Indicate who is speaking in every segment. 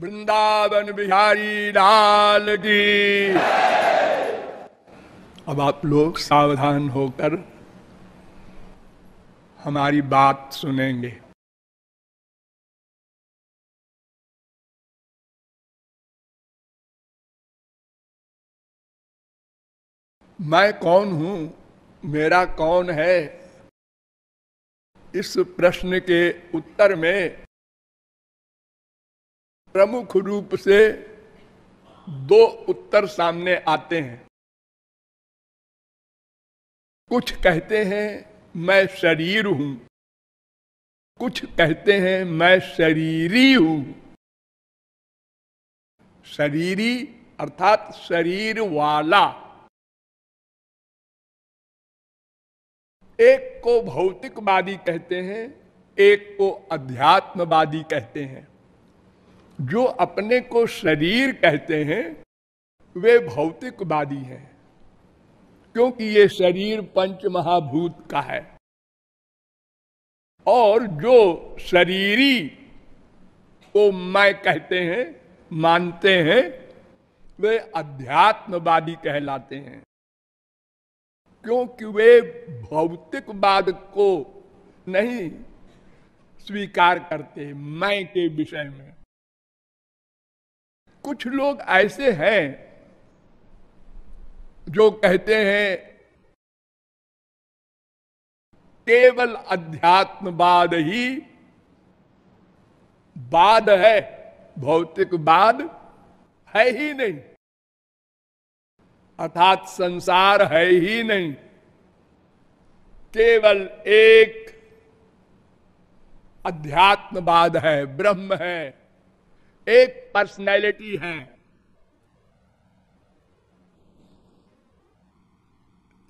Speaker 1: वृंदावन बिहारी लाल की अब आप लोग सावधान होकर
Speaker 2: हमारी बात सुनेंगे मैं कौन हूं मेरा कौन है इस प्रश्न के उत्तर में प्रमुख रूप से दो उत्तर सामने आते हैं कुछ कहते हैं मैं शरीर हूं कुछ कहते हैं मैं शरीरी हूं शरीरी अर्थात शरीर वाला एक को भौतिकवादी कहते हैं एक को अध्यात्मवादी कहते हैं
Speaker 1: जो अपने को शरीर कहते हैं वे भौतिकवादी हैं क्योंकि ये शरीर पंच महाभूत का है और जो शरीरी को मैं कहते हैं मानते हैं वे अध्यात्मवादी कहलाते हैं क्योंकि वे भौतिकवाद को नहीं स्वीकार करते मैं के विषय
Speaker 2: में कुछ लोग ऐसे हैं जो कहते हैं
Speaker 1: केवल अध्यात्मवाद ही बाद है भौतिकवाद है ही नहीं अर्थात संसार है ही नहीं केवल एक अध्यात्मवाद है ब्रह्म है एक पर्सनैलिटी है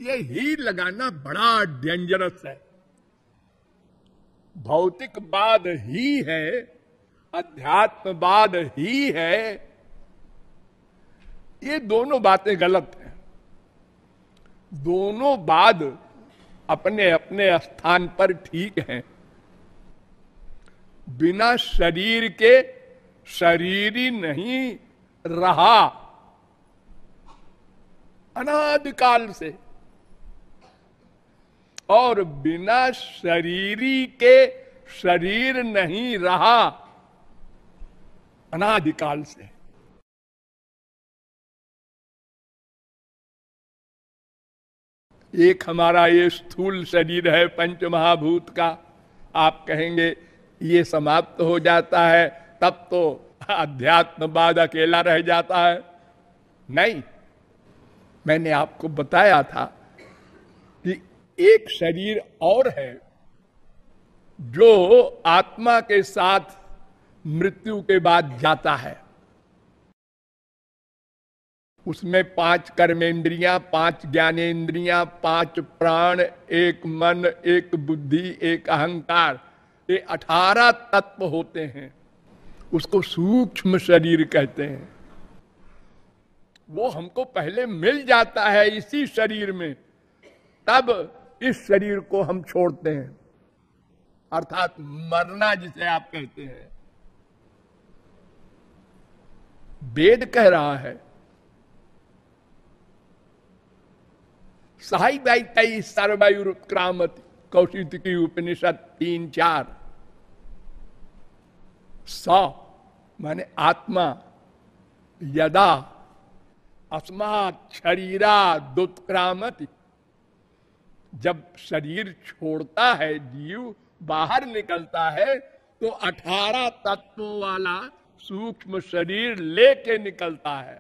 Speaker 1: ये हीर लगाना बड़ा डेंजरस है भौतिकवाद ही है अध्यात्मवाद ही है ये दोनों बातें गलत हैं दोनों बाद अपने अपने स्थान पर ठीक हैं बिना शरीर के शरीर ही नहीं रहा अनादिकाल से और बिना शरीरी के शरीर नहीं रहा
Speaker 2: अनादिकाल से एक हमारा ये स्थूल शरीर है
Speaker 1: पंच महाभूत का आप कहेंगे ये समाप्त हो जाता है तब तो अध्यात्म बाद अकेला रह जाता है नहीं मैंने आपको बताया था कि एक शरीर और है जो आत्मा के साथ मृत्यु के बाद जाता है उसमें पांच कर्मेंद्रिया पांच ज्ञानेन्द्रिया पांच प्राण एक मन एक बुद्धि एक अहंकार ये अठारह तत्व होते हैं उसको सूक्ष्म शरीर कहते हैं वो हमको पहले मिल जाता है इसी शरीर में तब इस शरीर को हम छोड़ते हैं अर्थात मरना जिसे आप कहते हैं वेद कह रहा है साहिदाई सर्वायुक्रामत कौशिक की उपनिषद तीन चार स माने आत्मा यदा अस्मा शरीरा दुत्क्रामति जब शरीर छोड़ता है जीव बाहर निकलता है तो अठारह तत्वों वाला सूक्ष्म शरीर लेके निकलता है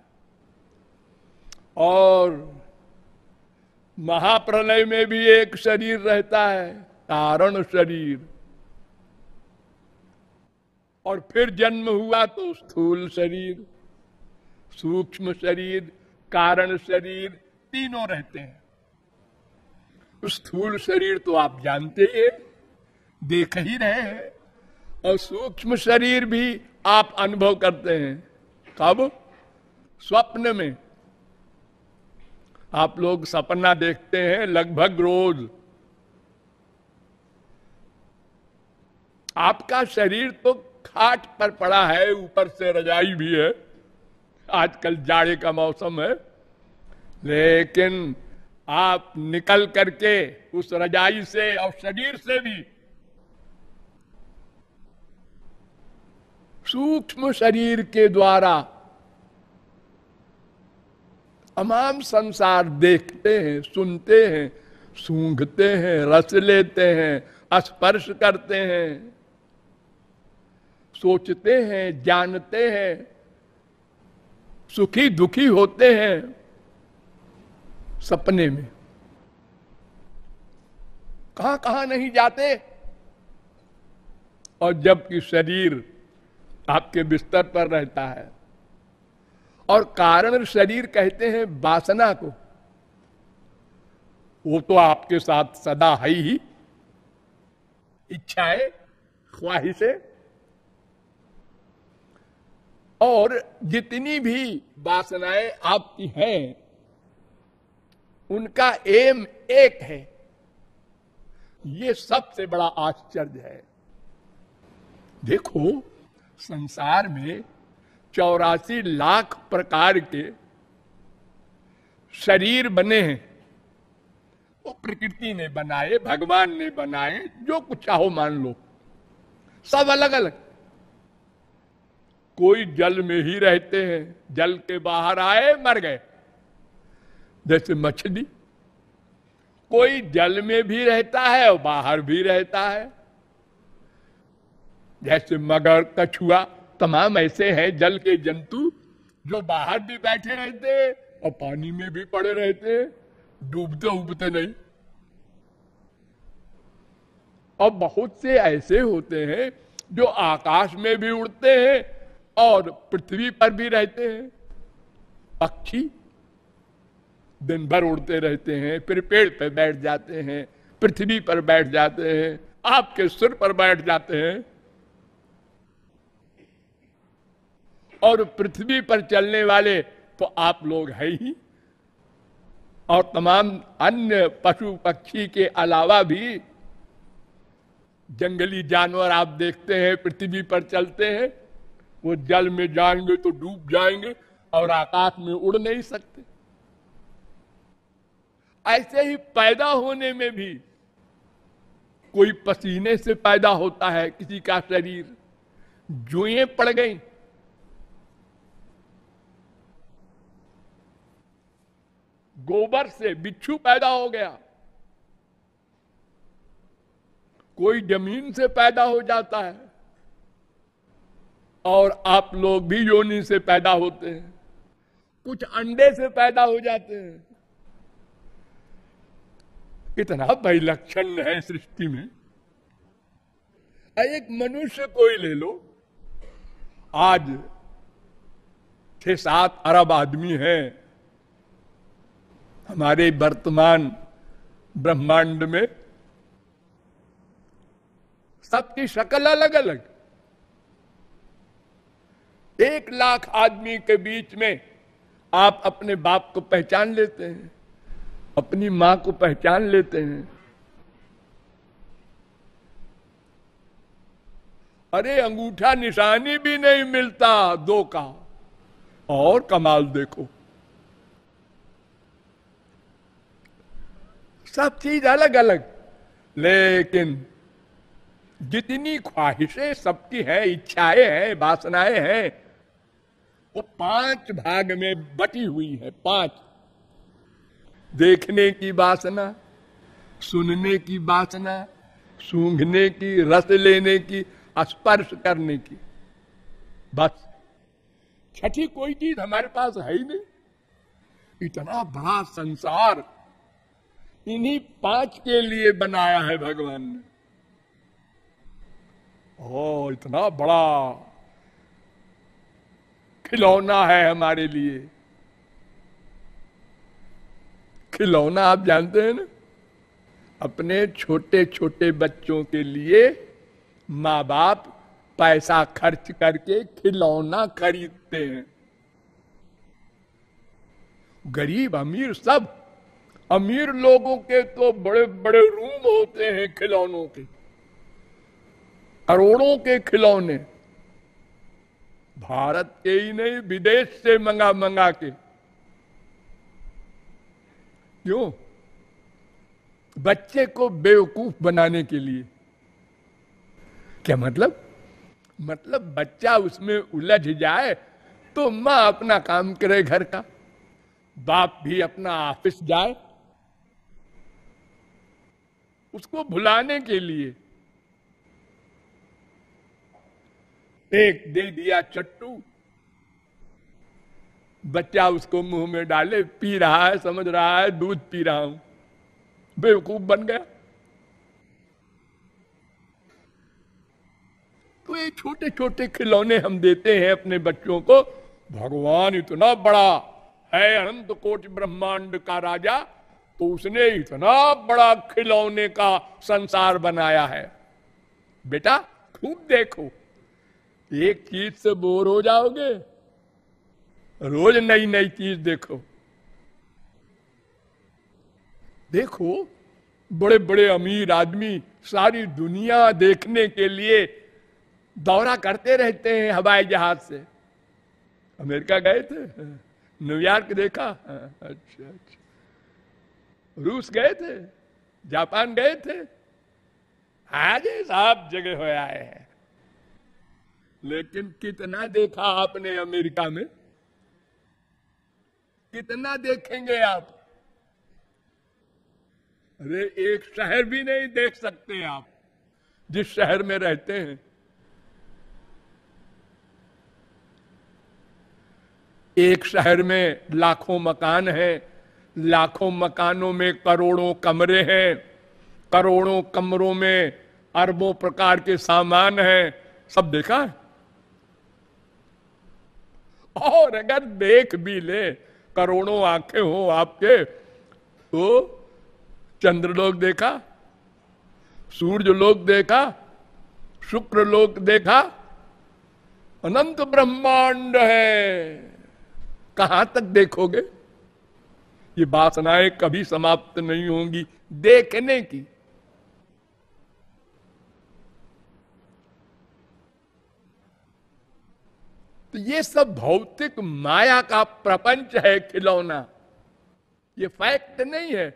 Speaker 1: और महाप्रलय में भी एक शरीर रहता है तारण शरीर और फिर जन्म हुआ तो स्थूल शरीर सूक्ष्म शरीर कारण शरीर तीनों रहते हैं स्थूल शरीर तो आप जानते हैं देख ही रहे हैं और सूक्ष्म शरीर भी आप अनुभव करते हैं कब स्वप्न में आप लोग सपना देखते हैं लगभग रोज आपका शरीर तो खाट पर पड़ा है ऊपर से रजाई भी है आजकल जाड़े का मौसम है लेकिन आप निकल करके उस रजाई से और शरीर से भी सूक्ष्म शरीर के द्वारा तमाम संसार देखते हैं सुनते हैं सूंघते हैं रस लेते हैं स्पर्श करते हैं सोचते हैं जानते हैं सुखी दुखी होते हैं सपने में कहां कहां नहीं जाते और जबकि शरीर आपके बिस्तर पर रहता है और कारण शरीर कहते हैं वासना को वो तो आपके साथ सदा है ही इच्छाएं ख्वाहिशें और जितनी भी वासनाएं आपकी हैं उनका एम एक है ये सबसे बड़ा आश्चर्य है देखो संसार में चौरासी लाख प्रकार के शरीर बने हैं वो प्रकृति ने बनाए भगवान ने बनाए जो कुछ चाहो मान लो सब अलग अलग कोई जल में ही रहते हैं जल के बाहर आए मर गए जैसे मछली कोई जल में भी रहता है और बाहर भी रहता है जैसे मगर कछुआ तमाम ऐसे हैं जल के जंतु जो बाहर भी बैठे रहते हैं और पानी में भी पड़े रहते हैं डूबते उबते नहीं और बहुत से ऐसे होते हैं जो आकाश में भी उड़ते हैं और पृथ्वी पर भी रहते हैं पक्षी दिन भर उड़ते रहते हैं फिर पेड़ पर बैठ जाते हैं पृथ्वी पर बैठ जाते हैं आपके सिर पर बैठ जाते हैं और पृथ्वी पर चलने वाले तो आप लोग है ही और तमाम अन्य पशु पक्षी के अलावा भी जंगली जानवर आप देखते हैं पृथ्वी पर चलते हैं वो जल में जाएंगे तो डूब जाएंगे और आकाश में उड़ नहीं सकते ऐसे ही पैदा होने में भी कोई पसीने से पैदा होता है किसी का शरीर जुए पड़ गई गोबर से बिच्छू पैदा हो गया कोई जमीन से पैदा हो जाता है और आप लोग भी योनि से पैदा होते हैं कुछ अंडे से पैदा हो जाते हैं इतना लक्षण है सृष्टि में एक मनुष्य कोई ले लो आज छह सात अरब आदमी हैं हमारे वर्तमान ब्रह्मांड में सबकी शक्ल अलग अलग एक लाख आदमी के बीच में आप अपने बाप को पहचान लेते हैं अपनी मां को पहचान लेते हैं अरे अंगूठा निशानी भी नहीं मिलता दो का और कमाल देखो सब चीज अलग अलग लेकिन जितनी ख्वाहिशें सबकी हैं इच्छाएं हैं वासनाएं हैं वो पांच भाग में बटी हुई है पांच देखने की वासना सुनने की वासना सूंघने की रस लेने की स्पर्श करने की बस छठी कोई चीज हमारे पास है ही नहीं इतना बड़ा संसार इन्हीं पांच के लिए बनाया है भगवान ने ओ इतना बड़ा खिलौना है हमारे लिए खिलौना आप जानते हैं ना अपने छोटे छोटे बच्चों के लिए माँ बाप पैसा खर्च करके खिलौना खरीदते हैं गरीब अमीर सब अमीर लोगों के तो बड़े बड़े रूम होते हैं खिलौनों के करोड़ों के खिलौने भारत के ही नहीं विदेश से मंगा मंगा के क्यों बच्चे को बेवकूफ बनाने के लिए क्या मतलब मतलब बच्चा उसमें उलझ जाए तो मां अपना काम करे घर का बाप भी अपना ऑफिस जाए उसको भुलाने के लिए एक दे दिया चट्टू बच्चा उसको मुंह में डाले पी रहा है समझ रहा है दूध पी रहा हूं बेवकूफ बन गया तो ये छोटे छोटे खिलौने हम देते हैं अपने बच्चों को भगवान इतना बड़ा है अनंत कोट ब्रह्मांड का राजा तो उसने इतना बड़ा खिलौने का संसार बनाया है बेटा खूब देखो एक चीज से बोर हो जाओगे रोज नई नई चीज देखो देखो बड़े बड़े अमीर आदमी सारी दुनिया देखने के लिए दौरा करते रहते हैं हवाई जहाज से अमेरिका गए थे न्यूयॉर्क देखा अच्छा अच्छा रूस गए थे जापान गए थे आज सब जगह हो आए हैं लेकिन कितना देखा आपने अमेरिका में कितना देखेंगे आप अरे एक शहर भी नहीं देख सकते आप जिस शहर में रहते हैं एक शहर में लाखों मकान हैं लाखों मकानों में करोड़ों कमरे हैं करोड़ों कमरों में अरबों प्रकार के सामान हैं सब देखा है और अगर देख भी ले करोड़ों आंखें हो आपके तो चंद्र लोग देखा सूर्य लोग देखा शुक्र लोग देखा अनंत ब्रह्मांड है कहां तक देखोगे ये वासनाएं कभी समाप्त नहीं होंगी देखने की तो ये सब भौतिक माया का प्रपंच है खिलौना ये फैक्ट नहीं है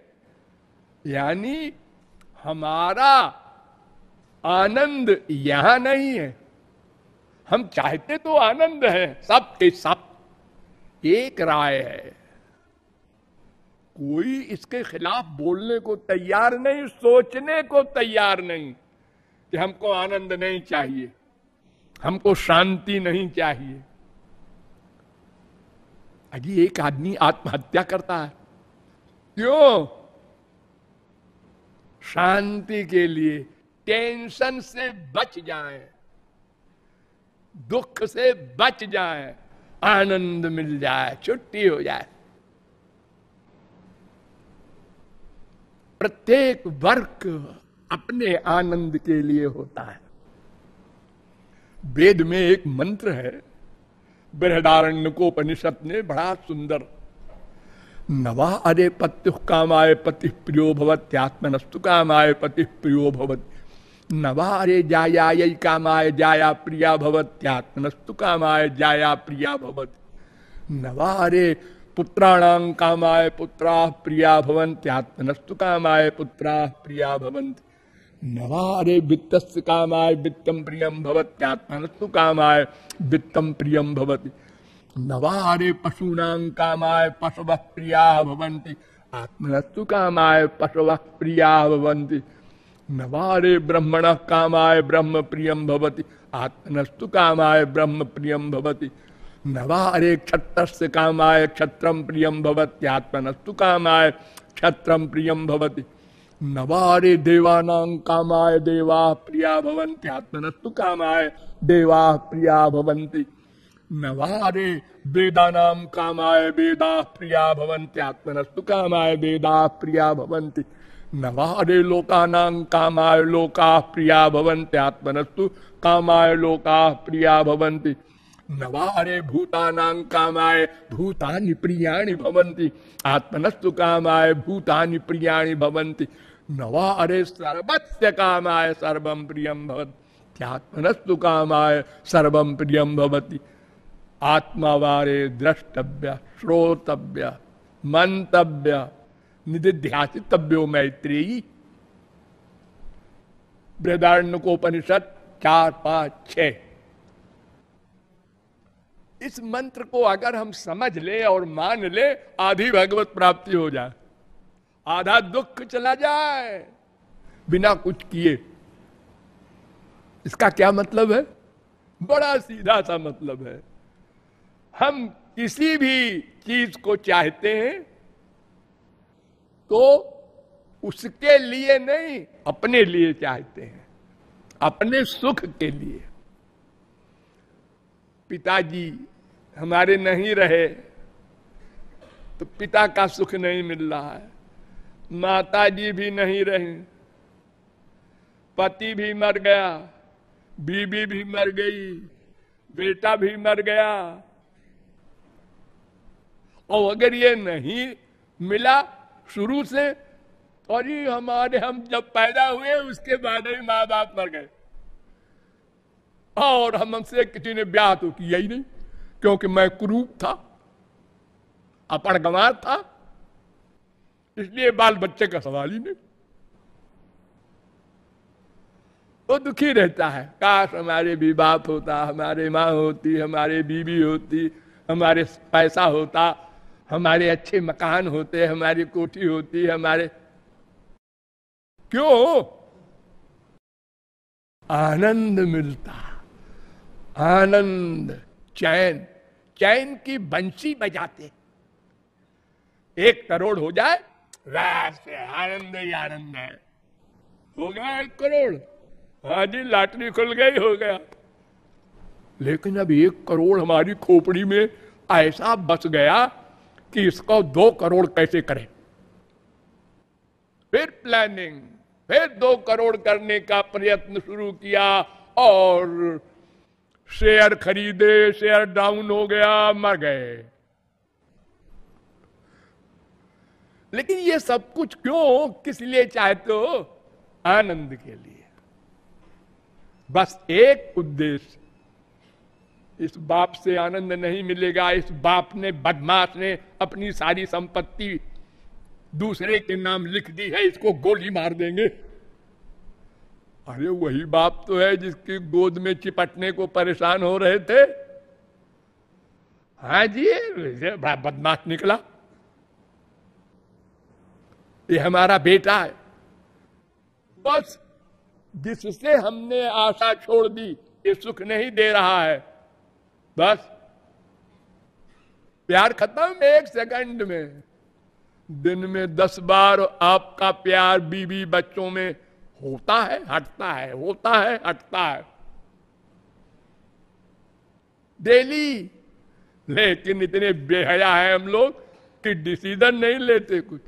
Speaker 1: यानी हमारा आनंद यहां नहीं है हम चाहते तो आनंद है सब के सब एक राय है कोई इसके खिलाफ बोलने को तैयार नहीं सोचने को तैयार नहीं कि हमको आनंद नहीं चाहिए हमको शांति नहीं चाहिए अजी एक आदमी आत्महत्या करता है क्यों शांति के लिए टेंशन से बच जाए दुख से बच जाए आनंद मिल जाए छुट्टी हो जाए प्रत्येक वर्क अपने आनंद के लिए होता है वेद में एक मंत्र है बृहदारण्य को उपनिषद ने बड़ा सुंदर नवा अरे पत्यु काम आय पति प्रियो भवत आत्मनस्तु काम आय पति प्रियो भवत नवा अरे जाया यही काम आय जाया प्रिया भवत आत्मनस्तु काम आय जाया प्रिया भवत नवा अरे पुत्राणाम काम आय पुत्रा प्रिया भवंत आत्मनस्तु काम आय पुत्रा प्रिया भवंत नवारे वित्त कामाय वित्तम प्रियम भवत्यात्मनस्तु कामाय वित्तम प्रियम भवति नवारे पशूनां कामाय पशव प्रिया भवन्ति आत्मनस्तु कामाय पशव प्रिया भवन्ति नवारे ब्रह्मण कामाय ब्रह्म प्रियम भवति आत्मनस्तु कामाय ब्रह्म प्रियम भवति नवारे क्षत्रस्य कामाय क्षत्रम प्रियम भवत्यात्मनस्तु कामाय क्षत्रम प्रियम भवति नवारे देवानां कामाय देवा प्रिया भवंती आत्मनस्तु कामाय देवा प्रिया भवंती नवारे वेदानाम कामाय वेदा प्रिया भवन्ति आत्मनस्तु कामाय वेदा प्रिया भवंती नवारे लोकानां कामाय लोका प्रिया भवन्ति आत्मनस्तु कामाय लोका प्रिया भवंती नवारे भूतानां कामाय भूतानि प्रियाणि भवन्ति आत्मनस्तु कामाय भूतानि प्रियाणि भवन्ति नवा अरे सर्वस्य आय सर्वम प्रियम भवत काम आय सर्वम प्रियम भवती आत्मा वारे द्रष्टव्य श्रोतव्य मंतव्य निधिध्यासितव्यो मैत्रेयी उपनिषद चार पांच छ इस मंत्र को अगर हम समझ ले और मान ले आधी भगवत प्राप्ति हो जाए आधा दुख चला जाए बिना कुछ किए इसका क्या मतलब है बड़ा सीधा सा मतलब है हम किसी भी चीज को चाहते हैं तो उसके लिए नहीं अपने लिए चाहते हैं अपने सुख के लिए पिताजी हमारे नहीं रहे तो पिता का सुख नहीं मिल रहा है माता जी भी नहीं रहे पति भी मर गया बीबी भी मर गई बेटा भी मर गया और अगर ये नहीं मिला शुरू से और ये हमारे हम जब पैदा हुए उसके बाद ही माँ बाप मर गए और हम हमसे किसी ने ब्याह तो किया ही नहीं क्योंकि मैं क्रूप था गवार था इसलिए बाल बच्चे का सवाल ही नहीं वो दुखी रहता है काश हमारे भी बाप होता हमारे माँ होती हमारे बीवी होती हमारे पैसा होता हमारे अच्छे मकान होते हमारी कोठी होती हमारे क्यों आनंद मिलता आनंद चैन चैन की बंसी बजाते एक करोड़ हो जाए आनंद ही आनंद है हो गया एक करोड़ हाँ जी लाटरी खुल गई हो गया लेकिन अब एक करोड़ हमारी खोपड़ी में ऐसा बस गया कि इसको दो करोड़ कैसे करें फिर प्लानिंग फिर दो करोड़ करने का प्रयत्न शुरू किया और शेयर खरीदे शेयर डाउन हो गया मर गए लेकिन ये सब कुछ क्यों किस लिए चाहते हो तो? आनंद के लिए बस एक उद्देश्य इस बाप से आनंद नहीं मिलेगा इस बाप ने बदमाश ने अपनी सारी संपत्ति दूसरे के नाम लिख दी है इसको गोली मार देंगे अरे वही बाप तो है जिसकी गोद में चिपटने को परेशान हो रहे थे हाँ जी बड़ा बदमाश निकला ये हमारा बेटा है बस जिससे हमने आशा छोड़ दी ये सुख नहीं दे रहा है बस प्यार खत्म एक सेकंड में दिन में दस बार आपका प्यार बीबी बच्चों में होता है हटता है होता है हटता है डेली लेकिन इतने बेहया है हम लोग कि डिसीजन नहीं लेते कुछ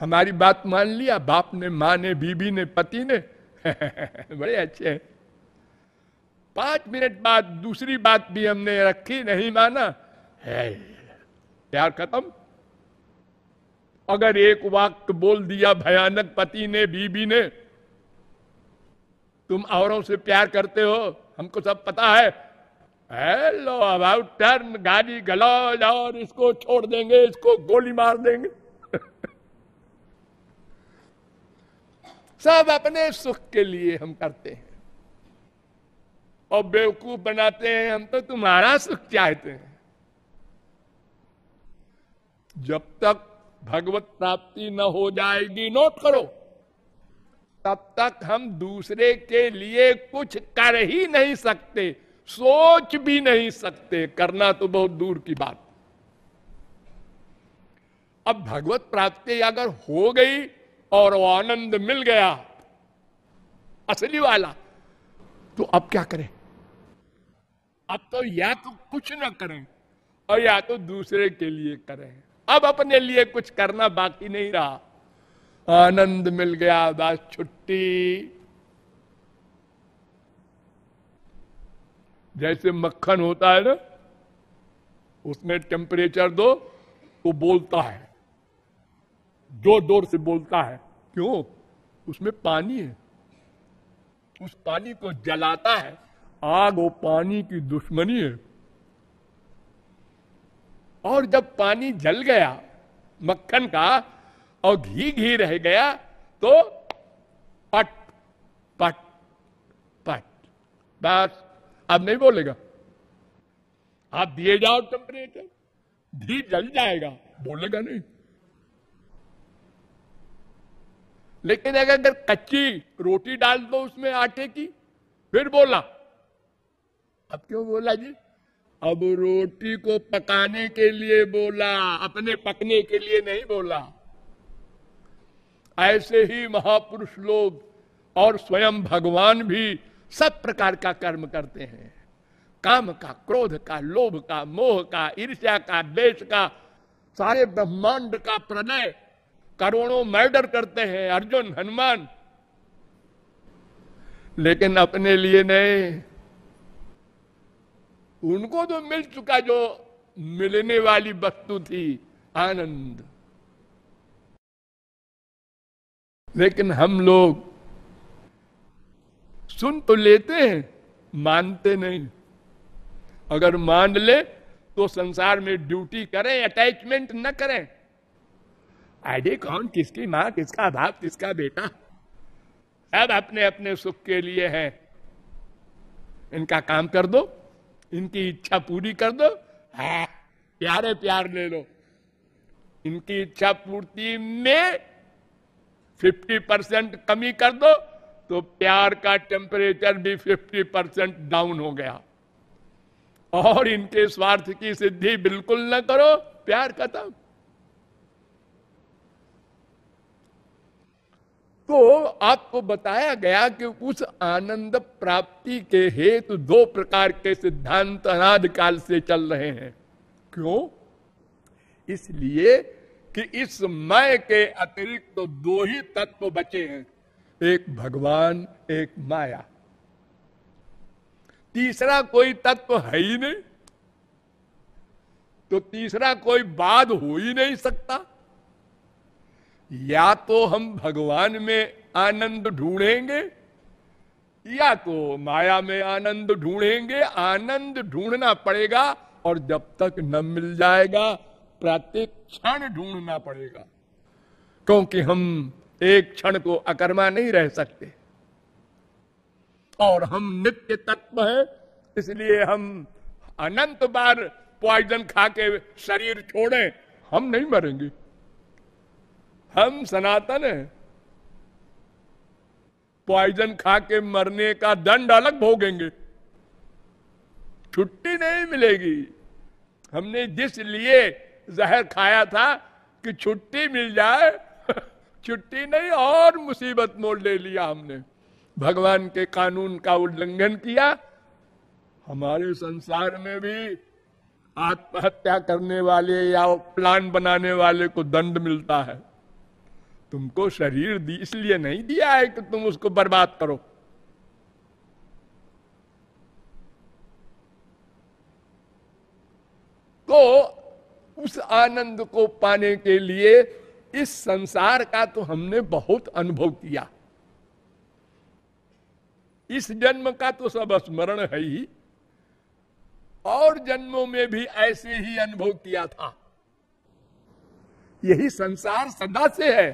Speaker 1: हमारी बात मान लिया बाप ने माँ ने बीबी ने पति ने बड़े अच्छे हैं पांच मिनट बाद दूसरी बात भी हमने रखी नहीं माना है प्यार खत्म अगर एक वाक्य बोल दिया भयानक पति ने बीबी ने तुम औरों से प्यार करते हो हमको सब पता है हेलो अबाउट टर्न गाड़ी गलौज और इसको छोड़ देंगे इसको गोली मार देंगे सब अपने सुख के लिए हम करते हैं और बेवकूफ बनाते हैं हम तो तुम्हारा सुख चाहते हैं जब तक भगवत प्राप्ति न हो जाएगी नोट करो तब तक हम दूसरे के लिए कुछ कर ही नहीं सकते सोच भी नहीं सकते करना तो बहुत दूर की बात अब भगवत प्राप्ति अगर हो गई और वो आनंद मिल गया असली वाला तो अब क्या करें अब तो या तो कुछ ना करें और या तो दूसरे के लिए करें अब अपने लिए कुछ करना बाकी नहीं रहा आनंद मिल गया बस छुट्टी जैसे मक्खन होता है ना उसमें टेम्परेचर दो तो बोलता है जोर जोर से बोलता है क्यों उसमें पानी है उस पानी को जलाता है आग वो पानी की दुश्मनी है और जब पानी जल गया मक्खन का और घी घी रह गया तो पट पट पट बस अब नहीं बोलेगा आप दिए जाओ टेम्परेचर घी जल जाएगा बोलेगा नहीं लेकिन अगर कच्ची रोटी डाल दो उसमें आटे की फिर बोला अब क्यों बोला जी अब रोटी को पकाने के लिए बोला अपने पकने के लिए नहीं बोला ऐसे ही महापुरुष लोग और स्वयं भगवान भी सब प्रकार का कर्म करते हैं काम का क्रोध का लोभ का मोह का ईर्ष्या का देश का सारे ब्रह्मांड का प्रणय करोड़ों मर्डर करते हैं अर्जुन हनुमान लेकिन अपने लिए नहीं उनको तो मिल चुका जो मिलने वाली वस्तु थी आनंद लेकिन हम लोग सुन तो लेते हैं मानते नहीं अगर मान ले तो संसार में ड्यूटी करें अटैचमेंट न करें आईडी कौन किसकी माँ किसका बाप किसका बेटा सब अपने अपने सुख के लिए हैं इनका काम कर दो इनकी इच्छा पूरी कर दो हाँ, प्यारे प्यार ले लो इनकी इच्छा पूर्ति में 50 परसेंट कमी कर दो तो प्यार का टेम्परेचर भी 50 परसेंट डाउन हो गया और इनके स्वार्थ की सिद्धि बिल्कुल न करो प्यार खत्म तो आपको बताया गया कि उस आनंद प्राप्ति के हेतु दो प्रकार के सिद्धांत अनाद काल से चल रहे हैं क्यों इसलिए कि इस मय के अतिरिक्त तो दो ही तत्व बचे हैं एक भगवान एक माया तीसरा कोई तत्व है ही नहीं तो तीसरा कोई बाद हो ही नहीं सकता या तो हम भगवान में आनंद ढूंढेंगे या तो माया में आनंद ढूंढेंगे आनंद ढूंढना पड़ेगा और जब तक न मिल जाएगा प्रत्येक क्षण ढूंढना पड़ेगा क्योंकि हम एक क्षण को अकर्मा नहीं रह सकते और हम नित्य तत्व है इसलिए हम अनंत बार पॉइजन खा के शरीर छोड़े हम नहीं मरेंगे हम सनातन है पॉइजन खा के मरने का दंड अलग भोगेंगे छुट्टी नहीं मिलेगी हमने जिस लिए जहर खाया था कि छुट्टी मिल जाए छुट्टी नहीं और मुसीबत मोड़ ले लिया हमने भगवान के कानून का उल्लंघन किया हमारे संसार में भी आत्महत्या करने वाले या प्लान बनाने वाले को दंड मिलता है तुमको शरीर दी इसलिए नहीं दिया है कि तुम उसको बर्बाद करो तो उस आनंद को पाने के लिए इस संसार का तो हमने बहुत अनुभव किया इस जन्म का तो सब स्मरण है ही और जन्मों में भी ऐसे ही अनुभव किया था यही संसार सदा से है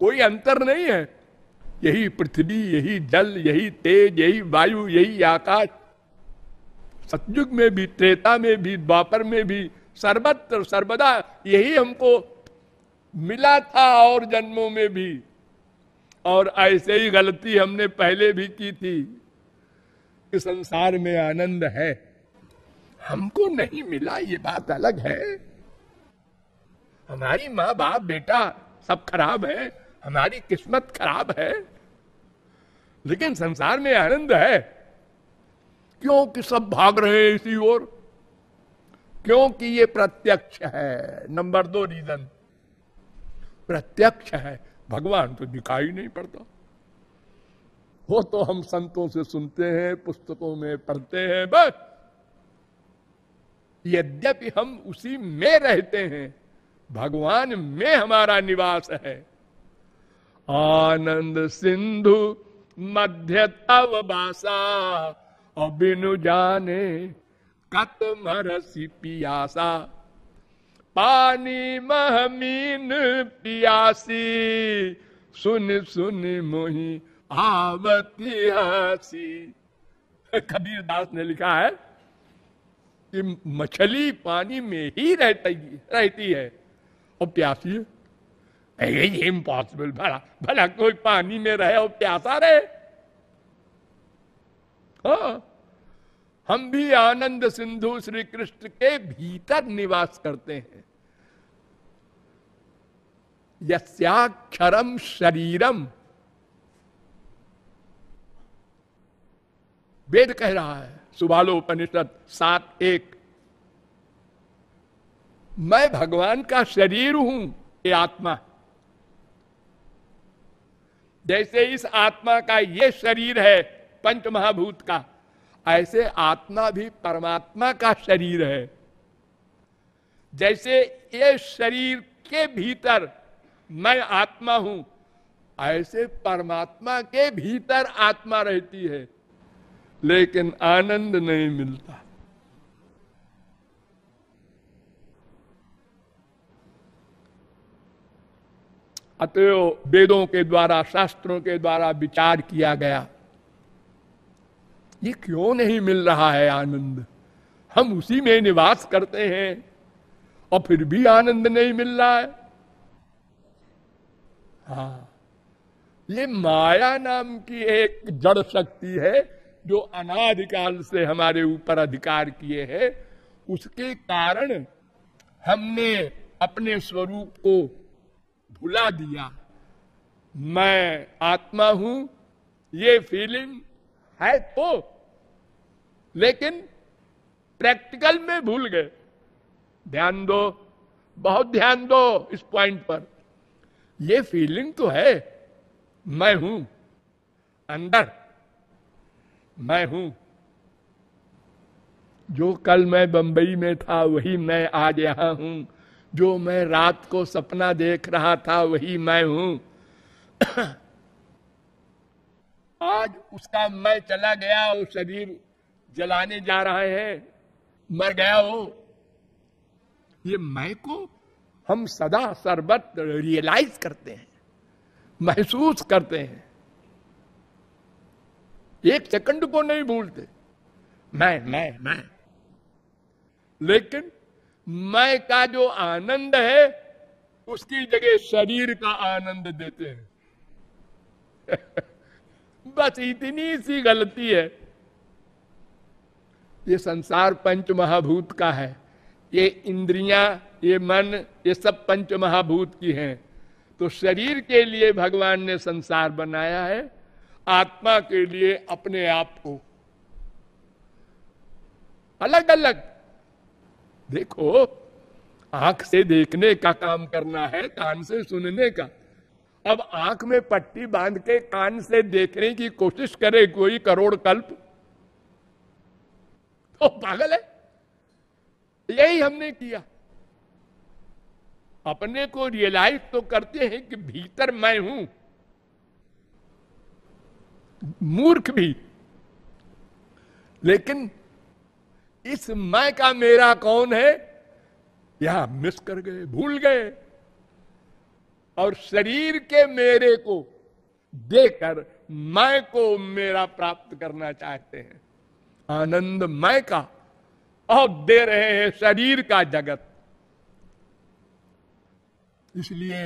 Speaker 1: कोई अंतर नहीं है यही पृथ्वी यही जल यही तेज यही वायु यही आकाश सतयुग में भी त्रेता में भी द्वापर में भी सर्वत्र सर्वदा यही हमको मिला था और जन्मों में भी और ऐसे ही गलती हमने पहले भी की थी कि संसार में आनंद है हमको नहीं मिला ये बात अलग है हमारी माँ बाप बेटा सब खराब है हमारी किस्मत खराब है लेकिन संसार में आनंद है क्योंकि सब भाग रहे हैं इसी ओर क्योंकि ये प्रत्यक्ष है नंबर दो रीजन प्रत्यक्ष है भगवान तो दिखाई नहीं पड़ता वो तो हम संतों से सुनते हैं पुस्तकों में पढ़ते हैं बस यद्यपि हम उसी में रहते हैं भगवान में हमारा निवास है आनंद सिंधु मध्य तव बासा और बिनु जाने कत मरसी पियासा पानी महमीन पियासी सुन सुन मोही आवती हसी कबीर दास ने लिखा है कि मछली पानी में ही रहती रहती है और प्यासी है इम्पॉसिबल भला भला कोई पानी में रहे और प्यासा रहे हाँ। हम भी आनंद सिंधु श्री कृष्ण के भीतर निवास करते हैं यस्याक्षरम शरीरम वेद कह रहा है सुबालो उपनिषद सात एक मैं भगवान का शरीर हूं ये आत्मा है जैसे इस आत्मा का ये शरीर है पंच महाभूत का ऐसे आत्मा भी परमात्मा का शरीर है जैसे ये शरीर के भीतर मैं आत्मा हूं ऐसे परमात्मा के भीतर आत्मा रहती है लेकिन आनंद नहीं मिलता अतएव वेदों के द्वारा शास्त्रों के द्वारा विचार किया गया ये क्यों नहीं मिल रहा है आनंद हम उसी में निवास करते हैं और फिर भी आनंद नहीं मिल रहा है हा ये माया नाम की एक जड़ शक्ति है जो अनाधिकाल से हमारे ऊपर अधिकार किए है उसके कारण हमने अपने स्वरूप को भुला दिया मैं आत्मा हूं ये फीलिंग है तो लेकिन प्रैक्टिकल में भूल गए ध्यान दो बहुत ध्यान दो इस पॉइंट पर ये फीलिंग तो है मैं हूं अंदर मैं हूं जो कल मैं बंबई में था वही मैं आज यहां हूं जो मैं रात को सपना देख रहा था वही मैं हूं आज उसका मैं चला गया वो शरीर जलाने जा रहा है मर गया हो ये मैं को हम सदा सर्वत्र रियलाइज करते हैं महसूस करते हैं एक सेकंड को नहीं भूलते मैं मैं मैं लेकिन मैं का जो आनंद है उसकी जगह शरीर का आनंद देते हैं बस इतनी सी गलती है ये संसार पंच महाभूत का है ये इंद्रियां ये मन ये सब पंच महाभूत की हैं तो शरीर के लिए भगवान ने संसार बनाया है आत्मा के लिए अपने आप को अलग अलग देखो आंख से देखने का काम करना है कान से सुनने का अब आंख में पट्टी बांध के कान से देखने की कोशिश करे कोई करोड़ कल्प तो पागल है यही हमने किया अपने को रियलाइज तो करते हैं कि भीतर मैं हूं मूर्ख भी लेकिन इस मैं का मेरा कौन है यहां मिस कर गए भूल गए और शरीर के मेरे को देकर मैं को मेरा प्राप्त करना चाहते हैं आनंद मैं का और दे रहे हैं शरीर का जगत इसलिए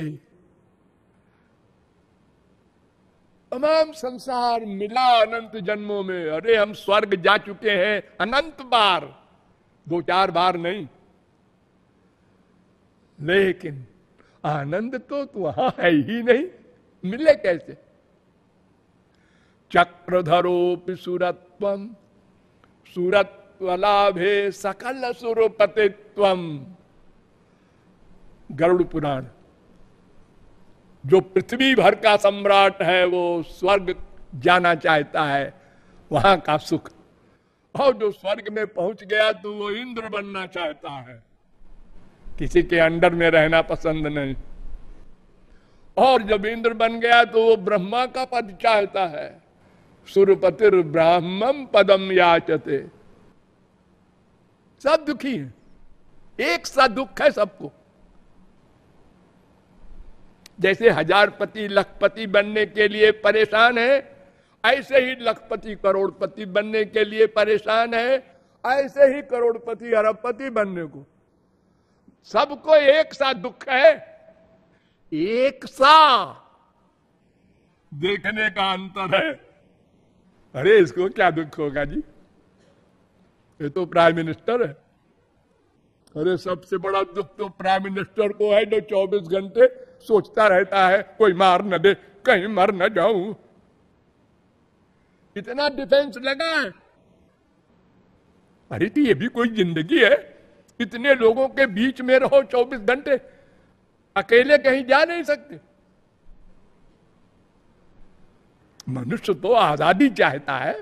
Speaker 1: तमाम संसार मिला अनंत जन्मों में अरे हम स्वर्ग जा चुके हैं अनंत बार दो चार बार नहीं लेकिन आनंद तो वहां है ही नहीं मिले कैसे सूरत्वम सूरत लाभे सकल सुरपतित्व गरुड़ पुराण जो पृथ्वी भर का सम्राट है वो स्वर्ग जाना चाहता है वहां का सुख और जो स्वर्ग में पहुंच गया तो वो इंद्र बनना चाहता है किसी के अंडर में रहना पसंद नहीं और जब इंद्र बन गया तो वो ब्रह्मा का पद चाहता है सुरपतिर ब्राह्मम पदम याचते सब दुखी है एक सा दुख है सबको जैसे हजारपति लखपति बनने के लिए परेशान है ऐसे ही लखपति करोड़पति बनने के लिए परेशान है ऐसे ही करोड़पति अरबपति बनने को सबको एक सा दुख है एक सा देखने का अंतर है अरे इसको क्या दुख होगा जी ये तो प्राइम मिनिस्टर है अरे सबसे बड़ा दुख तो प्राइम मिनिस्टर को है जो 24 घंटे सोचता रहता है कोई मार न दे कहीं मर न जाऊं इतना डिफेंस लगा है अरे तो ये भी कोई जिंदगी है इतने लोगों के बीच में रहो 24 घंटे अकेले कहीं जा नहीं सकते मनुष्य तो आजादी चाहता है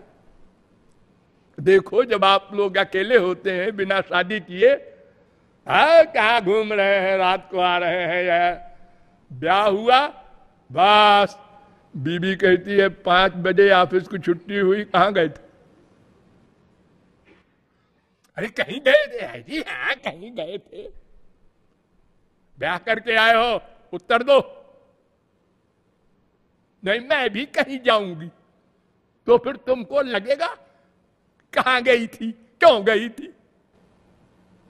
Speaker 1: देखो जब आप लोग अकेले होते हैं बिना शादी किए हाँ, कहा घूम रहे हैं रात को आ रहे हैं या ब्याह हुआ बस बीबी कहती है पांच बजे ऑफिस की छुट्टी हुई कहा गए थे अरे कहीं गए थे जी हाँ कहीं गए थे ब्याह करके आए हो उत्तर दो नहीं मैं भी कहीं जाऊंगी तो फिर तुमको लगेगा कहा गई थी क्यों गई थी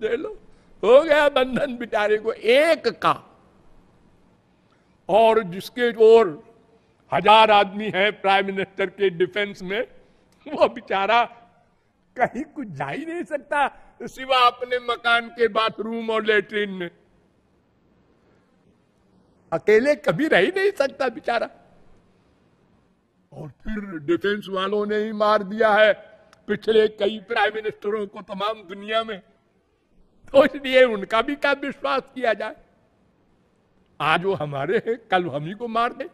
Speaker 1: दे लो हो गया बंधन बिटारे को एक का और जिसके और हजार आदमी है प्राइम मिनिस्टर के डिफेंस में वो बेचारा कहीं कुछ जा ही नहीं सकता सिवा अपने मकान के बाथरूम और लेटरिन में अकेले कभी रह ही नहीं सकता बेचारा और फिर डिफेंस वालों ने ही मार दिया है पिछले कई प्राइम मिनिस्टरों को तमाम दुनिया में तो इसलिए उनका भी क्या विश्वास किया जाए आज वो हमारे हैं कल हम ही को मार दे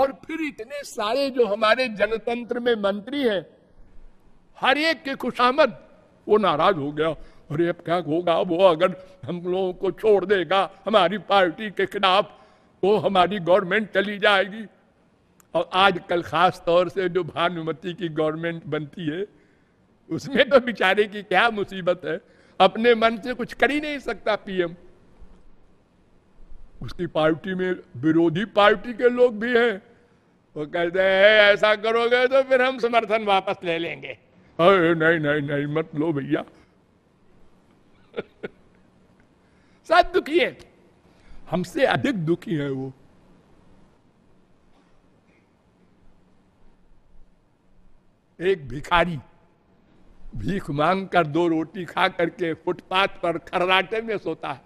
Speaker 1: और फिर इतने सारे जो हमारे जनतंत्र में मंत्री हैं हर एक के खुशामद वो नाराज हो गया अरे अब क्या होगा वो अगर हम लोगों को छोड़ देगा हमारी पार्टी के खिलाफ तो हमारी गवर्नमेंट चली जाएगी और आजकल खास तौर से जो भानुमति की गवर्नमेंट बनती है उसमें तो बेचारे की क्या मुसीबत है अपने मन से कुछ कर ही नहीं सकता पीएम उसकी पार्टी में विरोधी पार्टी के लोग भी हैं वो कहते हैं ऐसा करोगे तो फिर हम समर्थन वापस ले लेंगे अरे नहीं नहीं नहीं मत लो भैया सब दुखी है हमसे अधिक दुखी है वो एक भिखारी भीख मांग कर दो रोटी खा करके फुटपाथ पर खर्राटे में सोता है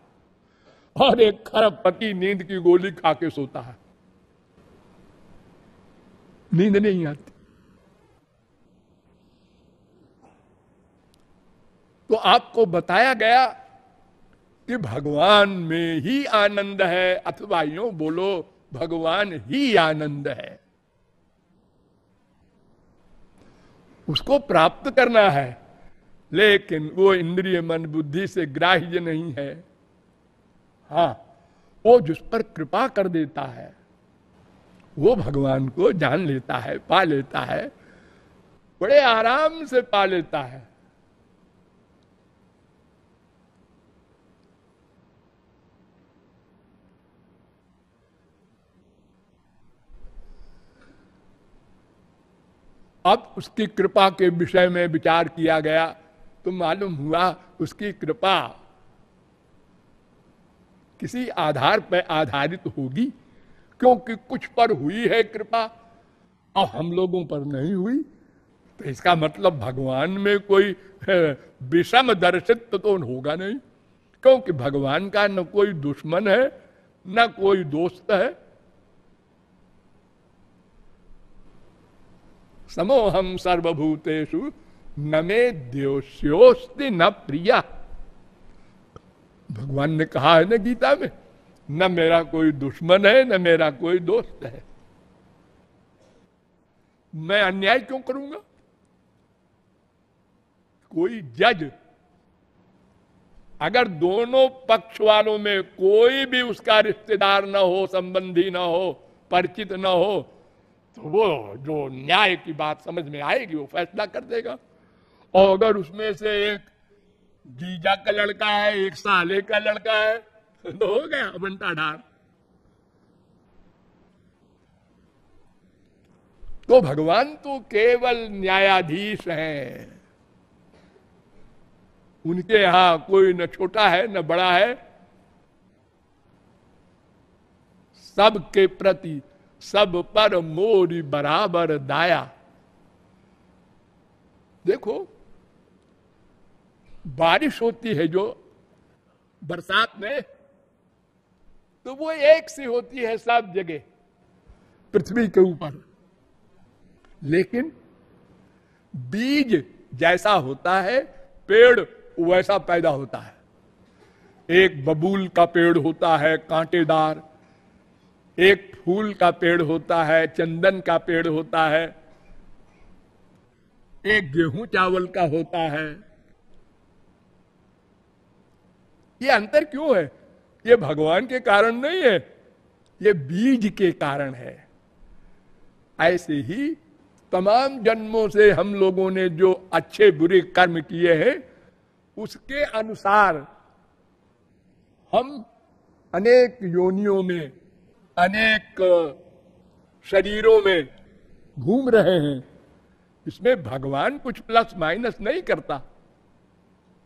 Speaker 1: और एक खरबपति नींद की गोली खा के सोता है नींद नहीं आती तो आपको बताया गया कि भगवान में ही आनंद है अथवा यू बोलो भगवान ही आनंद है उसको प्राप्त करना है लेकिन वो इंद्रिय मन बुद्धि से ग्राह्य नहीं है हाँ वो जिस पर कृपा कर देता है वो भगवान को जान लेता है पा लेता है बड़े आराम से पा लेता है अब उसकी कृपा के विषय में विचार किया गया तो मालूम हुआ उसकी कृपा किसी आधार पर आधारित होगी क्योंकि कुछ पर हुई है कृपा और हम लोगों पर नहीं हुई तो इसका मतलब भगवान में कोई विषम दर्शित तो होगा नहीं क्योंकि भगवान का न कोई दुश्मन है न कोई दोस्त है समोहम सर्वभूतेषु न मे द्योष्योस्ति न प्रिया भगवान ने कहा है ना गीता में न मेरा कोई दुश्मन है न मेरा कोई दोस्त है मैं अन्याय क्यों करूंगा कोई जज अगर दोनों पक्ष वालों में कोई भी उसका रिश्तेदार ना हो संबंधी ना हो परिचित ना हो तो वो जो न्याय की बात समझ में आएगी वो फैसला कर देगा और अगर उसमें से एक जीजा का लड़का है एक साले का लड़का है तो हो गया बंटा ढार तो भगवान तो केवल न्यायाधीश हैं उनके यहां कोई न छोटा है न बड़ा है सबके प्रति सब पर मोरी बराबर दाया देखो बारिश होती है जो बरसात में तो वो एक सी होती है सब जगह पृथ्वी के ऊपर लेकिन बीज जैसा होता है पेड़ वैसा पैदा होता है एक बबूल का पेड़ होता है कांटेदार एक फूल का पेड़ होता है चंदन का पेड़ होता है एक गेहूं चावल का होता है ये अंतर क्यों है ये भगवान के कारण नहीं है ये बीज के कारण है ऐसे ही तमाम जन्मों से हम लोगों ने जो अच्छे बुरे कर्म किए हैं उसके अनुसार हम अनेक योनियों में अनेक शरीरों में घूम रहे हैं इसमें भगवान कुछ प्लस माइनस नहीं करता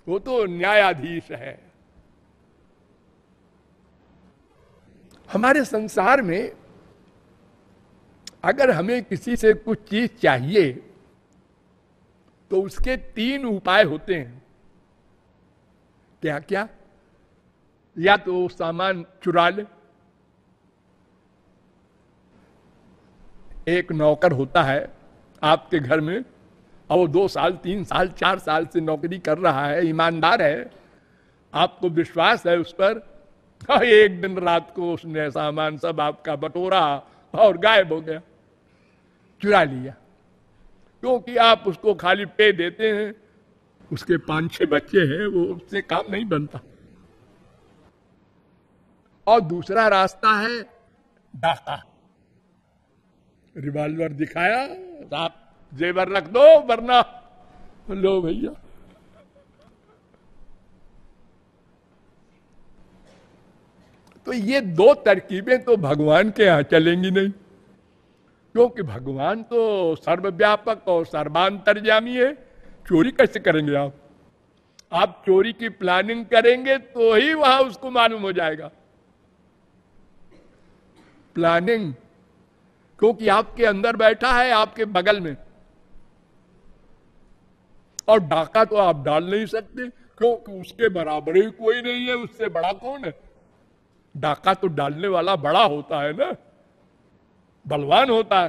Speaker 1: वो तो न्यायाधीश है हमारे संसार में अगर हमें किसी से कुछ चीज चाहिए तो उसके तीन उपाय होते हैं क्या क्या या तो सामान चुरा ले एक नौकर होता है आपके घर में और वो दो साल तीन साल चार साल से नौकरी कर रहा है ईमानदार है आपको विश्वास है उस पर और हाँ, एक दिन रात को उसने सामान सब आपका बटोरा और गायब हो गया चुरा लिया क्योंकि आप उसको खाली पे देते हैं उसके पांच छह बच्चे हैं वो उससे काम नहीं बनता और दूसरा रास्ता है डाका रिवॉल्वर दिखाया आप जेवर रख दो वरना लो भैया तो ये दो तरकीबें तो भगवान के यहां चलेंगी नहीं क्योंकि भगवान तो सर्वव्यापक और जामी है चोरी कैसे करेंगे आप आप चोरी की प्लानिंग करेंगे तो ही वहां उसको मालूम हो जाएगा प्लानिंग क्योंकि आपके अंदर बैठा है आपके बगल में और डाका तो आप डाल नहीं सकते क्योंकि उसके बराबर ही कोई नहीं है उससे बड़ा कौन है डाका तो डालने वाला बड़ा होता है ना बलवान होता है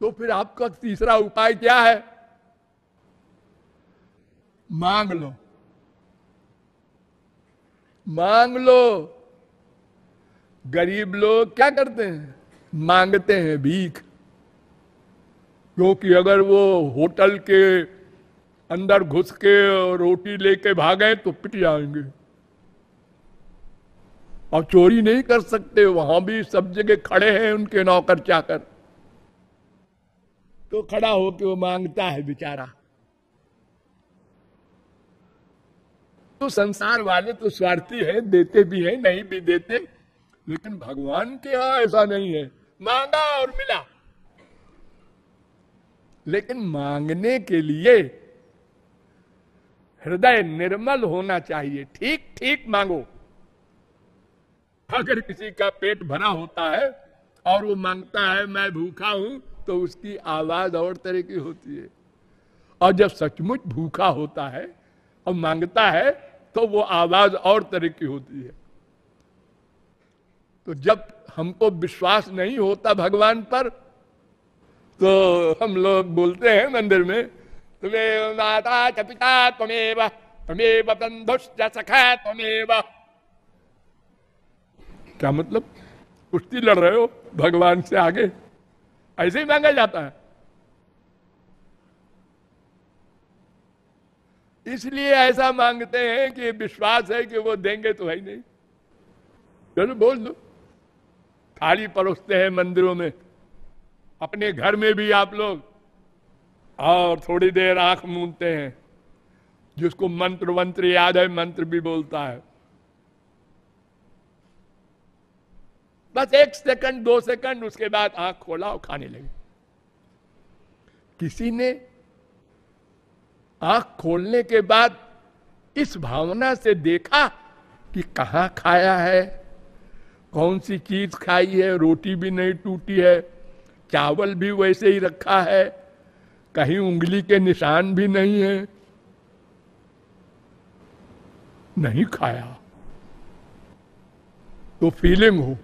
Speaker 1: तो फिर आपका तीसरा उपाय क्या है मांग लो मांग लो गरीब लोग क्या करते हैं मांगते हैं भीख क्योंकि अगर वो होटल के अंदर घुस के रोटी लेके भागे तो पिट जाएंगे और चोरी नहीं कर सकते वहां भी सब जगह खड़े हैं उनके नौकर चाकर तो खड़ा होके वो मांगता है बेचारा तो संसार वाले तो स्वार्थी है देते भी है नहीं भी देते लेकिन भगवान के यहां ऐसा नहीं है मांगा और मिला लेकिन मांगने के लिए हृदय निर्मल होना चाहिए ठीक ठीक मांगो अगर किसी का पेट भरा होता है और वो मांगता है मैं भूखा हूं तो उसकी आवाज और तरह की होती है और जब सचमुच भूखा होता है और मांगता है तो वो आवाज और तरह की होती है तो जब हमको विश्वास नहीं होता भगवान पर तो हम लोग बोलते हैं मंदिर में तुम्हें माता च पिता तुमेव तुमेव बंधुश्च सखा तुमेव क्या मतलब कुश्ती लड़ रहे हो भगवान से आगे ऐसे ही मांगा जाता है इसलिए ऐसा मांगते हैं कि विश्वास है कि वो देंगे तो है ही नहीं चलो बोल दो थाली परोसते हैं मंदिरों में अपने घर में भी आप लोग और थोड़ी देर आंख मूंदते हैं जिसको मंत्र वंत्र याद है मंत्र भी बोलता है बस एक सेकंड दो सेकंड उसके बाद आंख खोला और खाने लगे किसी ने आंख खोलने के बाद इस भावना से देखा कि कहा खाया है कौन सी चीज खाई है रोटी भी नहीं टूटी है चावल भी वैसे ही रखा है कहीं उंगली के निशान भी नहीं है नहीं खाया तो फीलिंग हो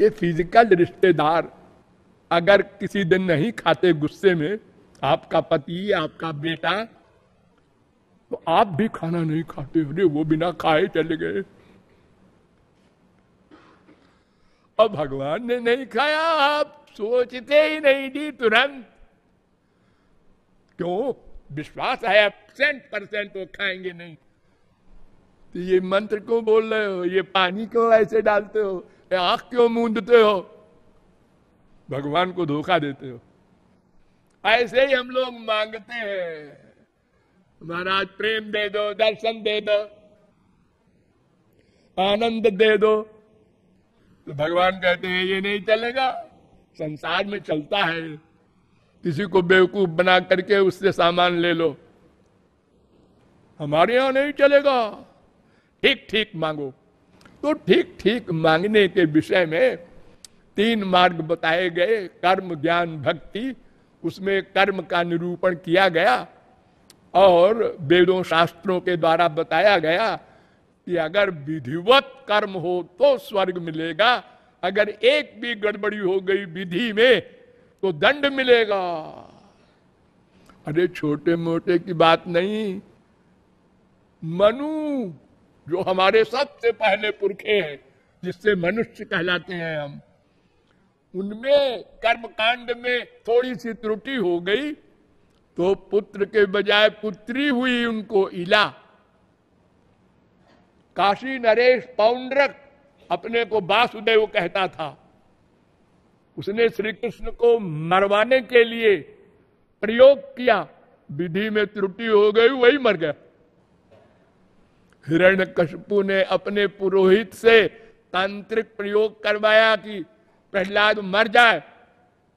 Speaker 1: ये फिजिकल रिश्तेदार अगर किसी दिन नहीं खाते गुस्से में आपका पति आपका बेटा तो आप भी खाना नहीं खाते अरे वो बिना खाए चले गए और भगवान ने नहीं खाया आप सोचते ही नहीं दी तुरंत क्यों विश्वास है परसेंट परसेंट वो खाएंगे नहीं तो ये मंत्र क्यों बोल रहे हो ये पानी क्यों ऐसे डालते हो ये आंख क्यों मूंदते हो भगवान को धोखा देते हो ऐसे ही हम लोग मांगते हैं महाराज प्रेम दे दो दर्शन दे दो आनंद दे दो तो भगवान कहते हैं ये नहीं चलेगा संसार में चलता है किसी को बेवकूफ बना करके उससे सामान ले लो हमारे यहां नहीं चलेगा ठीक ठीक मांगो तो ठीक ठीक मांगने के विषय में तीन मार्ग बताए गए कर्म ज्ञान भक्ति उसमें कर्म का निरूपण किया गया और वेदों शास्त्रों के द्वारा बताया गया कि अगर विधिवत कर्म हो तो स्वर्ग मिलेगा अगर एक भी गड़बड़ी हो गई विधि में तो दंड मिलेगा अरे छोटे मोटे की बात नहीं मनु जो हमारे सबसे पहले पुरखे हैं जिससे मनुष्य कहलाते हैं हम उनमें कर्मकांड में थोड़ी सी त्रुटि हो गई तो पुत्र के बजाय पुत्री हुई उनको इला काशी नरेश पौंड्रक अपने को वासुदेव कहता था उसने श्री कृष्ण को मरवाने के लिए प्रयोग किया विधि में त्रुटि हो गई वही मर गया हिरण्य कशपू ने अपने पुरोहित से तांत्रिक प्रयोग करवाया कि प्रहलाद मर जाए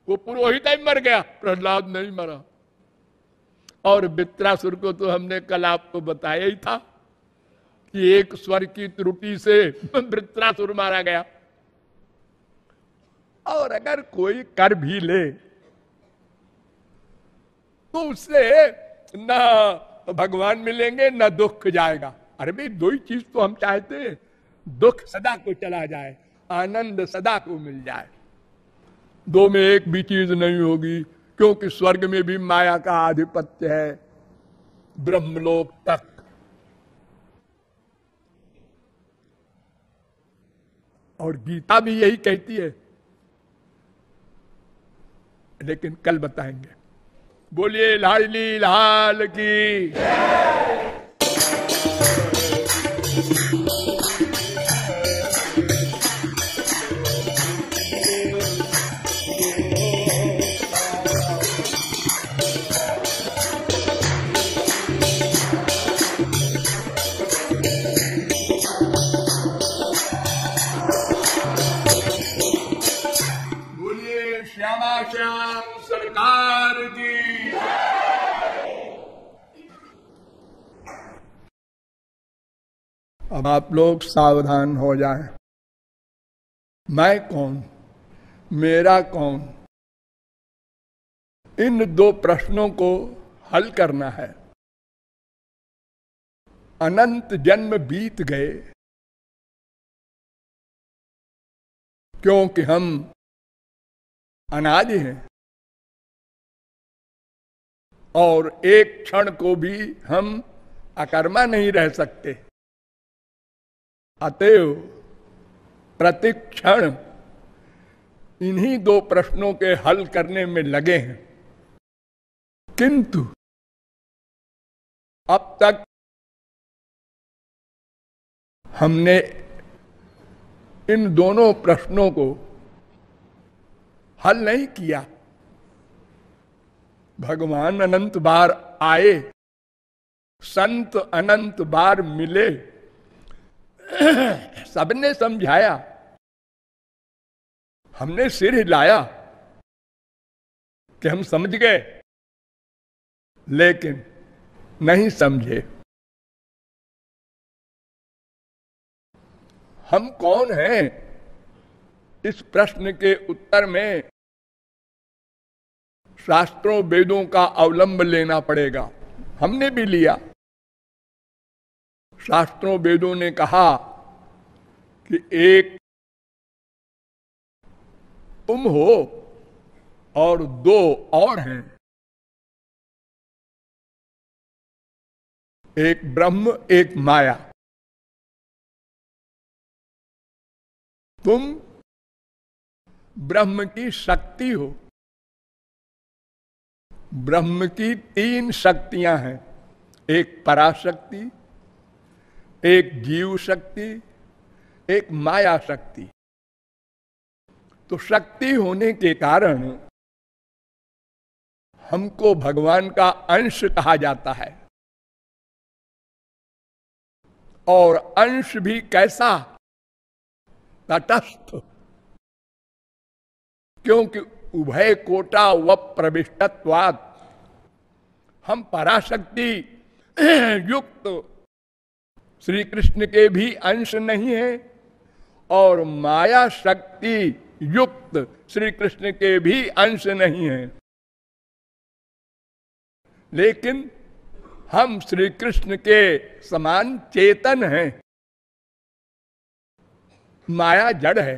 Speaker 1: वो पुरोहित ही मर गया प्रहलाद नहीं मरा और बित्रासुर को तो हमने कल आपको बताया ही था कि एक स्वर की त्रुटि से वृत्रासुर मारा गया और अगर कोई कर भी ले तो उससे ना भगवान मिलेंगे ना दुख जाएगा अरे भाई दो ही चीज तो हम चाहते हैं दुख सदा को चला जाए आनंद सदा को मिल जाए दो में एक भी चीज नहीं होगी क्योंकि स्वर्ग में भी माया का आधिपत्य है ब्रह्मलोक तक और गीता भी यही कहती है लेकिन कल बताएंगे बोलिए लाडली लाल की
Speaker 2: अब आप लोग सावधान हो जाएं मैं कौन मेरा कौन इन दो प्रश्नों को हल करना है अनंत जन्म बीत गए क्योंकि हम अनादि हैं और एक क्षण को भी हम अकर्मा नहीं रह सकते
Speaker 1: अतएव प्रतिक्षण इन्हीं दो
Speaker 2: प्रश्नों के हल करने में लगे हैं किंतु अब तक हमने इन दोनों प्रश्नों को
Speaker 1: हल नहीं किया भगवान अनंत बार आए संत अनंत बार मिले
Speaker 2: सबने समझाया हमने सिर हिलाया कि हम समझ गए लेकिन नहीं समझे हम कौन हैं इस प्रश्न के उत्तर में
Speaker 1: शास्त्रों वेदों का अवलंब लेना पड़ेगा
Speaker 2: हमने भी लिया शास्त्रों वेदों ने कहा कि एक तुम हो और दो और हैं एक ब्रह्म एक माया तुम ब्रह्म की शक्ति हो ब्रह्म की तीन शक्तियां
Speaker 1: हैं एक पराशक्ति एक जीव शक्ति एक माया शक्ति तो शक्ति होने के
Speaker 2: कारण हमको भगवान का अंश कहा जाता है और अंश भी कैसा तटस्थ क्योंकि
Speaker 1: उभय कोटा व प्रविष्टत्वाद हम पराशक्ति युक्त श्री कृष्ण के भी अंश नहीं है और माया शक्ति युक्त श्री कृष्ण के भी अंश नहीं है लेकिन हम श्री कृष्ण के समान चेतन हैं माया जड़ है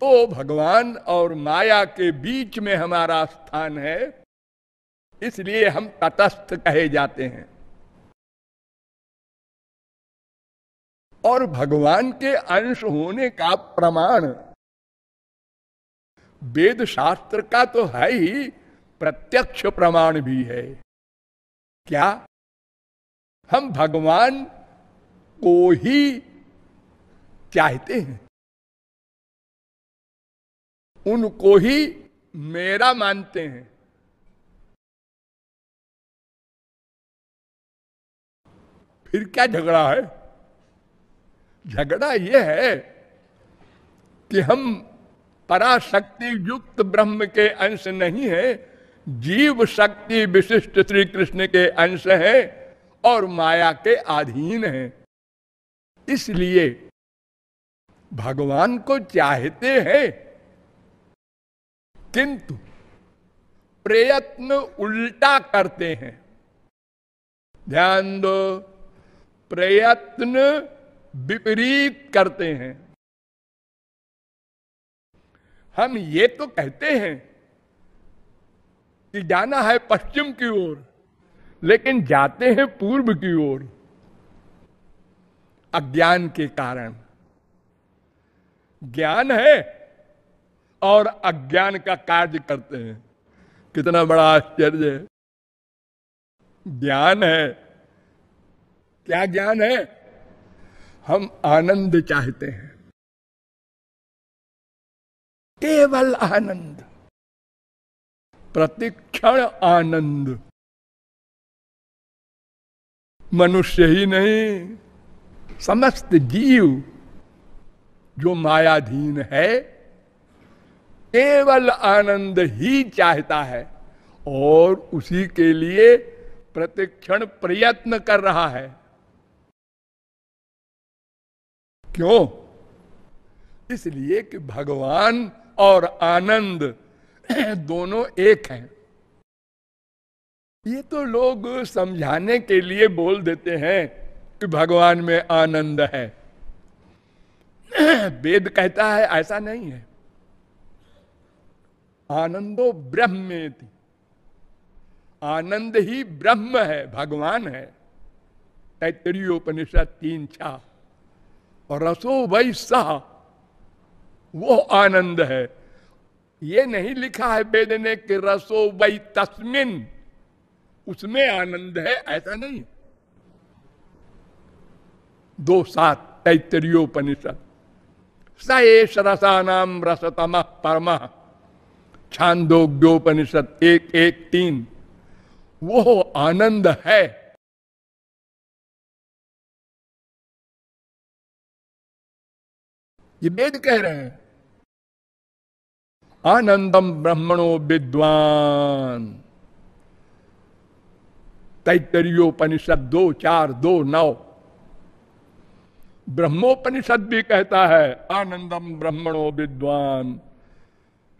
Speaker 1: तो भगवान और
Speaker 2: माया के बीच में हमारा स्थान है इसलिए हम तटस्थ कहे जाते हैं और भगवान के अंश होने का प्रमाण
Speaker 1: वेद शास्त्र का तो है ही प्रत्यक्ष प्रमाण भी है
Speaker 2: क्या हम भगवान को ही चाहते हैं उनको ही मेरा मानते हैं फिर क्या झगड़ा है
Speaker 1: झगड़ा यह है कि हम पराशक्ति युक्त ब्रह्म के अंश नहीं है जीव शक्ति विशिष्ट श्री कृष्ण के अंश है और माया के अधीन है इसलिए भगवान को चाहते हैं किंतु प्रयत्न उल्टा करते हैं ध्यान दो प्रयत्न विपरीत करते हैं हम ये तो कहते हैं कि जाना है पश्चिम की ओर लेकिन जाते हैं पूर्व की ओर अज्ञान के कारण ज्ञान है और अज्ञान का कार्य करते हैं कितना बड़ा आश्चर्य है ज्ञान है क्या ज्ञान है हम
Speaker 2: आनंद चाहते हैं केवल आनंद प्रतिक्षण आनंद मनुष्य ही नहीं समस्त
Speaker 1: जीव जो मायाधीन है केवल आनंद ही चाहता है और उसी के लिए प्रतिक्षण प्रयत्न कर रहा है क्यों इसलिए कि भगवान और आनंद दोनों एक हैं ये तो लोग समझाने के लिए बोल देते हैं कि भगवान में आनंद है वेद कहता है ऐसा नहीं है आनंदो ब्रह्म आनंद ही ब्रह्म है भगवान है तैतरी उपनिषद तीन छा और रसो वही सा वो आनंद है ये नहीं लिखा है वेद ने कि रसो वही तस्मिन उसमें आनंद है ऐसा नहीं दो सात तैतरियोपनिषद स एष नाम रसतम परम
Speaker 2: छांदोग्योपनिषद एक एक तीन वो आनंद है ये वेद कह रहे हैं आनंदम ब्रह्मणो विद्वान
Speaker 1: तैतरियोपनिषद दो चार दो नौ ब्रह्मोपनिषद भी कहता है आनंदम ब्रह्मणो विद्वान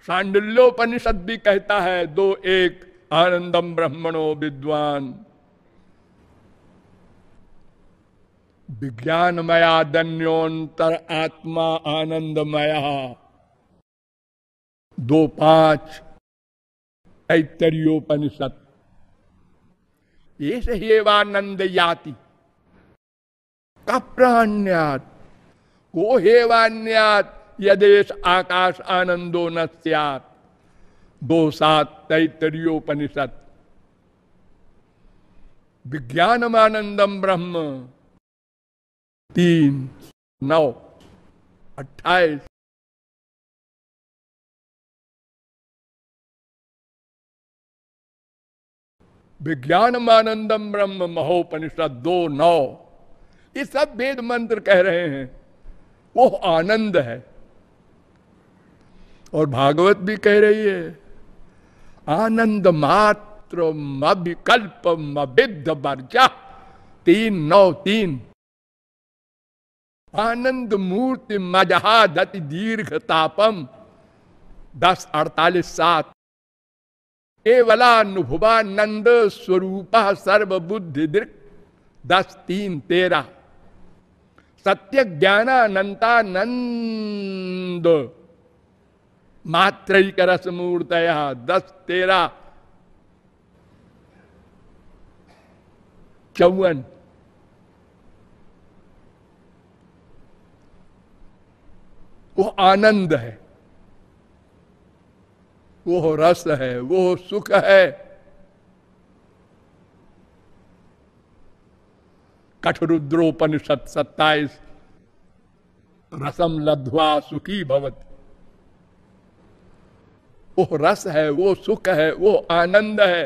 Speaker 1: सांडल्योपनिषद भी कहता है दो एक आनंदम ब्रह्मणो विद्वान विज्ञानमया धन्योन्तर आत्मा आनंदमया दो पांच ऐतरियोपनिषद ये हेवानंद याति का प्राण्यात को हेवान्यात यदेश आकाश आनंदो न सत दो सात तैतरियोपनिषद
Speaker 2: विज्ञानमानंदम ब्रह्म तीन नौ अट्ठाईस विज्ञान आनंदम ब्रह्म महोपनिषद दो नौ ये सब वेद मंत्र कह रहे हैं
Speaker 1: वो आनंद है और भागवत भी कह रही है आनंद मात्र अभिकल्प मिद्ध वर्जा तीन नौ तीन आनंद मूर्ति मजहादति दीर्घ तापम दस अड़तालीस सात केवलानुभवानंद स्वरूप सर्वबुद्धि दृक् दस तीन तेरह सत्य ज्ञानानंतानंद मात्र रस मूर्त दस तेरा चौवन वो आनंद है वो रस है वो सुख है कठरुद्रोपनिषद सत्ताईस रसम लध्वा सुखी भवत वो रस है वो सुख है वो आनंद है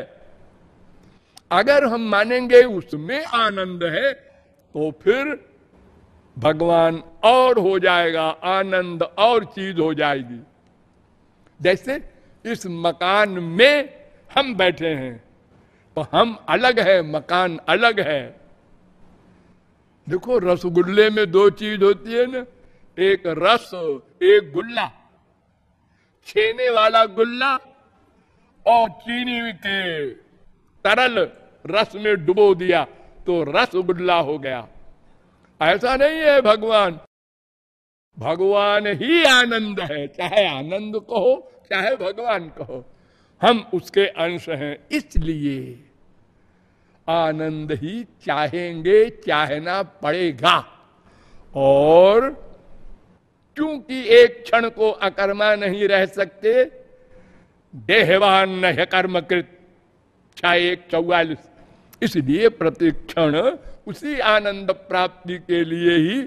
Speaker 1: अगर हम मानेंगे उसमें आनंद है तो फिर भगवान और हो जाएगा आनंद और चीज हो जाएगी जैसे इस मकान में हम बैठे हैं तो हम अलग है मकान अलग है देखो रसगुल्ले में दो चीज होती है ना एक रस एक गुल्ला छेने वाला गुल्ला और चीनी के तरल रस में डुबो दिया तो रसगुल्ला हो गया ऐसा नहीं है भगवान भगवान ही आनंद है चाहे आनंद कहो चाहे भगवान कहो हम उसके अंश हैं इसलिए आनंद ही चाहेंगे चाहना पड़ेगा और क्योंकि एक क्षण को अकर्मा नहीं रह सकते देहवान न कर्मकृत छा एक चौवालिस इसलिए प्रतिक्षण उसी आनंद प्राप्ति के लिए ही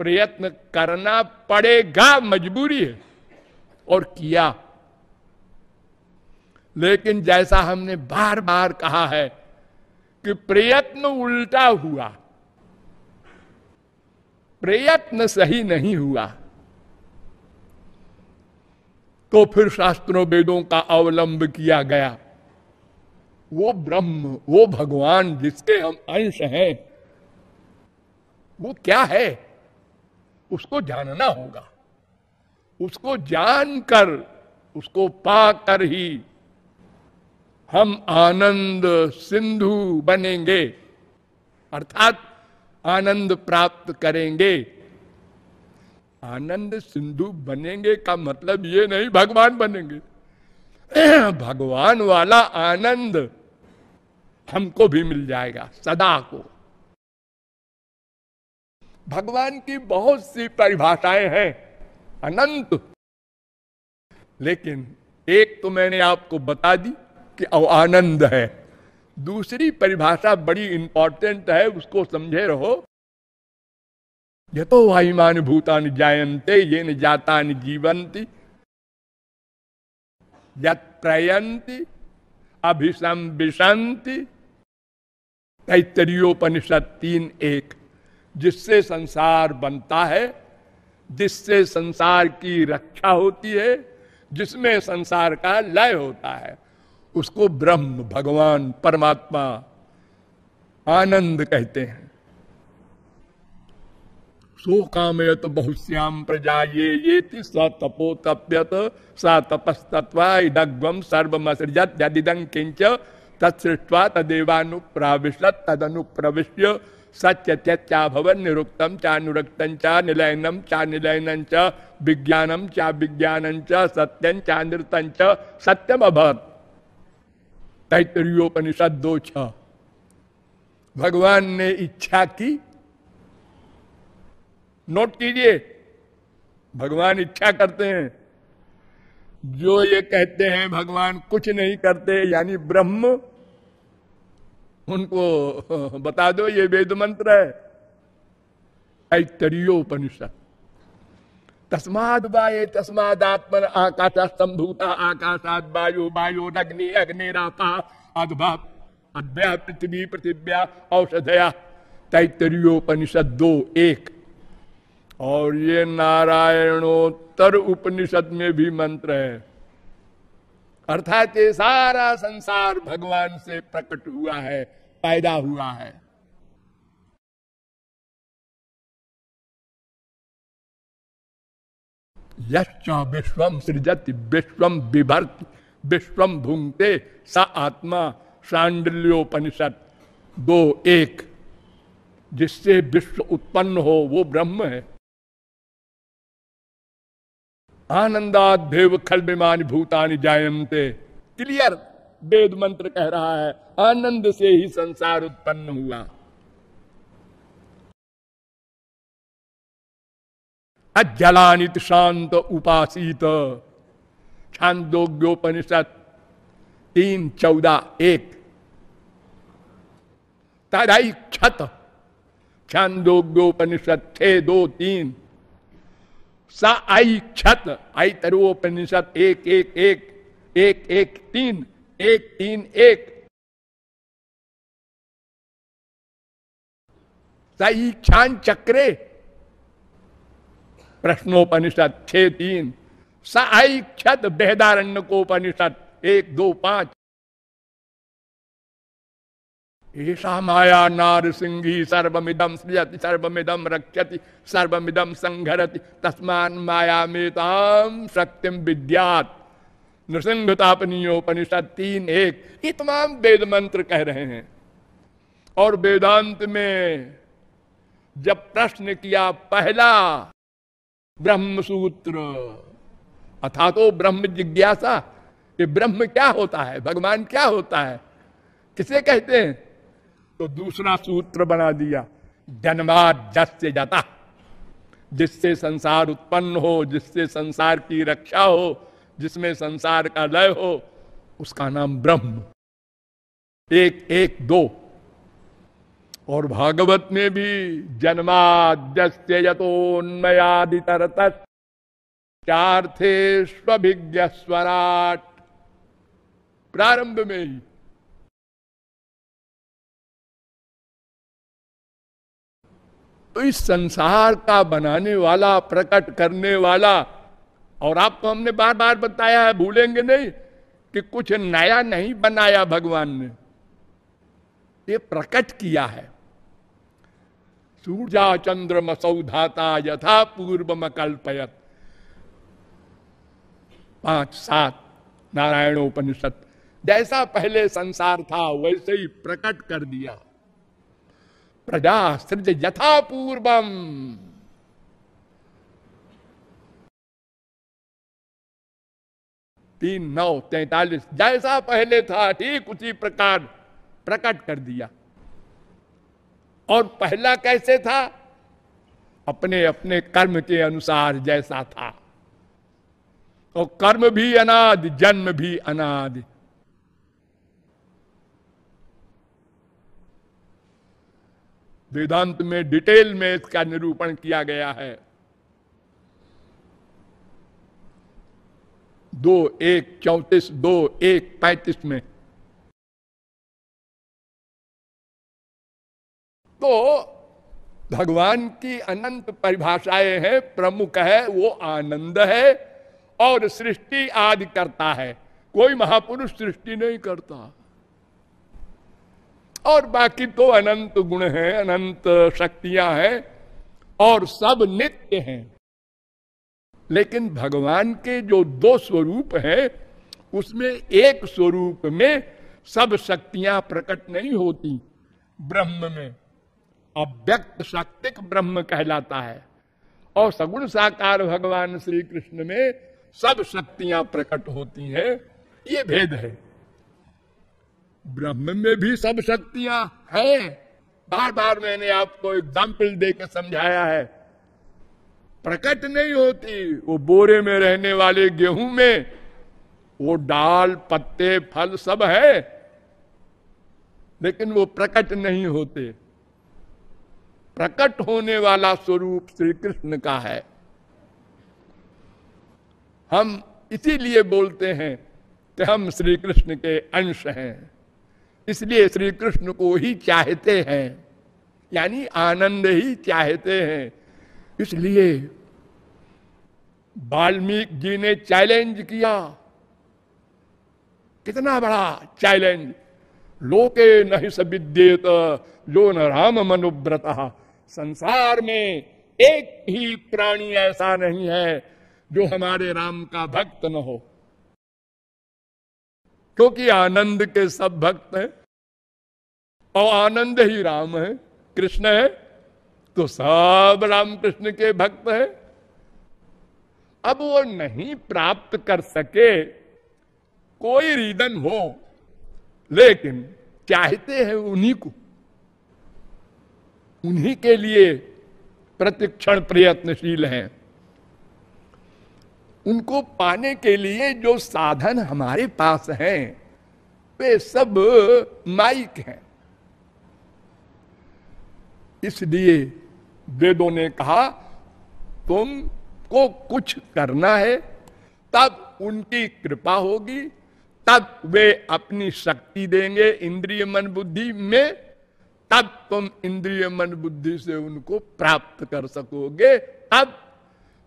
Speaker 1: प्रयत्न करना पड़ेगा मजबूरी है और किया लेकिन जैसा हमने बार बार कहा है कि प्रयत्न उल्टा हुआ प्रयत्न सही नहीं हुआ तो फिर शास्त्रों वेदों का अवलंब किया गया वो ब्रह्म वो भगवान जिसके हम अंश हैं वो क्या है उसको जानना होगा उसको जानकर उसको पाकर ही हम आनंद सिंधु बनेंगे अर्थात आनंद प्राप्त करेंगे आनंद सिंधु बनेंगे का मतलब ये नहीं भगवान बनेंगे भगवान वाला आनंद हमको भी मिल जाएगा सदा को भगवान की बहुत सी परिभाषाएं हैं अनंत लेकिन एक तो मैंने आपको बता दी कि अव आनंद है दूसरी परिभाषा बड़ी इंपॉर्टेंट है उसको समझे रहो यथो वायुमान भूतान जायंते ये न जाता न जीवंती यत्रयंती अभिसम विशंति तैतरीयोपनिषद तीन एक जिससे संसार बनता है जिससे संसार की रक्षा होती है जिसमें संसार का लय होता है उसको ब्रह्म भगवान परमात्मा आनंद कहते हैं सो कामयत तो बहुश्याम प्रजा ये ये स तपो तप्यत स तपस्तवा इडग्वम सर्वमसृजत किंच तत्सृष्टवा तदेवानुप्राविशत तदनुप्रविश्य सत्य त्यचा भवन निरुक्तम चा अनुरक्तम चा निलयनम चा निलयनम च विज्ञानम चा विज्ञानम च सत्यम चा नृतम च सत्यम अभत तैतरीयोपनिषद दो छ भगवान ने इच्छा की नोट कीजिए भगवान इच्छा करते हैं जो ये कहते हैं भगवान कुछ नहीं करते यानी ब्रह्म उनको बता दो ये वेद मंत्र है ऐतरियोपनिषद तस्माद वाये तस्माद आत्म आकाश संभूता आकाशाद वायु वायु अग्नि राता अद्भा अद्भ्या पृथ्वी पृथिव्या औषधया तैतरियोपनिषद दो एक और ये नारायणोत्तर उपनिषद में भी मंत्र है
Speaker 2: अर्थात ये सारा संसार भगवान से प्रकट हुआ है पैदा हुआ है यश्च विश्वम सृजत विश्वम विभर्त
Speaker 1: विश्वम भूंगते स आत्मा सांडल्योपनिषद दो एक जिससे विश्व उत्पन्न हो वो ब्रह्म है आनंदात खल विमान भूतान जायमते क्लियर वेद मंत्र कह रहा है आनंद से ही संसार उत्पन्न हुआ अज्जलानित शांत उपासित छांदोग्योपनिषद तीन चौदह एक तदाई छत छांदोग्योपनिषद छे दो तीन सा आई क्षत आई तरुपनिषद एक एक एक
Speaker 2: एक एक तीन एक तीन एक सही छान चक्रे
Speaker 1: प्रश्नोपनिषद छह तीन स आई क्षत बेहदारण्य को उपनिषद एक दो पांच ऐसा माया सिंह सर्वमिदम सृजति सर्वमिदम रक्षति सर्वमिदम संघरति तस्मान माया में शक्ति विद्यात नृसिंहतापनीयोपनिषद तीन एक ये तमाम वेद मंत्र कह रहे हैं और वेदांत में जब प्रश्न किया पहला ब्रह्म सूत्र अथा तो ब्रह्म जिज्ञासा ये ब्रह्म क्या होता है भगवान क्या होता है किसे कहते हैं तो दूसरा सूत्र बना दिया जन्माद जस्य जता जिससे संसार उत्पन्न हो जिससे संसार की रक्षा हो जिसमें संसार का लय हो उसका नाम ब्रह्म एक एक दो और भागवत में भी जन्माद्यस्तोन्मयादितरत चार थे स्वभिज्ञ स्वराट
Speaker 2: प्रारंभ में ही तो इस संसार का बनाने
Speaker 1: वाला प्रकट करने वाला और आपको तो हमने बार बार बताया है भूलेंगे नहीं कि कुछ नया नहीं बनाया भगवान ने ये प्रकट किया है सूर्या चंद्र मसौधाता यथा पूर्व मकल्पयत पांच सात नारायण उपनिषद जैसा पहले संसार था वैसे ही प्रकट कर दिया
Speaker 2: प्रजा सृज यथा पूर्वम तीन
Speaker 1: नौ तैतालीस जैसा पहले था ठीक उसी प्रकार प्रकट कर दिया और पहला कैसे था अपने अपने कर्म के अनुसार जैसा था और तो कर्म भी अनाद जन्म भी अनाद वेदांत में डिटेल में इसका निरूपण किया गया है दो एक
Speaker 2: चौतीस दो एक पैतीस में तो भगवान की अनंत परिभाषाएं
Speaker 1: हैं प्रमुख है वो आनंद है और सृष्टि आदि करता है कोई महापुरुष सृष्टि नहीं करता और बाकी तो अनंत गुण है अनंत शक्तियां हैं और सब नित्य हैं लेकिन भगवान के जो दो स्वरूप हैं उसमें एक स्वरूप में सब शक्तियां प्रकट नहीं होती ब्रह्म में अव्यक्त शक्तिक ब्रह्म कहलाता है और सगुण साकार भगवान श्री कृष्ण में सब शक्तियां प्रकट होती हैं ये भेद है ब्रह्म में भी सब शक्तियां है बार बार मैंने आपको एग्जाम्पल देकर समझाया है प्रकट नहीं होती वो बोरे में रहने वाले गेहूं में वो डाल पत्ते फल सब है लेकिन वो प्रकट नहीं होते प्रकट होने वाला स्वरूप श्री कृष्ण का है हम इसीलिए बोलते हैं कि हम श्री कृष्ण के अंश हैं इसलिए श्री कृष्ण को ही चाहते हैं यानी आनंद ही चाहते हैं इसलिए वाल्मीकि जी ने चैलेंज किया कितना बड़ा चैलेंज लोके नहीं सविद्येत जो न राम मनोव्रत संसार में एक ही प्राणी ऐसा नहीं है जो हमारे राम का भक्त न हो क्योंकि आनंद के सब भक्त हैं और आनंद ही राम है कृष्ण है तो सब राम कृष्ण के भक्त है अब वो नहीं प्राप्त कर सके कोई रीजन हो लेकिन चाहते हैं उन्हीं को उन्हीं के लिए प्रतिक्षण प्रयत्नशील हैं उनको पाने के लिए जो साधन हमारे पास हैं वे सब माइक हैं इसलिए वेदों ने कहा तुम को कुछ करना है तब उनकी कृपा होगी तब वे अपनी शक्ति देंगे इंद्रिय मन बुद्धि में तब तुम इंद्रिय मन बुद्धि से उनको प्राप्त कर सकोगे तब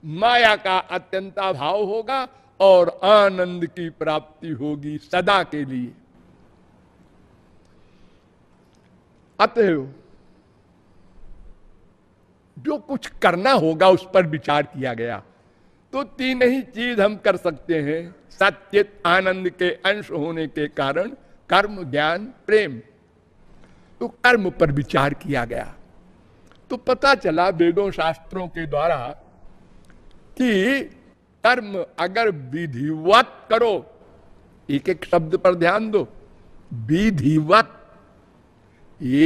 Speaker 1: माया का अत्यंता भाव होगा और आनंद की प्राप्ति होगी सदा के लिए अतएव जो कुछ करना होगा उस पर विचार किया गया तो तीन ही चीज हम कर सकते हैं सत्य आनंद के अंश होने के कारण कर्म ज्ञान प्रेम तो कर्म पर विचार किया गया तो पता चला वेदों शास्त्रों के द्वारा कि कर्म अगर विधिवत करो एक एक शब्द पर ध्यान दो विधिवत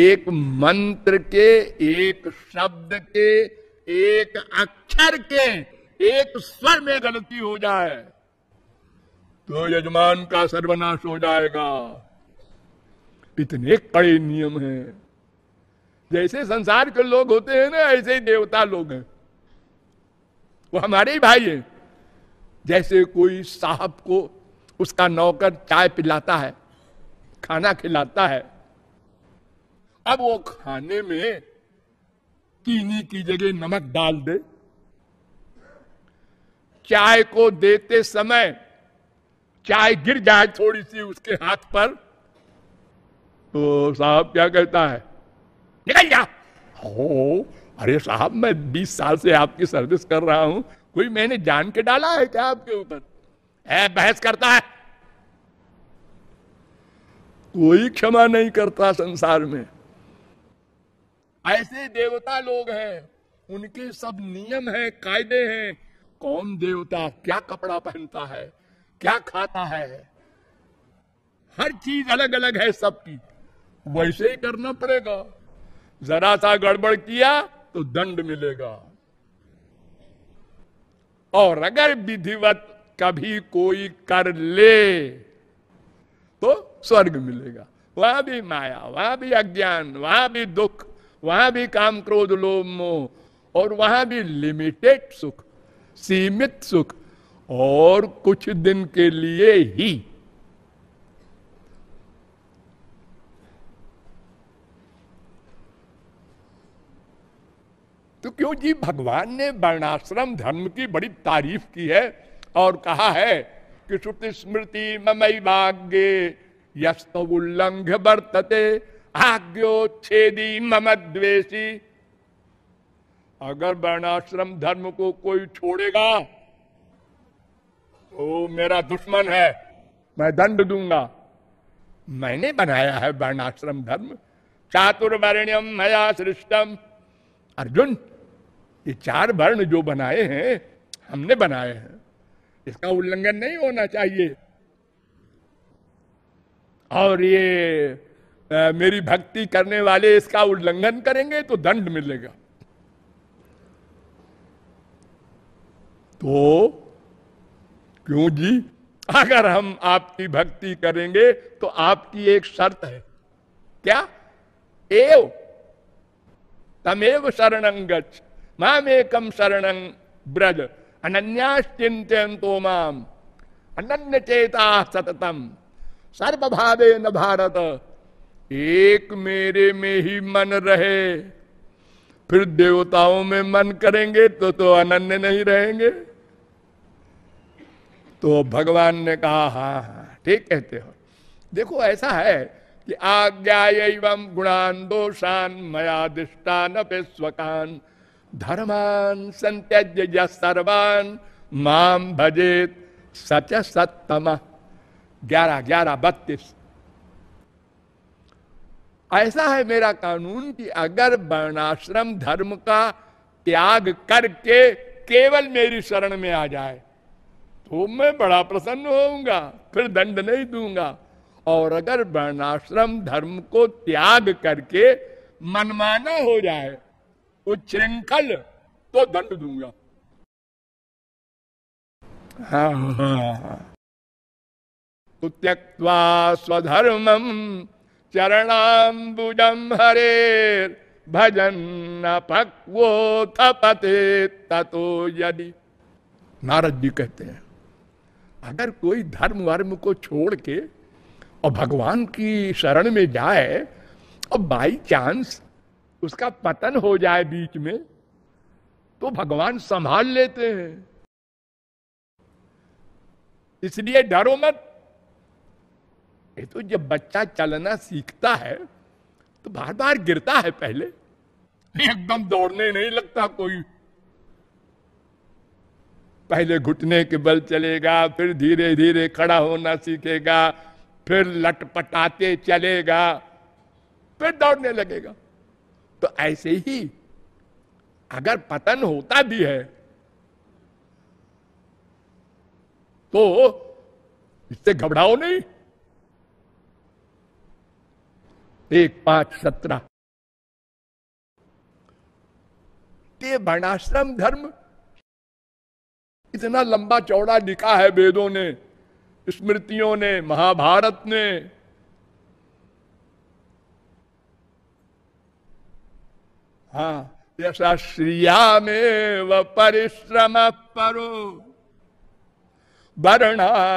Speaker 1: एक मंत्र के एक शब्द के एक अक्षर के एक स्वर में गलती हो जाए तो यजमान का सर्वनाश हो जाएगा इतने कड़े नियम हैं जैसे संसार के लोग होते हैं ना ऐसे ही देवता लोग हैं वो हमारे ही भाई हैं जैसे कोई साहब को उसका नौकर चाय पिलाता है खाना खिलाता है अब वो खाने में चीनी की जगह नमक डाल दे चाय को देते समय चाय गिर जाए थोड़ी सी उसके हाथ पर तो साहब क्या कहता है निकल जा हो अरे साहब मैं 20 साल से आपकी सर्विस कर रहा हूं कोई मैंने जान के डाला है क्या आपके ऊपर है बहस करता है कोई क्षमा नहीं करता संसार में ऐसे देवता लोग हैं उनके सब नियम हैं कायदे हैं कौन देवता क्या कपड़ा पहनता है क्या खाता है हर चीज अलग अलग है सबकी वैसे ही करना पड़ेगा जरा सा गड़बड़ किया तो दंड मिलेगा और अगर विधिवत कभी कोई कर ले तो स्वर्ग मिलेगा वहां भी माया वहां भी अज्ञान वहां भी दुख वहां भी काम क्रोध लोभ मोह और वहां भी लिमिटेड सुख सीमित सुख और कुछ दिन के लिए ही तो क्यों जी भगवान ने वर्णाश्रम धर्म की बड़ी तारीफ की है और कहा है कि श्रुति स्मृति ममई भाग्य उल्लंघ वर्तते आज्ञोच्छेदी मम द्वेषी अगर वर्णाश्रम धर्म को कोई छोड़ेगा तो मेरा दुश्मन है मैं दंड दूंगा मैंने बनाया है वर्णाश्रम धर्म चातुर्वर्ण्यम मया सृष्टम अर्जुन ये चार वर्ण जो बनाए हैं हमने बनाए हैं इसका उल्लंघन नहीं होना चाहिए और ये आ, मेरी भक्ति करने वाले इसका उल्लंघन करेंगे तो दंड मिलेगा तो क्यों जी अगर हम आपकी भक्ति करेंगे तो आपकी एक शर्त है क्या एव तमेव शरण गच्छ मामेकम शरण ब्रज अनन्याश्चिंतो माम अन्य चेता सततम सर्वभावे न भारत एक मेरे में ही मन रहे फिर देवताओं में मन करेंगे तो तो अनन्य नहीं रहेंगे तो भगवान ने कहा हा हा ठीक कहते हो देखो ऐसा है कि आज्ञा एवं गुणान दोषान मयादिष्टान पे स्वकान धर्मान संत्यज्य सर्वान माम भजेत सच सत्तम ग्यारह ग्यारह बत्तीस ऐसा है मेरा कानून कि अगर वर्णाश्रम धर्म का त्याग करके केवल मेरी शरण में आ जाए तो मैं बड़ा प्रसन्न होऊंगा फिर दंड नहीं दूंगा और अगर वर्णाश्रम धर्म को त्याग करके
Speaker 2: मनमाना हो जाए उच्छृंखल तो, तो दंड दूंगा
Speaker 1: तो त्यक्वा स्वधर्म चरणाम्बुजम हरे भजन न पक्वो थपते ततो यदि नारद जी कहते हैं अगर कोई धर्म वर्म को छोड़ के और भगवान की शरण में जाए और बाई चांस उसका पतन हो जाए बीच में तो भगवान संभाल लेते हैं इसलिए डरो मत ये तो जब बच्चा चलना सीखता है तो बार बार गिरता है पहले एकदम दौड़ने नहीं लगता कोई पहले घुटने के बल चलेगा फिर धीरे धीरे खड़ा होना सीखेगा फिर लटपटाते चलेगा फिर दौड़ने लगेगा तो ऐसे ही अगर पतन होता भी है तो इससे घबराओ नहीं एक पांच सत्रह ते वर्णाश्रम धर्म इतना लंबा चौड़ा लिखा है वेदों ने स्मृतियों ने महाभारत ने हाँ यशा व परिश्रम परो वर्णाश्रमाचार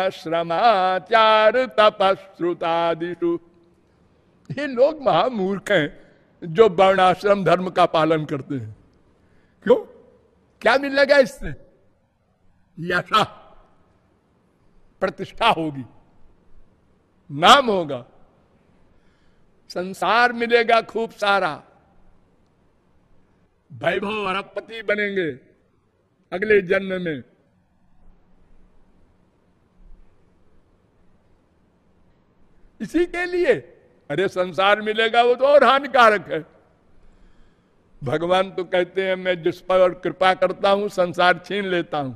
Speaker 1: दिशु ये लोग महामूर्ख हैं जो वर्णाश्रम धर्म का पालन करते हैं क्यों क्या मिलेगा इससे यशा प्रतिष्ठा होगी नाम होगा संसार मिलेगा खूब सारा वैभव और पति बनेंगे अगले जन्म में इसी के लिए अरे संसार मिलेगा वो तो और हानिकारक है भगवान तो कहते हैं मैं जिस पर कृपा करता हूं संसार छीन लेता हूं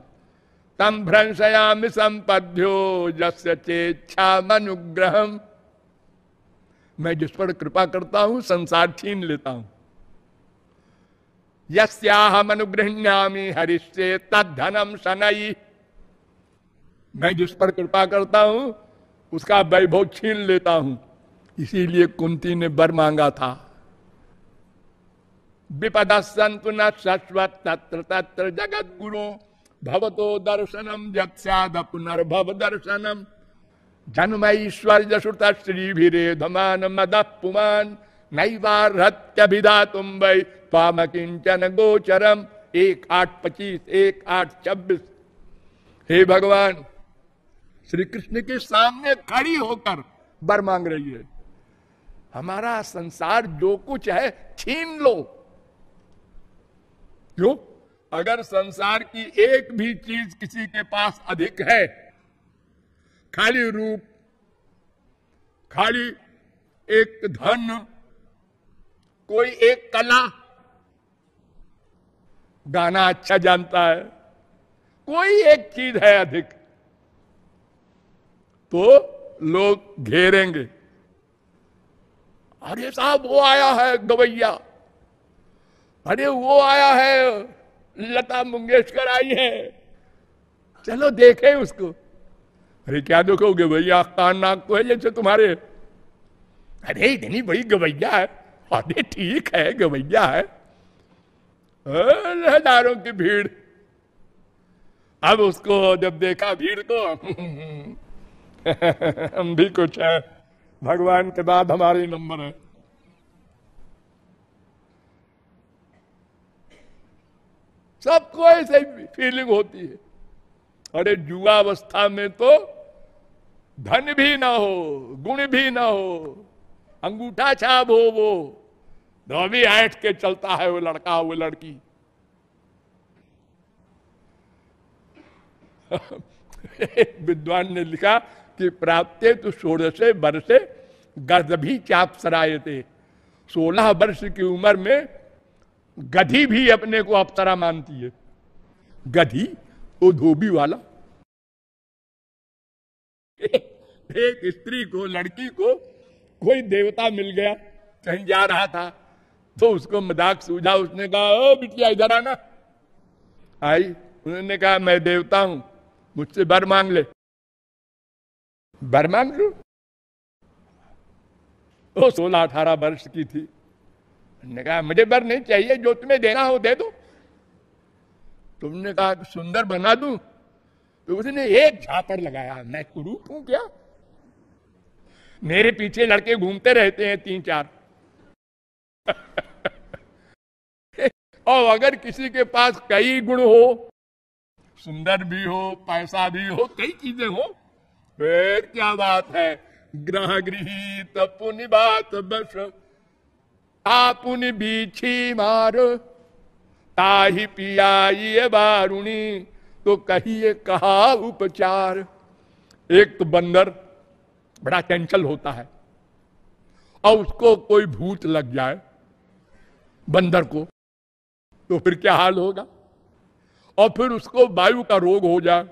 Speaker 1: तम भ्रंशयामि संपद्यो जस्य चेच्छा मनुग्रह मैं जिस पर कृपा करता हूं संसार छीन लेता हूं यस्याहमनुगृहण्यामी हरिश्चे तद्धनम शनई मैं जिस पर कृपा करता हूं उसका वैभव छीन लेता हूं इसीलिए कुंती ने बर मांगा था विपद संतु न शश्वत तत्र तत्र जगत गुरु भवतो दर्शनम जत्स्याद पुनर्भव दर्शनम जन्म ईश्वर जसुत श्री भीरे धमान मद पुमान नैवार्हत्यभिधा तुम वै पाम किंचन गोचरम एक आठ पच्चीस एक आठ छब्बीस हे भगवान श्री कृष्ण के सामने खड़ी होकर बर मांग रही है हमारा संसार जो कुछ है छीन लो क्यों अगर संसार की एक भी चीज किसी के पास अधिक है खाली रूप खाली एक धन कोई एक कला गाना अच्छा जानता है कोई एक चीज है अधिक तो लोग घेरेंगे अरे साहब वो आया है गवैया अरे वो आया है लता मंगेशकर आई है चलो देखे उसको अरे क्या देखोगे भैया कान नाक को तो है जैसे तुम्हारे अरे इतनी बड़ी गवैया है अरे ठीक है गवैया है हजारों की भीड़ अब उसको जब देखा भीड़ को तो हम भी कुछ है भगवान के बाद हमारे नंबर है सबको ऐसे फीलिंग होती है अरे जुआ अवस्था में तो धन भी ना हो गुण भी ना हो अंगूठा छाप हो वो धोबी ऐठ के चलता है वो लड़का वो लड़की एक विद्वान ने लिखा कि प्राप्त तो सोलह से वर्षे गध भी चाप सराये थे सोलह वर्ष की उम्र में गधी भी अपने को अपतरा मानती है गधी वो धोबी वाला एक स्त्री को लड़की को कोई देवता मिल गया कहीं जा रहा था तो उसको मजाक सूझा उसने कहा ओ बिटिया इधर आना आई उन्होंने कहा मैं देवता हूं मुझसे बर मांग ले बर मांग लू वो सोलह अठारह वर्ष की थी उन्होंने कहा मुझे बर नहीं चाहिए जो तुम्हें देना हो दे दो तुमने कहा तो सुंदर बना दू तो उसने एक झापड़ लगाया मैं कुरूप हूं क्या मेरे पीछे लड़के घूमते रहते हैं तीन चार और अगर किसी के पास कई गुण हो सुंदर भी हो पैसा भी हो कई चीजें हो फिर क्या बात है ग्रह गृहित पुण्य बात बस आप बीछी मार ताही पियाई बारुणी तो कहिए कहा उपचार एक तो बंदर बड़ा टेंशन होता है और उसको कोई भूत लग जाए बंदर को तो फिर क्या हाल होगा और फिर उसको वायु का रोग हो जाए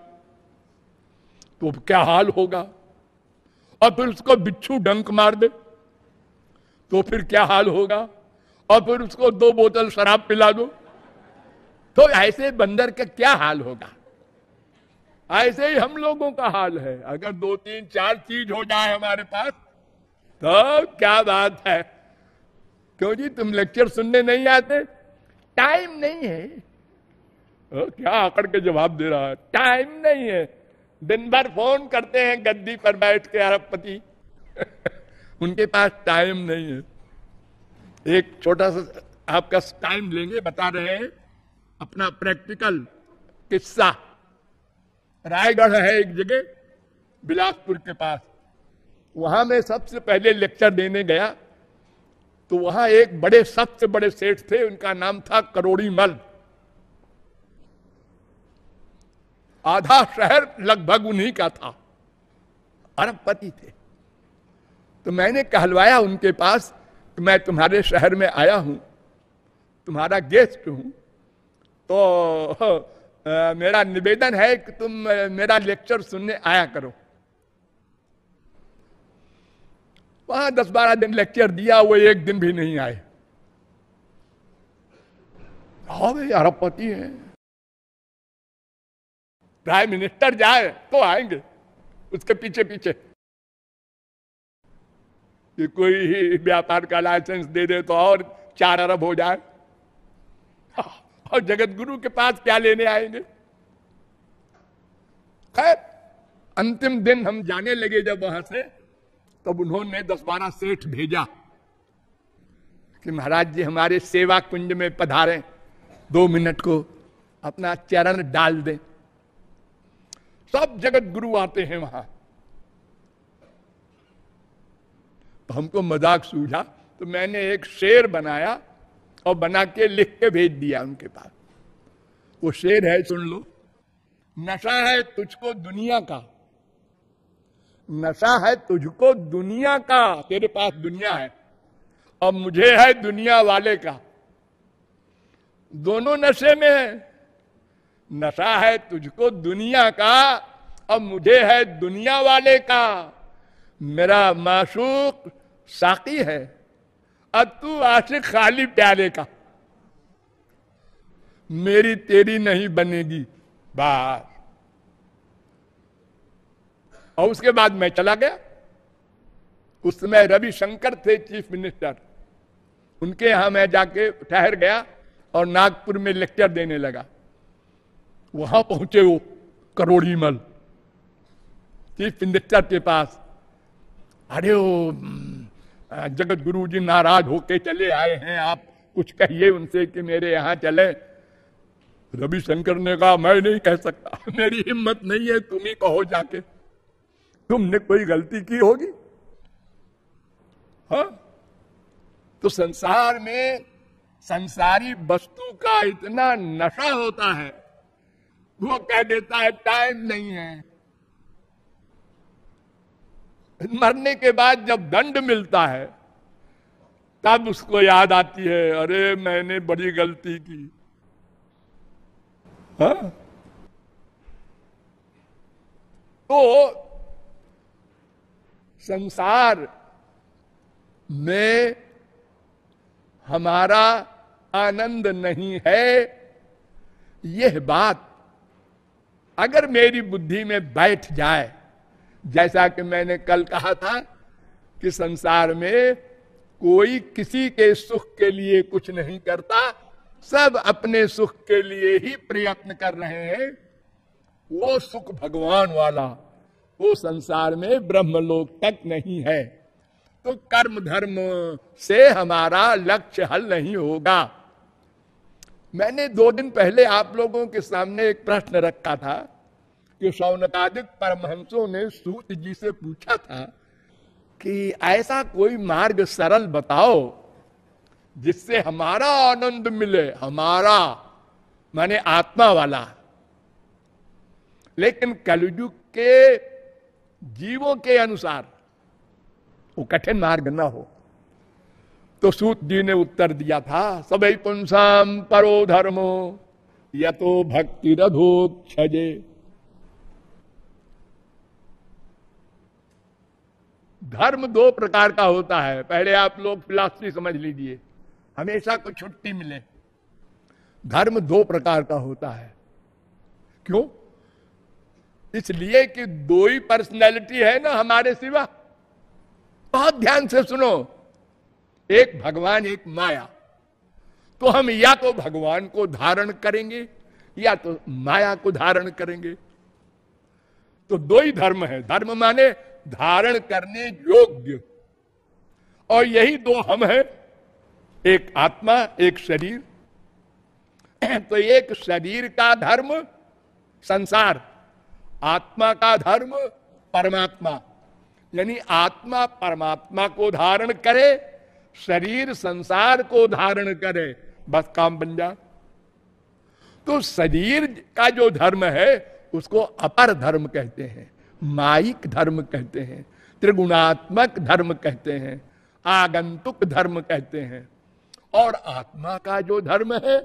Speaker 1: तो क्या हाल होगा और फिर उसको बिच्छू डंक मार दे तो फिर क्या हाल होगा और फिर उसको दो बोतल शराब पिला दो तो ऐसे बंदर का क्या हाल होगा ऐसे ही हम लोगों का हाल है अगर दो तीन चार चीज हो जाए हमारे पास तो क्या बात है क्यों जी तुम लेक्चर सुनने नहीं आते टाइम नहीं है ओ, क्या आकड़ के जवाब दे रहा है टाइम नहीं है दिन भर फोन करते हैं गद्दी पर बैठ के अरबपति उनके पास टाइम नहीं है एक छोटा सा आपका टाइम लेंगे बता रहे हैं अपना प्रैक्टिकल किस्सा रायगढ़ है एक जगह बिलासपुर के पास वहां मैं सबसे पहले लेक्चर देने गया तो वहां एक बड़े सबसे बड़े सेठ थे उनका नाम था करोड़ी मल आधा शहर लगभग उन्हीं का था अरबपति थे तो मैंने कहलवाया उनके पास कि मैं तुम्हारे शहर में आया हूं तुम्हारा गेस्ट हूं तो आ, मेरा निवेदन है कि तुम मेरा लेक्चर सुनने आया करो वहां दस बारह दिन लेक्चर दिया वो एक दिन भी नहीं आए हाँ भाई अरबपति हैं प्राइम मिनिस्टर जाए तो आएंगे उसके पीछे पीछे कि कोई ही व्यापार का लाइसेंस दे दे तो और चार अरब हो जाए और जगत गुरु के पास क्या लेने आएंगे खैर अंतिम दिन हम जाने लगे जब वहां से तब उन्होंने दस बारह सेठ भेजा कि महाराज जी हमारे सेवा कुंज में पधारे दो मिनट को अपना चरण डाल दें सब जगत गुरु आते हैं वहां तो हमको मजाक सूझा तो मैंने एक शेर बनाया और बना के लिख के भेज दिया उनके पास वो शेर है सुन लो नशा है तुझको दुनिया का नशा है तुझको दुनिया का तेरे पास दुनिया है और मुझे है दुनिया वाले का दोनों नशे में है नशा है तुझको दुनिया का और मुझे है दुनिया वाले का मेरा माशूक साकी है और तू आशिक खाली प्यारे का मेरी तेरी नहीं बनेगी बात और उसके बाद मैं चला गया उस समय रविशंकर थे चीफ मिनिस्टर उनके यहां मैं जाके ठहर गया और नागपुर में लेक्चर देने लगा वहां पहुंचे वो करोड़ी मल चीफ मिनिस्टर के पास अरे वो हम्म, जगत गुरु जी नाराज होके चले आए हैं आप कुछ कहिए उनसे कि मेरे यहां चले रविशंकर ने कहा मैं नहीं कह सकता मेरी हिम्मत नहीं है तुम ही कहो जाके तुमने कोई गलती की होगी हा? तो संसार में संसारी वस्तु का इतना नशा होता है वो कह देता है टाइम नहीं है मरने के बाद जब दंड मिलता है तब उसको याद आती है अरे मैंने बड़ी गलती की हा? तो संसार में हमारा आनंद नहीं है यह बात अगर मेरी बुद्धि में बैठ जाए जैसा कि मैंने कल कहा था कि संसार में कोई किसी के सुख के लिए कुछ नहीं करता सब अपने सुख के लिए ही प्रयत्न कर रहे हैं वो सुख भगवान वाला वो संसार में ब्रह्मलोक तक नहीं है तो कर्म धर्म से हमारा लक्ष्य हल नहीं होगा मैंने दो दिन पहले आप लोगों के सामने एक प्रश्न रखा था कि सौनकादिक परमहंसों ने सूत जी से पूछा था कि ऐसा कोई मार्ग सरल बताओ जिससे हमारा आनंद मिले हमारा माने आत्मा वाला लेकिन कलयुग के जीवों के अनुसार वो कठिन मार्ग न हो तो सूत जी ने उत्तर दिया था सभी पुंसाम परो धर्मो यतो भक्ति छजे धर्म दो प्रकार का होता है पहले आप लोग फिलासफी समझ लीजिए हमेशा को छुट्टी मिले धर्म दो प्रकार का होता है क्यों इसलिए कि दो ही पर्सनैलिटी है ना हमारे सिवा बहुत ध्यान से सुनो एक भगवान एक माया तो हम या तो भगवान को धारण करेंगे या तो माया को धारण करेंगे तो दो ही धर्म है धर्म माने धारण करने योग्य और यही दो हम हैं एक आत्मा एक शरीर तो एक शरीर का धर्म संसार आत्मा का धर्म परमात्मा यानी आत्मा परमात्मा को धारण करे शरीर संसार को धारण करे बस काम बन जा तो शरीर का जो धर्म है उसको अपर धर्म कहते हैं माइक धर्म कहते हैं त्रिगुणात्मक धर्म कहते हैं आगंतुक धर्म कहते हैं और आत्मा का जो धर्म है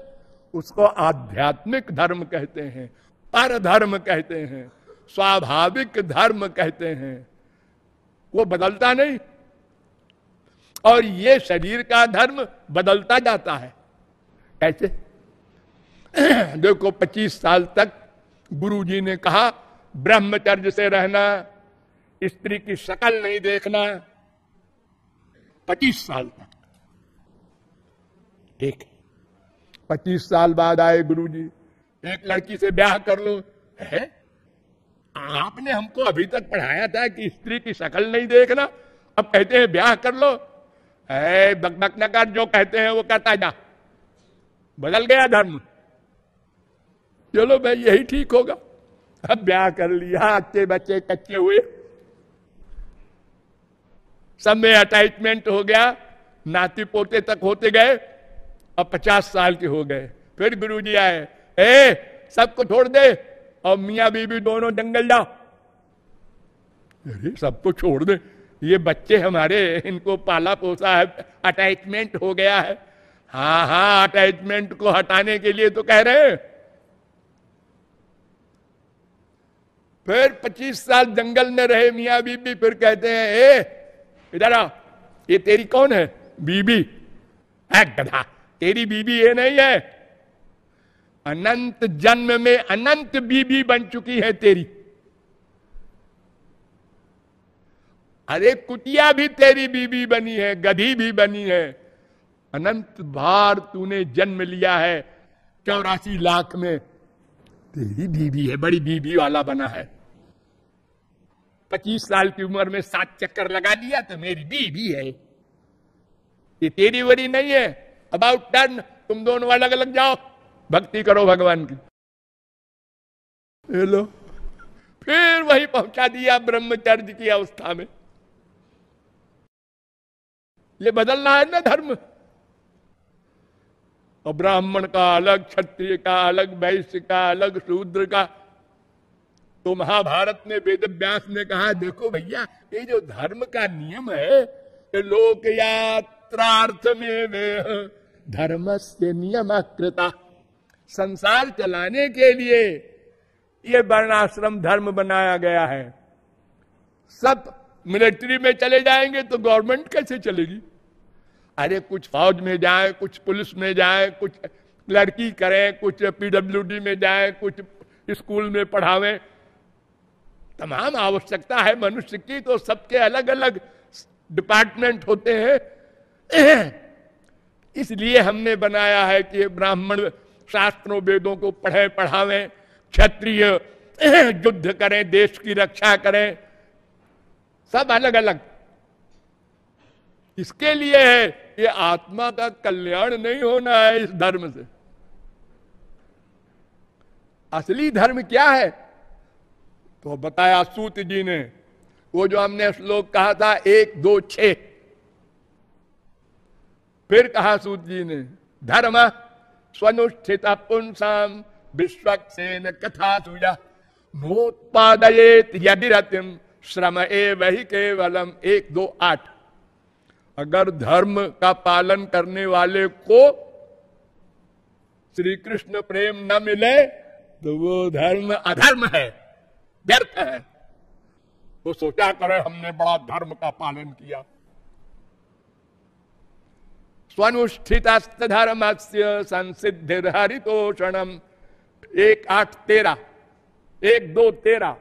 Speaker 1: उसको आध्यात्मिक धर्म कहते हैं पर धर्म कहते हैं स्वाभाविक धर्म कहते हैं वो बदलता नहीं और ये शरीर का धर्म बदलता जाता है कैसे देखो 25 साल तक गुरुजी ने कहा ब्रह्मचर्य से रहना स्त्री की शक्ल नहीं देखना 25 साल तक ठीक पच्चीस साल बाद आए गुरुजी एक लड़की से ब्याह कर लो है आपने हमको अभी तक पढ़ाया था कि स्त्री की शक्ल नहीं देखना अब कहते हैं ब्याह कर लो है बकबक न कर जो कहते हैं वो कहता जा बदल गया धर्म चलो भाई यही ठीक होगा अब ब्याह कर लिया अच्छे बच्चे कच्चे हुए सब में अटैचमेंट हो गया नाती पोते तक होते गए अब पचास साल के हो गए फिर गुरुजी आए ए सबको छोड़ दे और मियाँ बीबी दोनों जंगल जाओ अरे सब तो छोड़ दे ये बच्चे हमारे इनको पाला पोसा है अटैचमेंट हो गया है हाँ हाँ अटैचमेंट को हटाने के लिए तो कह रहे हैं फिर 25 साल जंगल में रहे मिया बीबी फिर कहते हैं ए इधर आ ये तेरी कौन है बीबी है गधा तेरी बीबी ये नहीं है अनंत जन्म में अनंत बीबी बन चुकी है तेरी अरे कुटिया भी तेरी बीबी बनी है गधी भी बनी है अनंत भार तूने जन्म लिया है चौरासी लाख में तेरी बीबी है बड़ी बीबी वाला बना है पच्चीस साल की उम्र में सात चक्कर लगा दिया तो मेरी बीबी है ये तेरी वरी नहीं है अबाउट टर्न तुम दोनों अलग अलग जाओ भक्ति करो भगवान की हेलो फिर वही पहुंचा दिया ब्रह्मचर्य की अवस्था में ये बदलना है ना धर्म और ब्राह्मण का अलग क्षत्रिय का अलग वैश्य का अलग शूद्र का तो महाभारत ने वेद व्यास ने कहा देखो भैया ये जो धर्म का नियम है ये लोक यात्रार्थ में धर्म से नियम कृता संसार चलाने के लिए ये वर्णाश्रम धर्म बनाया गया है सब मिलिट्री में चले जाएंगे तो गवर्नमेंट कैसे चलेगी अरे कुछ फौज में जाए कुछ पुलिस में जाए कुछ लड़की करें कुछ पीडब्ल्यूडी में जाए कुछ स्कूल में पढ़ावे तमाम आवश्यकता है मनुष्य की तो सबके अलग अलग डिपार्टमेंट होते हैं इसलिए हमने बनाया है कि ब्राह्मण शास्त्रों वेदों को पढ़े पढ़ावे क्षत्रिय युद्ध करें देश की रक्षा करें सब अलग अलग इसके लिए है ये आत्मा का कल्याण नहीं होना है इस धर्म से असली धर्म क्या है तो बताया सूत जी ने वो जो हमने श्लोक कहा था एक दो छ फिर कहा सूत जी ने धर्म स्वनुष्ठित पुंसा विश्वक्सेन कथा तुझा नोत्पादयेत यदि रतिम श्रम ए वही केवलम एक दो आठ अगर धर्म का पालन करने वाले को श्री कृष्ण प्रेम न मिले तो वो धर्म अधर्म है व्यर्थ है तो सोचा करे हमने बड़ा धर्म का पालन किया धर्म से संसिधि संसिद्धिर्हरितोषणम एक आठ तेरा एक दो तेरा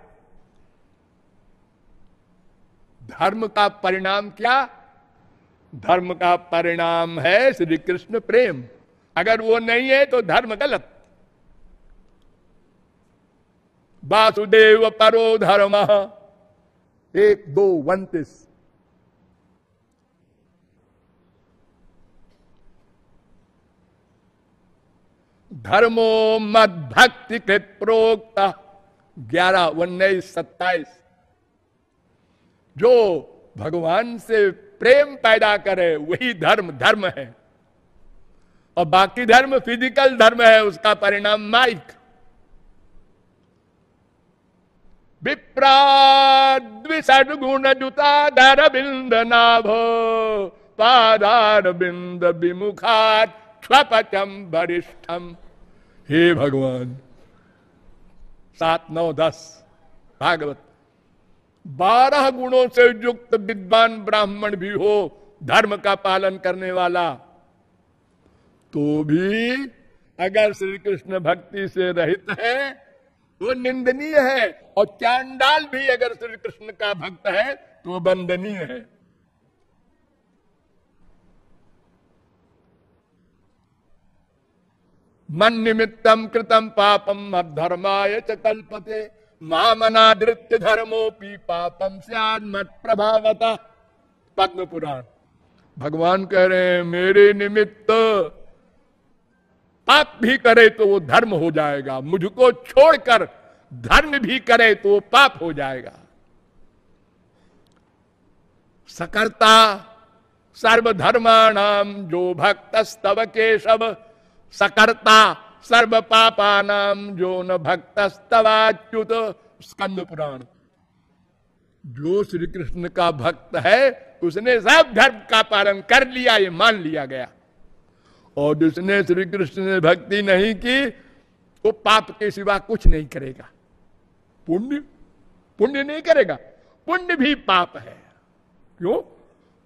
Speaker 1: धर्म का परिणाम क्या धर्म का परिणाम है श्री कृष्ण प्रेम अगर वो नहीं है तो धर्म गलत वासुदेव परो धर्म एक दो उन्तीस धर्मो मद भक्ति के प्रोक्त ग्यारह उन्नीस सत्ताईस जो भगवान से प्रेम पैदा करे वही धर्म धर्म है और बाकी धर्म फिजिकल धर्म है उसका परिणाम माइक विप्राद्विषुण जुताधर बिंद नाभो पादार बिंद विमुखात स्वपचम वरिष्ठम हे भगवान सात नौ दस भागवत बारह गुणों से युक्त विद्वान ब्राह्मण भी हो धर्म का पालन करने वाला तो भी अगर श्री कृष्ण भक्ति से रहित है वो निंदनीय है और चांडाल भी अगर श्री कृष्ण का भक्त है तो वंदनीय है मन निमित्तम कृतम पापम अधर्माय च कल्पते मामनाधृत्य धर्मोपी पापम से मत प्रभावता पद्म पुराण भगवान कह रहे हैं मेरे निमित्त पाप भी करे तो वो धर्म हो जाएगा मुझको छोड़कर धर्म भी करे तो वो पाप हो जाएगा सकर्ता सर्वधर्माणाम जो भक्त स्तव केशव सकर्ता सर्व पापा नाम जो न भक्त स्तवाच्युत स्कंद पुराण जो श्री कृष्ण का भक्त है उसने सब धर्म का पालन कर लिया ये मान लिया गया और जिसने श्री कृष्ण ने भक्ति नहीं की वो पाप के सिवा कुछ नहीं करेगा पुण्य पुण्य नहीं करेगा पुण्य भी पाप है क्यों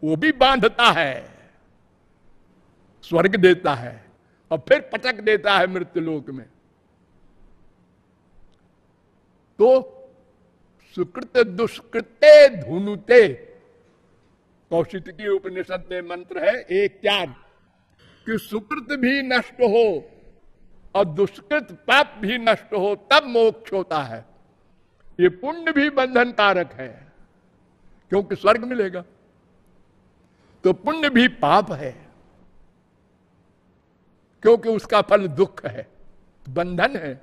Speaker 1: वो भी बांधता है स्वर्ग देता है और फिर पटक देता है मृत्यु लोक में तो सुकृत दुष्कृत्य धुनुते कौशित की उपनिषद में मंत्र है एक त्याग कि सुकृत भी नष्ट हो और दुष्कृत पाप भी नष्ट हो तब मोक्ष होता है ये पुण्य भी बंधन कारक है क्योंकि स्वर्ग मिलेगा तो पुण्य भी पाप है क्योंकि उसका फल दुख है बंधन है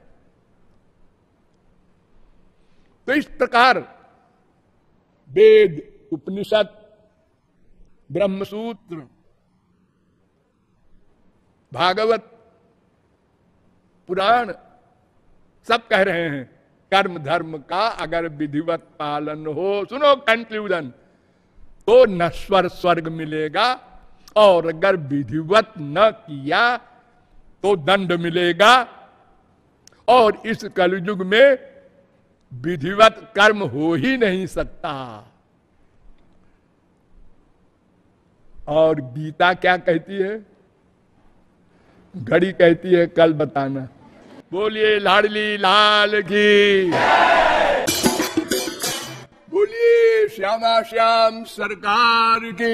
Speaker 1: तो इस प्रकार वेद उपनिषद ब्रह्मसूत्र भागवत पुराण सब कह रहे हैं कर्म धर्म का अगर विधिवत पालन हो सुनो कंक्लूजन तो नश्वर स्वर्ग मिलेगा और अगर विधिवत न किया तो दंड मिलेगा और इस कलयुग में विधिवत कर्म हो ही नहीं सकता और गीता क्या कहती है घड़ी कहती है कल बताना बोलिए लाडली लाल की बोलिए श्यामा श्याम सरकार की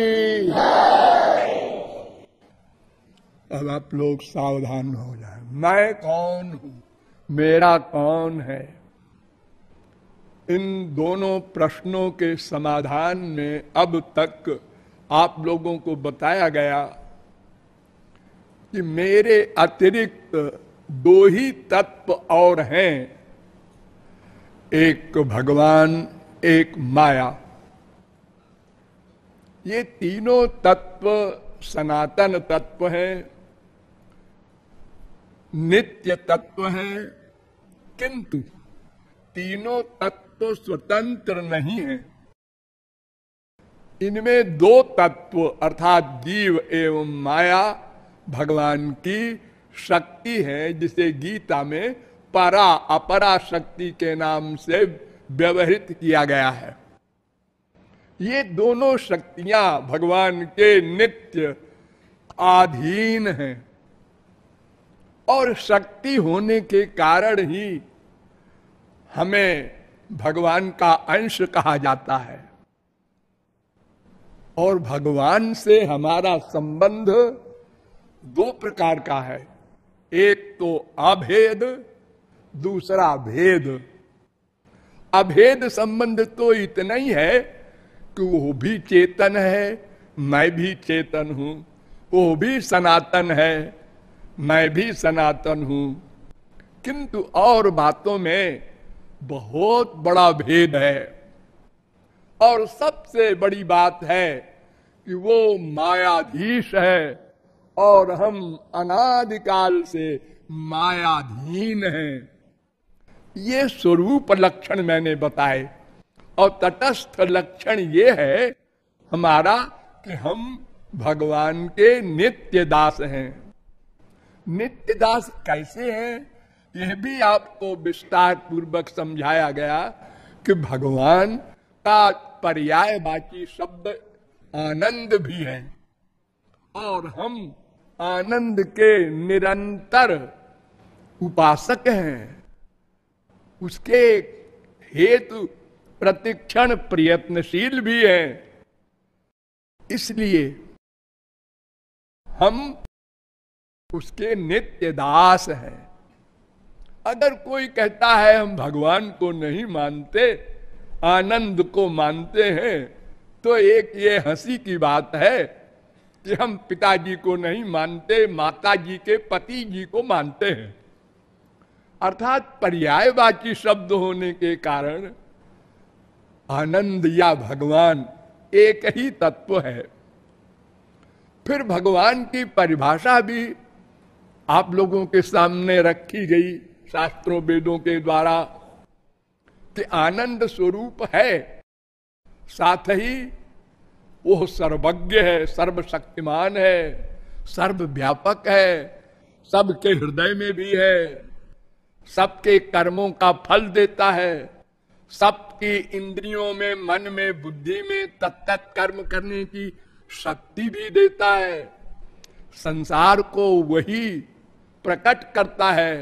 Speaker 1: अब आप लोग सावधान हो जाए मैं कौन हूं मेरा कौन है इन दोनों प्रश्नों के समाधान में अब तक आप लोगों को बताया गया कि मेरे अतिरिक्त दो ही तत्व और हैं एक भगवान एक माया ये तीनों तत्व सनातन तत्व हैं नित्य तत्व है किंतु तीनों तत्व स्वतंत्र नहीं है इनमें दो तत्व अर्थात जीव एवं माया भगवान की शक्ति है जिसे गीता में परा अपरा शक्ति के नाम से व्यवहित किया गया है ये दोनों शक्तियां भगवान के नित्य आधीन हैं और शक्ति होने के कारण ही हमें भगवान का अंश कहा जाता है और भगवान से हमारा संबंध दो प्रकार का है एक तो अभेद दूसरा भेद अभेद संबंध तो इतना ही है कि वो भी चेतन है मैं भी चेतन हूं वो भी सनातन है मैं भी सनातन हूं किंतु और बातों में बहुत बड़ा भेद है और सबसे बड़ी बात है कि वो मायाधीश है और हम अनादिकाल से मायाधीन हैं ये स्वरूप लक्षण मैंने बताए और तटस्थ लक्षण ये है हमारा कि हम भगवान के नित्य दास हैं नित्य दास कैसे हैं यह भी आपको विस्तार पूर्वक समझाया गया कि भगवान का पर्याय बाकी शब्द आनंद भी है और हम आनंद के निरंतर उपासक हैं उसके हेतु प्रतिक्षण प्रयत्नशील भी हैं इसलिए हम उसके नित्य दास है अगर कोई कहता है हम भगवान को नहीं मानते आनंद को मानते हैं तो एक ये हंसी की बात है कि हम पिताजी को नहीं मानते माता जी के पति जी को मानते हैं अर्थात पर्यायवाची शब्द होने के कारण आनंद या भगवान एक ही तत्व है फिर भगवान की परिभाषा भी आप लोगों के सामने रखी गई शास्त्रों वेदों के द्वारा कि आनंद स्वरूप है साथ ही वह सर्वज्ञ है सर्वशक्तिमान है सर्वव्यापक है सबके हृदय में भी है सबके कर्मों का फल देता है सबकी इंद्रियों में मन में बुद्धि में तत्त कर्म करने की शक्ति भी देता है संसार को वही प्रकट करता है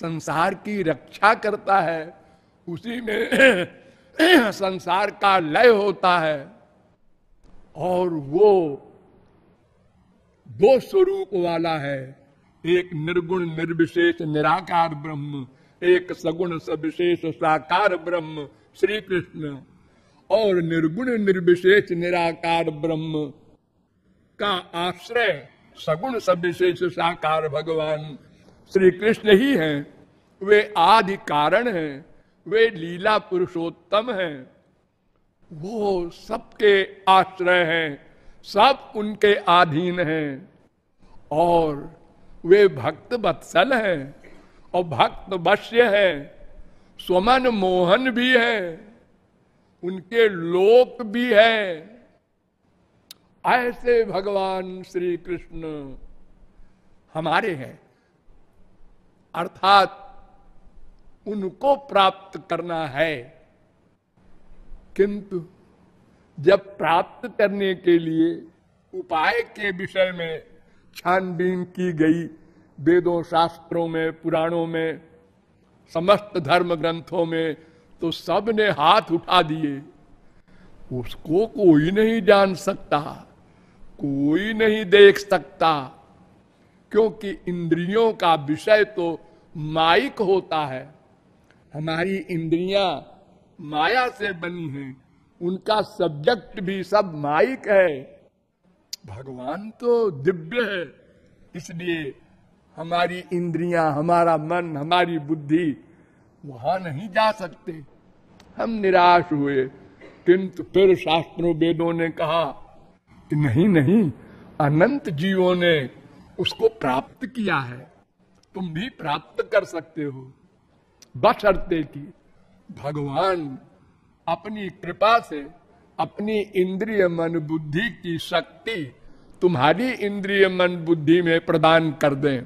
Speaker 1: संसार की रक्षा करता है उसी में संसार का लय होता है और वो दो स्वरूप वाला है एक निर्गुण निर्विशेष निराकार ब्रह्म एक सगुण सविशेष साकार ब्रह्म श्री कृष्ण और निर्गुण निर्विशेष निराकार ब्रह्म का आश्रय सगुण विशेष साकार भगवान श्री कृष्ण ही हैं वे आदि कारण हैं वे लीला पुरुषोत्तम हैं वो सबके आश्रय हैं सब उनके अधीन हैं और वे भक्त बत्सल हैं और भक्त वश्य है स्वमन मोहन भी है उनके लोक भी है ऐसे भगवान श्री कृष्ण हमारे हैं अर्थात उनको प्राप्त करना है किंतु जब प्राप्त करने के लिए उपाय के विषय में छानबीन की गई वेदों शास्त्रों में पुराणों में समस्त धर्म ग्रंथों में तो सब ने हाथ उठा दिए उसको कोई नहीं जान सकता कोई नहीं देख सकता क्योंकि इंद्रियों का विषय तो माइक होता है हमारी इंद्रियां माया से बनी हैं उनका सब्जेक्ट भी सब माइक है भगवान तो दिव्य है इसलिए हमारी इंद्रियां हमारा मन हमारी बुद्धि वहां नहीं जा सकते हम निराश हुए किंतु फिर शास्त्रों वेदों ने कहा कि नहीं नहीं अनंत जीवों ने उसको प्राप्त किया है तुम भी प्राप्त कर सकते हो बशर्ते कि भगवान अपनी कृपा से अपनी इंद्रिय मन बुद्धि की शक्ति तुम्हारी इंद्रिय मन बुद्धि में प्रदान कर दें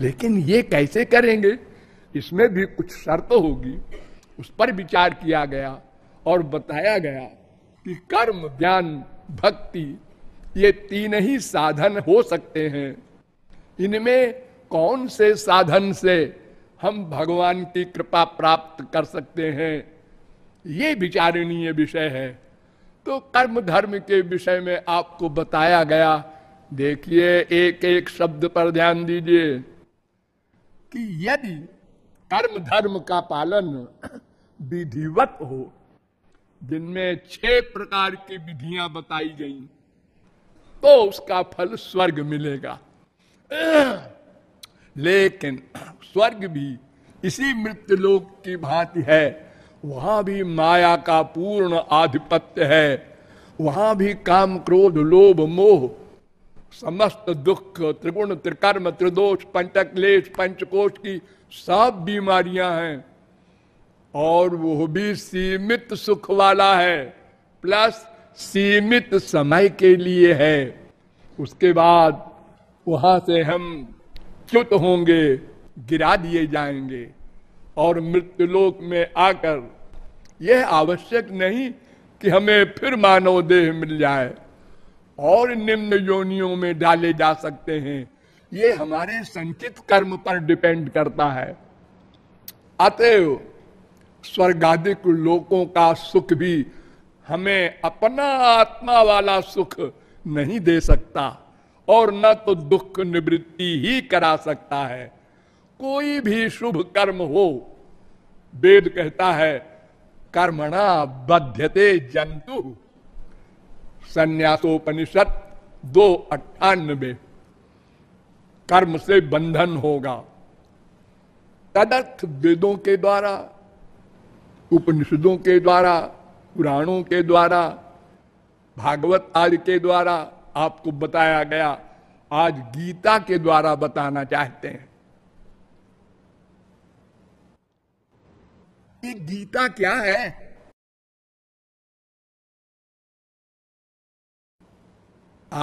Speaker 1: लेकिन ये कैसे करेंगे इसमें भी कुछ शर्त होगी उस पर विचार किया गया और बताया गया कि कर्म ज्ञान भक्ति ये तीन ही साधन हो सकते हैं इनमें कौन से साधन से हम भगवान की कृपा प्राप्त कर सकते हैं ये विचारणीय विषय है तो कर्म धर्म के विषय में आपको बताया गया देखिए एक एक शब्द पर ध्यान दीजिए कि यदि कर्म धर्म का पालन विधिवत हो जिनमें छह प्रकार की विधियां बताई गई तो उसका फल स्वर्ग मिलेगा लेकिन स्वर्ग भी इसी लोक की भांति है वहां भी माया का पूर्ण आधिपत्य है वहां भी काम क्रोध लोभ मोह समस्त दुख त्रिगुण त्रिकर्म त्रिदोष पंचकलेश पंचकोष की सब बीमारियां हैं और वो भी सीमित सुख वाला है प्लस सीमित समय के लिए है उसके बाद वहां से हम च्युत होंगे गिरा दिए जाएंगे और मृत्युलोक में आकर यह आवश्यक नहीं कि हमें फिर मानव देह मिल जाए और निम्न योनियों में डाले जा सकते हैं ये हमारे संचित कर्म पर डिपेंड करता है अतएव स्वर्गाधिक लोगों का सुख भी हमें अपना आत्मा वाला सुख नहीं दे सकता और न तो दुख निवृत्ति ही करा सकता है कोई भी शुभ कर्म हो वेद कहता है कर्मणा बध्यते जंतु संन्यासोपनिषद दो अट्ठानबे कर्म से बंधन होगा तदर्थ वेदों के द्वारा उपनिषदों के द्वारा पुराणों के द्वारा भागवत आदि के द्वारा आपको बताया गया आज गीता के द्वारा बताना चाहते हैं
Speaker 2: ये गीता क्या है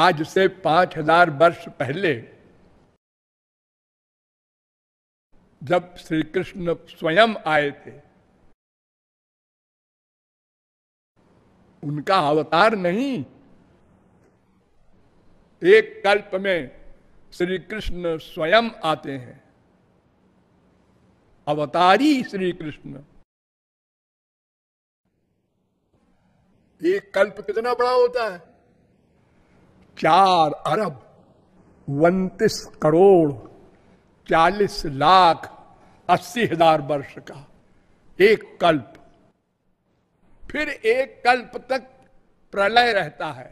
Speaker 2: आज से पांच हजार वर्ष पहले जब श्री कृष्ण स्वयं आए थे उनका अवतार
Speaker 1: नहीं एक कल्प में श्री कृष्ण स्वयं आते हैं अवतारी श्री कृष्ण एक कल्प कितना बड़ा होता है चार अरब उन्तीस करोड़ चालीस लाख अस्सी हजार वर्ष का एक कल्प फिर एक कल्प तक प्रलय रहता है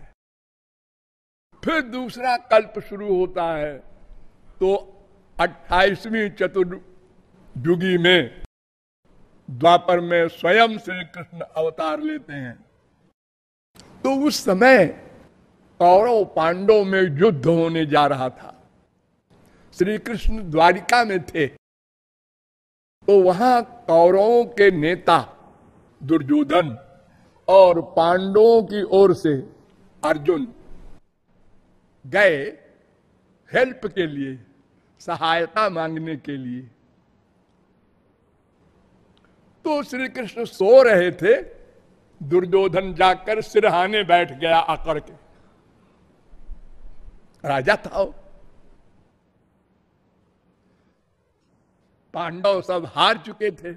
Speaker 1: फिर दूसरा कल्प शुरू होता है तो 28वीं चतुर्युगी में द्वापर में स्वयं श्री कृष्ण अवतार लेते हैं तो उस समय कौरव पांडव में युद्ध होने जा रहा था श्री कृष्ण द्वारिका में थे तो वहां कौरवों के नेता दुर्योधन और पांडवों की ओर से अर्जुन गए हेल्प के लिए सहायता मांगने के लिए तो श्री कृष्ण सो रहे थे दुर्योधन जाकर सिरहाने बैठ गया आकर के राजा था पांडव सब हार चुके थे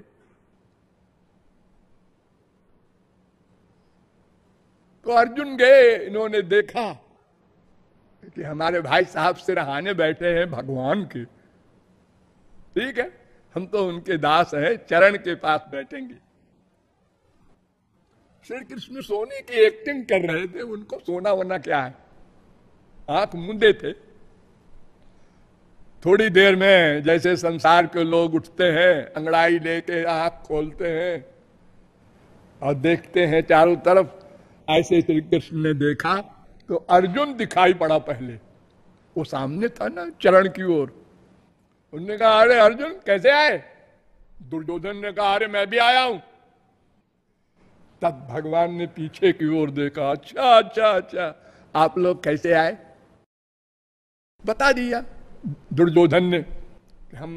Speaker 1: तो अर्जुन गए इन्होंने देखा कि हमारे भाई साहब से रहाने बैठे हैं भगवान के ठीक है हम तो उनके दास हैं चरण के पास बैठेंगे श्री कृष्ण सोने की एक्टिंग कर रहे थे उनको सोना वोना क्या है आंख मुंदे थे थोड़ी देर में जैसे संसार के लोग उठते हैं अंगड़ाई लेके आंख खोलते हैं और देखते हैं चारों तरफ ऐसे श्री कृष्ण ने देखा तो अर्जुन दिखाई पड़ा पहले वो सामने था ना चरण की ओर उनने कहा अरे अर्जुन कैसे आए दुर्योधन ने कहा अरे मैं भी आया हूं तब भगवान ने पीछे की ओर देखा अच्छा अच्छा अच्छा आप लोग कैसे आए बता दिया दुर्योधन ने हम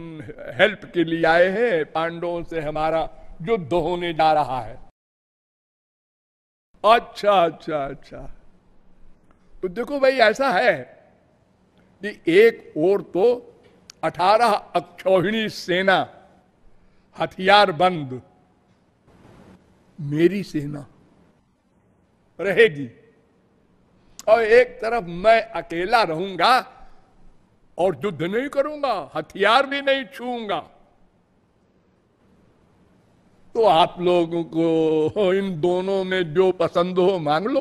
Speaker 1: हेल्प के लिए आए हैं पांडवों से हमारा युद्ध होने जा रहा है अच्छा अच्छा अच्छा तो देखो भाई ऐसा है कि एक और तो अठारह अक्षौहिणी सेना हथियार बंद मेरी सेना रहेगी और एक तरफ मैं अकेला रहूंगा और युद्ध नहीं करूंगा हथियार भी नहीं छूंगा तो आप लोगों को इन दोनों में जो पसंद हो मांग लो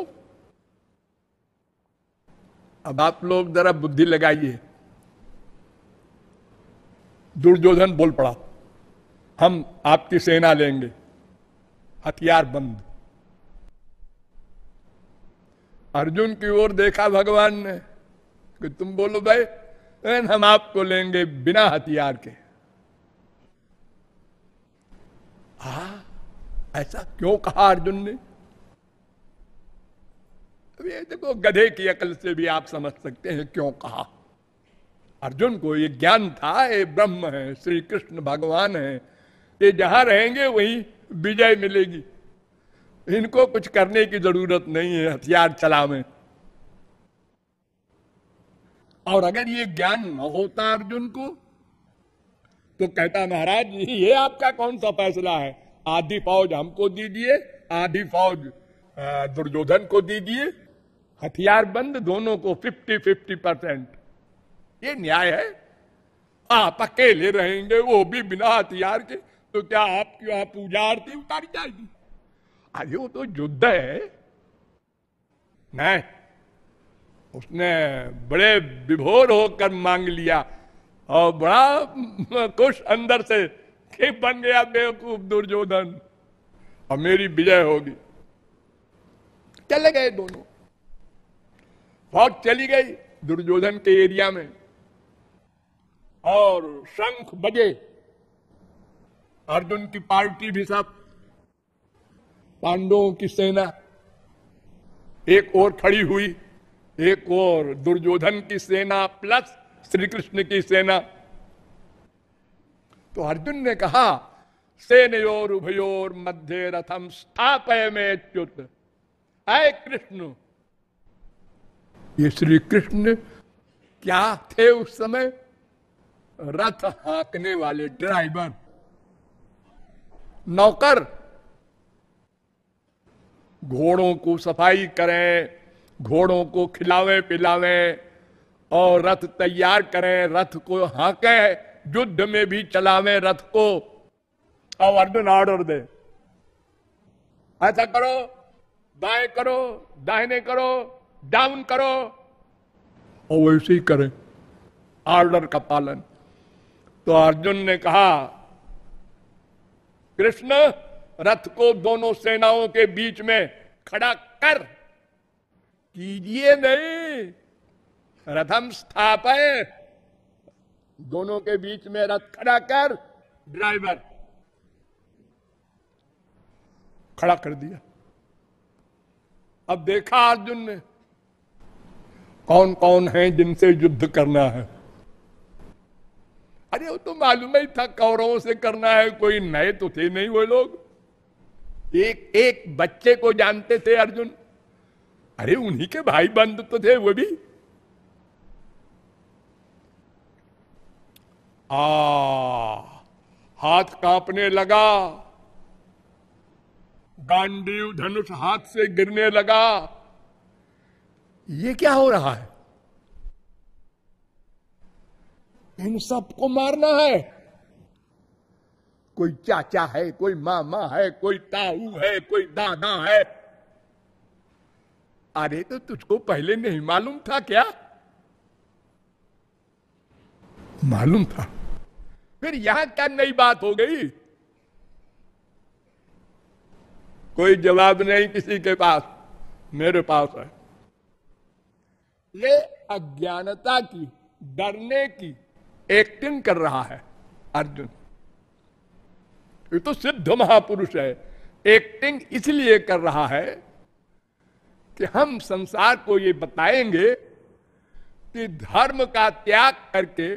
Speaker 1: अब आप लोग जरा बुद्धि लगाइए दुर्योधन बोल पड़ा हम आपकी सेना लेंगे हथियार बंद अर्जुन की ओर देखा भगवान ने कि तुम बोलो भाई हम आपको लेंगे बिना हथियार के आ हाँ, ऐसा क्यों कहा अर्जुन ने ये देखो गधे की अकल से भी आप समझ सकते हैं क्यों कहा अर्जुन को ये ज्ञान था ये ब्रह्म है श्री कृष्ण भगवान है ये जहां रहेंगे वहीं विजय मिलेगी इनको कुछ करने की जरूरत नहीं है हथियार चला में और अगर ये ज्ञान न होता अर्जुन को तो कहता महाराज ये आपका कौन सा फैसला है आधी फौज हमको दीजिए आधी फौज दुर्योधन को दीजिए हथियार बंद दोनों को फिफ्टी फिफ्टी परसेंट ये न्याय है आप अकेले रहेंगे वो भी बिना हथियार के तो क्या आपकी वहां पूजा आरती उतारी जाएगी अरे वो तो युद्ध है नहीं उसने बड़े विभोर होकर मांग लिया और बड़ा खुश अंदर से कि बन गया बेवकूफ दुर्योधन और मेरी विजय होगी चले गए दोनों फौज चली गई दुर्योधन के एरिया में और शंख बजे अर्जुन की पार्टी भी सब पांडवों की सेना एक ओर खड़ी हुई एक ओर दुर्योधन की सेना प्लस श्री कृष्ण की सेना तो अर्जुन ने कहा सेनयोर उभयोर मध्य रथम स्थापय में च्युत आय कृष्ण ये श्री कृष्ण क्या थे उस समय रथ हाकने वाले ड्राइवर नौकर घोड़ों को सफाई करें घोड़ों को खिलावे पिलावे और रथ तैयार करें रथ को हाके युद्ध में भी चलावे रथ को और अर्जुन ऑर्डर दे ऐसा करो दाएं करो दाहिने करो डाउन करो और वैसे ही करें ऑर्डर का पालन तो अर्जुन ने कहा कृष्ण रथ को दोनों सेनाओं के बीच में खड़ा कर कीजिए नहीं रथम स्थापय दोनों के बीच में रथ खड़ा कर ड्राइवर खड़ा कर दिया अब देखा अर्जुन ने कौन कौन है जिनसे युद्ध करना है अरे वो तो मालूम ही था कौरवों से करना है कोई नए तो थे नहीं वो लोग एक एक बच्चे को जानते थे अर्जुन अरे उन्हीं के भाई बंद तो थे वो भी आ हाथ कांपने लगा गांडीव धनुष हाथ से गिरने लगा ये क्या हो रहा है इन सबको मारना है कोई चाचा है कोई मामा है कोई ताऊ है कोई दादा है अरे तो तुझको पहले नहीं मालूम था क्या मालूम था फिर यहां क्या नई बात हो गई कोई जवाब नहीं किसी के पास मेरे पास है ये अज्ञानता की डरने की एक्टिंग कर रहा है अर्जुन ये तो सिद्ध महापुरुष है एक्टिंग इसलिए कर रहा है कि हम संसार को ये बताएंगे कि धर्म का त्याग करके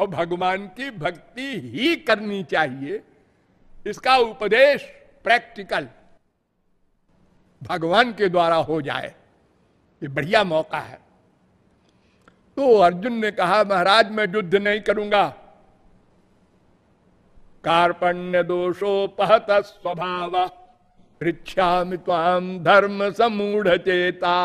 Speaker 1: और भगवान की भक्ति ही करनी चाहिए इसका उपदेश प्रैक्टिकल भगवान के द्वारा हो जाए ये बढ़िया मौका है तो अर्जुन ने कहा महाराज मैं युद्ध नहीं करूंगा कार्पण्य दोषो पहत स्वभाव पृछा ताम धर्म समूढ़ चेता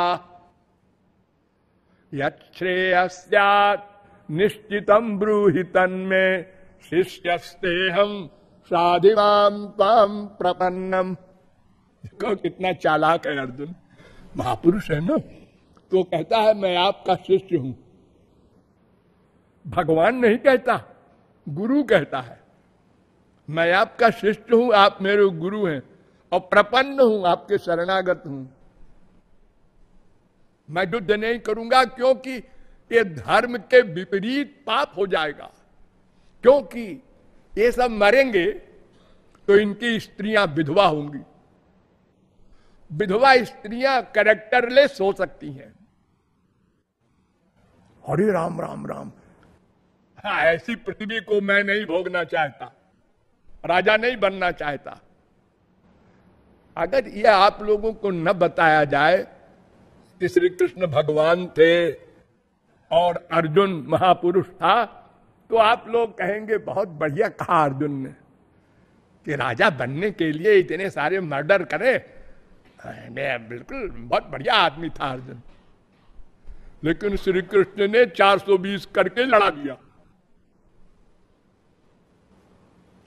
Speaker 1: यश्रेयस्यात निश्चितम ब्रूहि तन्मे शिष्य हम साधिवाम ताम प्रपन्नम देखो कितना चालाक है अर्जुन महापुरुष है ना तो कहता है मैं आपका शिष्य हूं भगवान नहीं कहता गुरु कहता है मैं आपका शिष्य हूं आप मेरे गुरु हैं और प्रपन्न हूं आपके शरणागत हूं मैं युद्ध नहीं करूंगा क्योंकि ये धर्म के विपरीत पाप हो जाएगा क्योंकि ये सब मरेंगे तो इनकी स्त्रियां विधवा होंगी विधवा स्त्रियां करेक्टरलेस हो सकती हैं हरे राम राम राम हाँ, ऐसी पृथ्वी को मैं नहीं भोगना चाहता राजा नहीं बनना चाहता अगर यह आप लोगों को न बताया जाए कि श्री कृष्ण भगवान थे और अर्जुन महापुरुष था तो आप लोग कहेंगे बहुत बढ़िया कहा अर्जुन ने कि राजा बनने के लिए इतने सारे मर्डर करे मैं बिल्कुल बहुत बढ़िया आदमी था अर्जुन लेकिन श्री कृष्ण ने 420 करके लड़ा दिया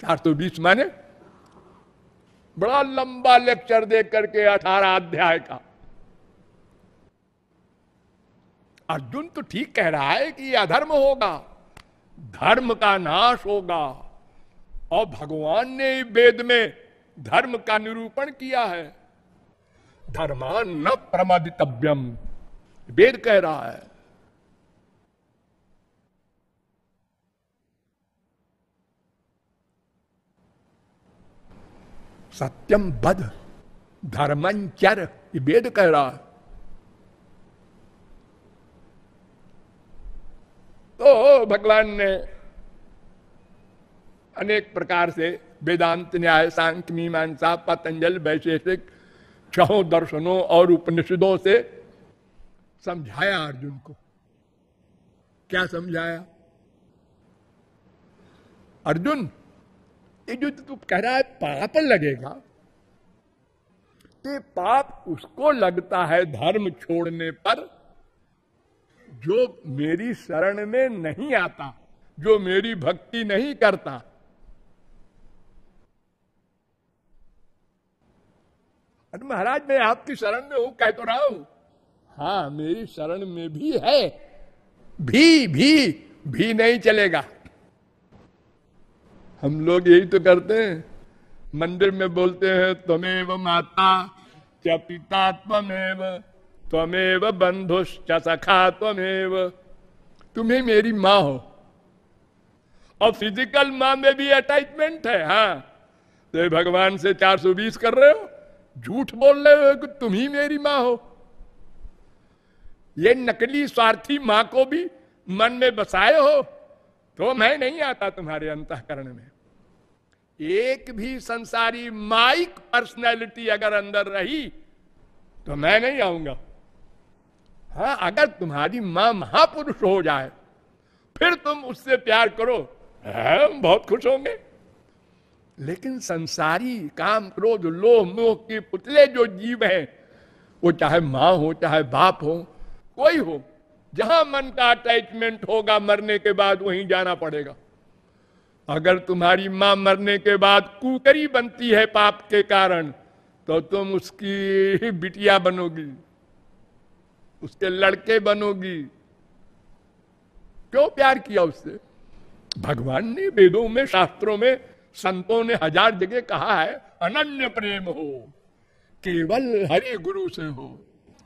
Speaker 1: 420 माने बड़ा लंबा लेक्चर दे करके अठारह अध्याय का अर्जुन तो ठीक कह रहा है कि यह अधर्म होगा धर्म का नाश होगा और भगवान ने वेद में धर्म का निरूपण किया है धर्मान न प्रमादितव्यम वेद कह रहा है सत्यम बध धर्मचर ये वेद कह रहा है तो भगवान ने अनेक प्रकार से वेदांत न्याय सांख्य मीमांसा पतंजल वैशेषिक छहों दर्शनों और उपनिषदों से समझाया अर्जुन को क्या समझाया अर्जुन ये जो तू कह रहा है पाप लगेगा तो पाप उसको लगता है धर्म छोड़ने पर जो मेरी शरण में नहीं आता जो मेरी भक्ति नहीं करता अरे महाराज मैं आपकी शरण में हूं कह तो रहा हूं हाँ मेरी शरण में भी है भी भी भी नहीं चलेगा हम लोग यही तो करते हैं मंदिर में बोलते हैं तुम्हें वो माता क्या पिता तुम्हें त्वमेव बंधुश्च सखा त्वमेव तुम्हें मेरी माँ हो और फिजिकल माँ में भी अटैचमेंट है हाँ तो भगवान से 420 कर रहे हो झूठ बोल रहे हो कि तुम ही मेरी माँ हो ये नकली स्वार्थी माँ को भी मन में बसाए हो तो मैं नहीं आता तुम्हारे अंतकरण में एक भी संसारी माइक पर्सनैलिटी अगर अंदर रही तो मैं नहीं आऊंगा हाँ अगर तुम्हारी माँ महापुरुष हो जाए फिर तुम उससे प्यार करो हम बहुत खुश होंगे लेकिन संसारी काम क्रोध लोह मोह के पुतले जो जीव हैं वो चाहे माँ हो चाहे बाप हो कोई हो जहां मन का अटैचमेंट होगा मरने के बाद वहीं जाना पड़ेगा अगर तुम्हारी माँ मरने के बाद कुकरी बनती है पाप के कारण तो तुम उसकी बिटिया बनोगी उसके लड़के बनोगी क्यों प्यार किया उससे भगवान ने वेदों में शास्त्रों में संतों ने हजार जगह कहा है अनन्य प्रेम हो केवल हरि गुरु से हो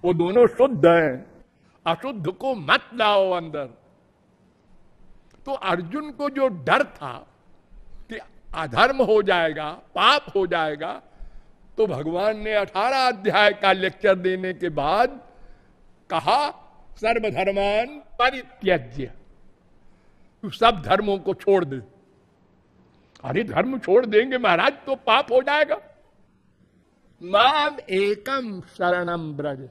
Speaker 1: वो दोनों शुद्ध हैं अशुद्ध को मत लाओ अंदर तो अर्जुन को जो डर था कि अधर्म हो जाएगा पाप हो जाएगा तो भगवान ने अठारह अध्याय का लेक्चर देने के बाद कहा सर्वधर्मान परित्यज्य सब धर्मों को छोड़ दे अरे धर्म छोड़ देंगे महाराज तो पाप हो जाएगा माम एकम शरणम ब्रज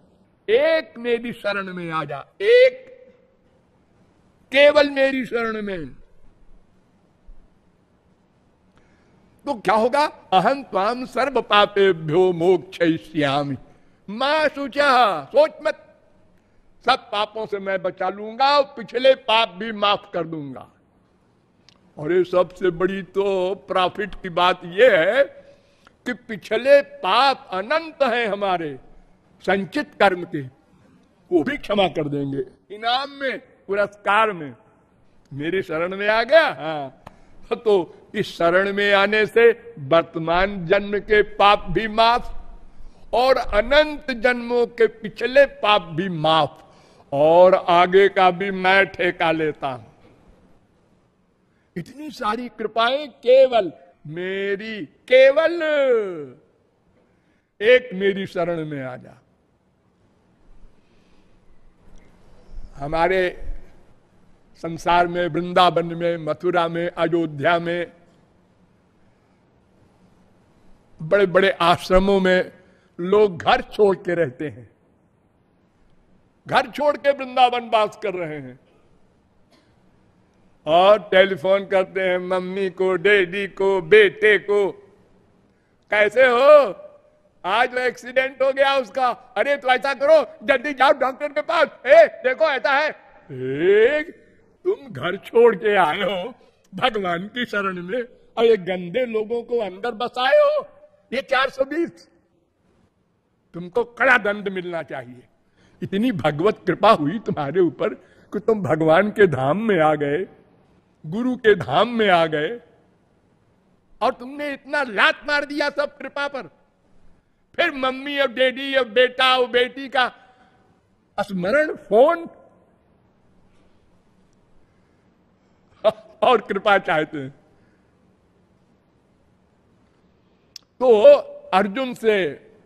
Speaker 1: एक मेरी शरण में आ जा एक केवल मेरी शरण में तो क्या होगा अहम ताम सर्व पापे भ्यो मोक्ष श्यामी मां सोचा सोच मत सब पापों से मैं बचा लूंगा और पिछले पाप भी माफ कर दूंगा और ये सबसे बड़ी तो प्रॉफिट की बात यह है कि पिछले पाप अनंत हैं हमारे संचित कर्म के वो भी क्षमा कर देंगे इनाम में पुरस्कार में मेरी शरण में आ गया हाँ तो इस शरण में आने से वर्तमान जन्म के पाप भी माफ और अनंत जन्मों के पिछले पाप भी माफ और आगे का भी मैं ठेका लेता हूं इतनी सारी कृपाएं केवल मेरी केवल एक मेरी शरण में आ जा हमारे संसार में वृंदावन में मथुरा में अयोध्या में बड़े बड़े आश्रमों में लोग घर छोड़ के रहते हैं घर छोड़ के वृंदावन वास कर रहे हैं और टेलीफोन करते हैं मम्मी को डैडी को बेटे को कैसे हो आज वो तो एक्सीडेंट हो गया उसका अरे तो ऐसा करो जल्दी जाओ डॉक्टर के पास ए देखो ऐसा है ए, तुम घर छोड़ के आए हो भगवान की शरण में और ये गंदे लोगों को अंदर बसाए हो ये 420 तुमको कड़ा दंड मिलना चाहिए इतनी भगवत कृपा हुई तुम्हारे ऊपर कि तुम भगवान के धाम में आ गए गुरु के धाम में आ गए और तुमने इतना लात मार दिया सब कृपा पर फिर मम्मी और डैडी और बेटा और बेटी का स्मरण फोन और कृपा चाहते हैं तो अर्जुन से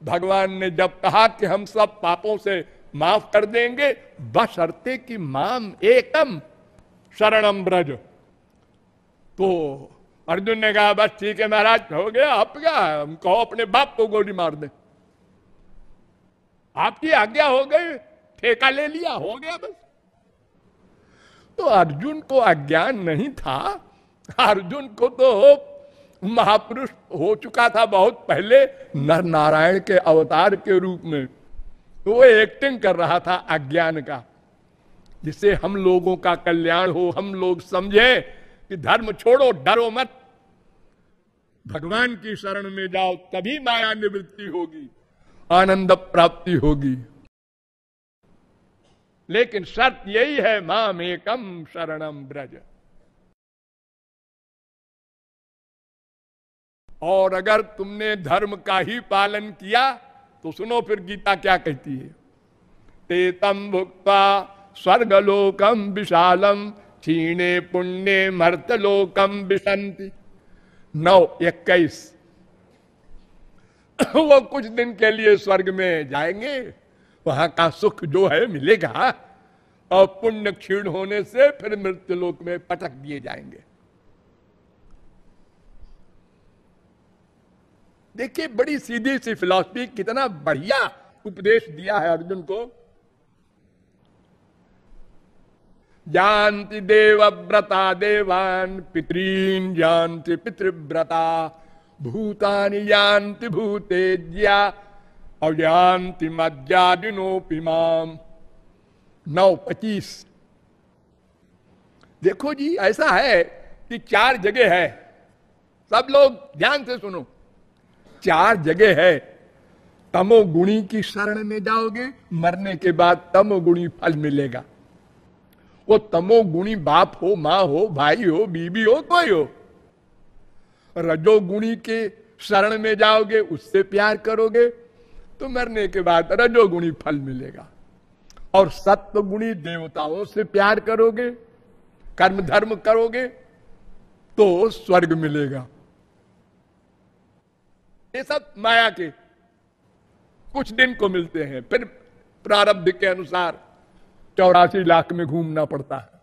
Speaker 1: भगवान ने जब कहा कि हम सब पापों से माफ कर देंगे बस अरते की माम एकम शरणम ब्रज तो अर्जुन ने कहा बस ठीक है महाराज हो गया आप क्या हम कहो अपने बाप को गोली मार दे आपकी आज्ञा हो गई ठेका ले लिया हो गया बस तो अर्जुन को अज्ञान नहीं था अर्जुन को तो महापुरुष हो चुका था बहुत पहले नर नारायण के अवतार के रूप में तो वो एक्टिंग कर रहा था अज्ञान का जिससे हम लोगों का कल्याण हो हम लोग समझे कि धर्म छोड़ो डरो मत भगवान की शरण में जाओ तभी माया निवृत्ति होगी आनंद प्राप्ति होगी
Speaker 2: लेकिन शर्त यही है माम एकम शरणम ब्रज और अगर तुमने
Speaker 1: धर्म का ही पालन किया तो सुनो फिर गीता क्या कहती है ते तम भुक्ता स्वर्गलोकम विशालम छीणे पुण्य मर्तलोकम विशंति नौ इक्कीस वो कुछ दिन के लिए स्वर्ग में जाएंगे वहां का सुख जो है मिलेगा और पुण्य क्षीण होने से फिर मृत्यु लोक में पटक दिए जाएंगे देखिए बड़ी सीधी सी फिलॉसफी कितना बढ़िया उपदेश दिया है अर्जुन को जानति व्रता देवान पितरीन जानति पितृव्रता भूतानि जानति भूतेज्या दिनो पिमाम नौ पच्चीस देखो जी ऐसा है कि चार जगह है सब लोग ध्यान से सुनो चार जगह है तमोगुणी की शरण में जाओगे मरने के बाद तमोगुणी फल मिलेगा वो तमोगुणी बाप हो माँ हो भाई हो बीबी हो कोई हो रजोगुणी के शरण में जाओगे उससे प्यार करोगे तो मरने के बाद रजोगुणी फल मिलेगा और सत्वगुणी देवताओं से प्यार करोगे कर्म धर्म करोगे तो स्वर्ग मिलेगा ये सब माया के कुछ दिन को मिलते हैं फिर प्रारब्ध के अनुसार चौरासी लाख में घूमना पड़ता है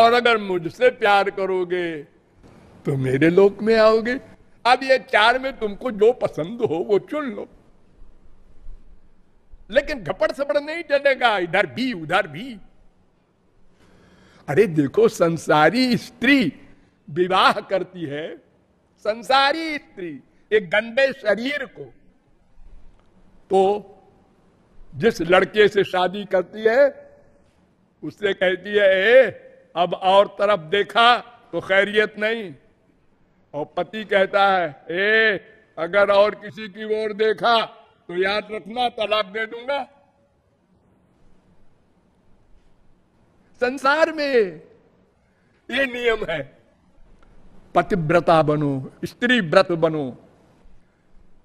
Speaker 1: और अगर मुझसे प्यार करोगे तो मेरे लोक में आओगे अब ये चार में तुमको जो पसंद हो वो चुन लो लेकिन घपड़ सपड़ नहीं चलेगा इधर भी उधर भी अरे देखो संसारी स्त्री विवाह करती है संसारी स्त्री एक गंदे शरीर को तो जिस लड़के से शादी करती है उससे कहती है ए, अब और तरफ देखा तो खैरियत नहीं और पति कहता है ए अगर और किसी की ओर देखा तो याद रखना तलाक दे दूंगा संसार में ये नियम है पतिव्रता बनो स्त्री व्रत बनो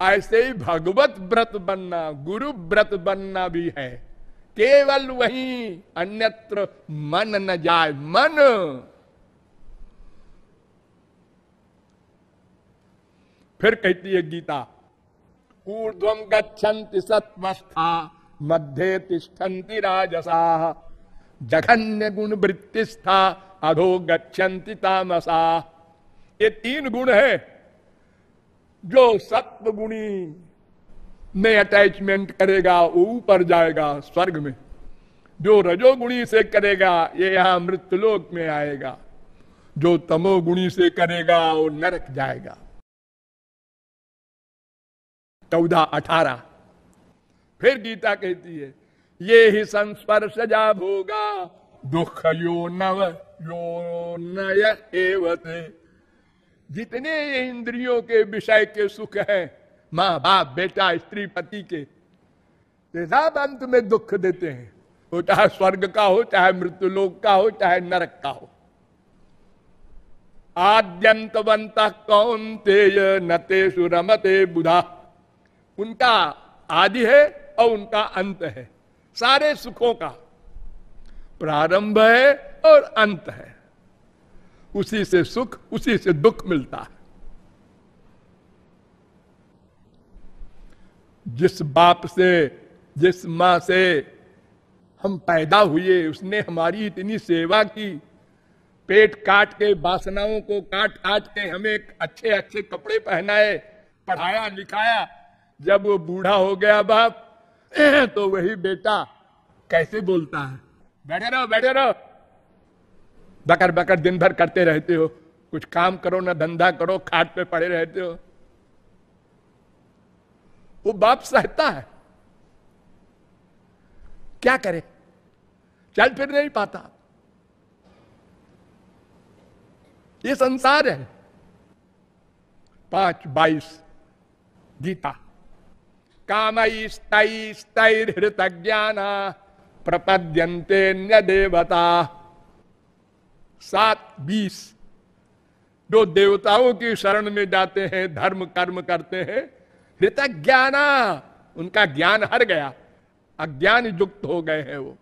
Speaker 1: ऐसे ही भगवत व्रत बनना गुरु व्रत बनना भी है केवल वही अन्यत्र मन न जाए मन फिर कहती है गीता ऊर्धम गच्छन्ति सत्वस्था मध्य तिष्ठन्ति राजसा जघन्य गुण वृत्तिस्था अधो गच्छन्ति तामसा ये तीन गुण है जो सत्व गुणी में अटैचमेंट करेगा वो ऊपर जाएगा स्वर्ग में जो रजोगुणी से करेगा ये यहां मृत्युलोक में आएगा जो तमोगुणी से करेगा वो नरक जाएगा चौदह अठारह फिर गीता कहती है ये ही संस्पर्श जा भोगा दुख यो नव यो नय एवते जितने ये इंद्रियों के विषय के सुख हैं माँ बाप बेटा स्त्री पति के सब अंत में दुख देते हैं वो चाहे स्वर्ग का हो चाहे मृत्यु लोक का हो चाहे नरक का हो आद्यंतवंत कौन तेज नते सुरमते बुधा उनका आदि है और उनका अंत है सारे सुखों का प्रारंभ है और अंत है उसी से सुख उसी से दुख मिलता है जिस बाप से जिस माँ से हम पैदा हुए उसने हमारी इतनी सेवा की पेट काट के बासनाओं को काट काट के हमें अच्छे अच्छे कपड़े पहनाए पढ़ाया लिखाया जब वो बूढ़ा हो गया बाप तो वही बेटा कैसे बोलता है बैठे रहो बैठे रहो बकर बकर दिन भर करते रहते हो कुछ काम करो ना धंधा करो खाट पे पड़े रहते हो वो बाप सहता है क्या करे चल फिर नहीं पाता ये संसार है पांच बाईस गीता कामई स्तर हृत ज्ञान प्रपद्यंते न्य देवता सात बीस जो देवताओं की शरण में जाते हैं धर्म कर्म करते हैं हृत ज्ञाना उनका ज्ञान हर गया अज्ञान युक्त हो गए हैं वो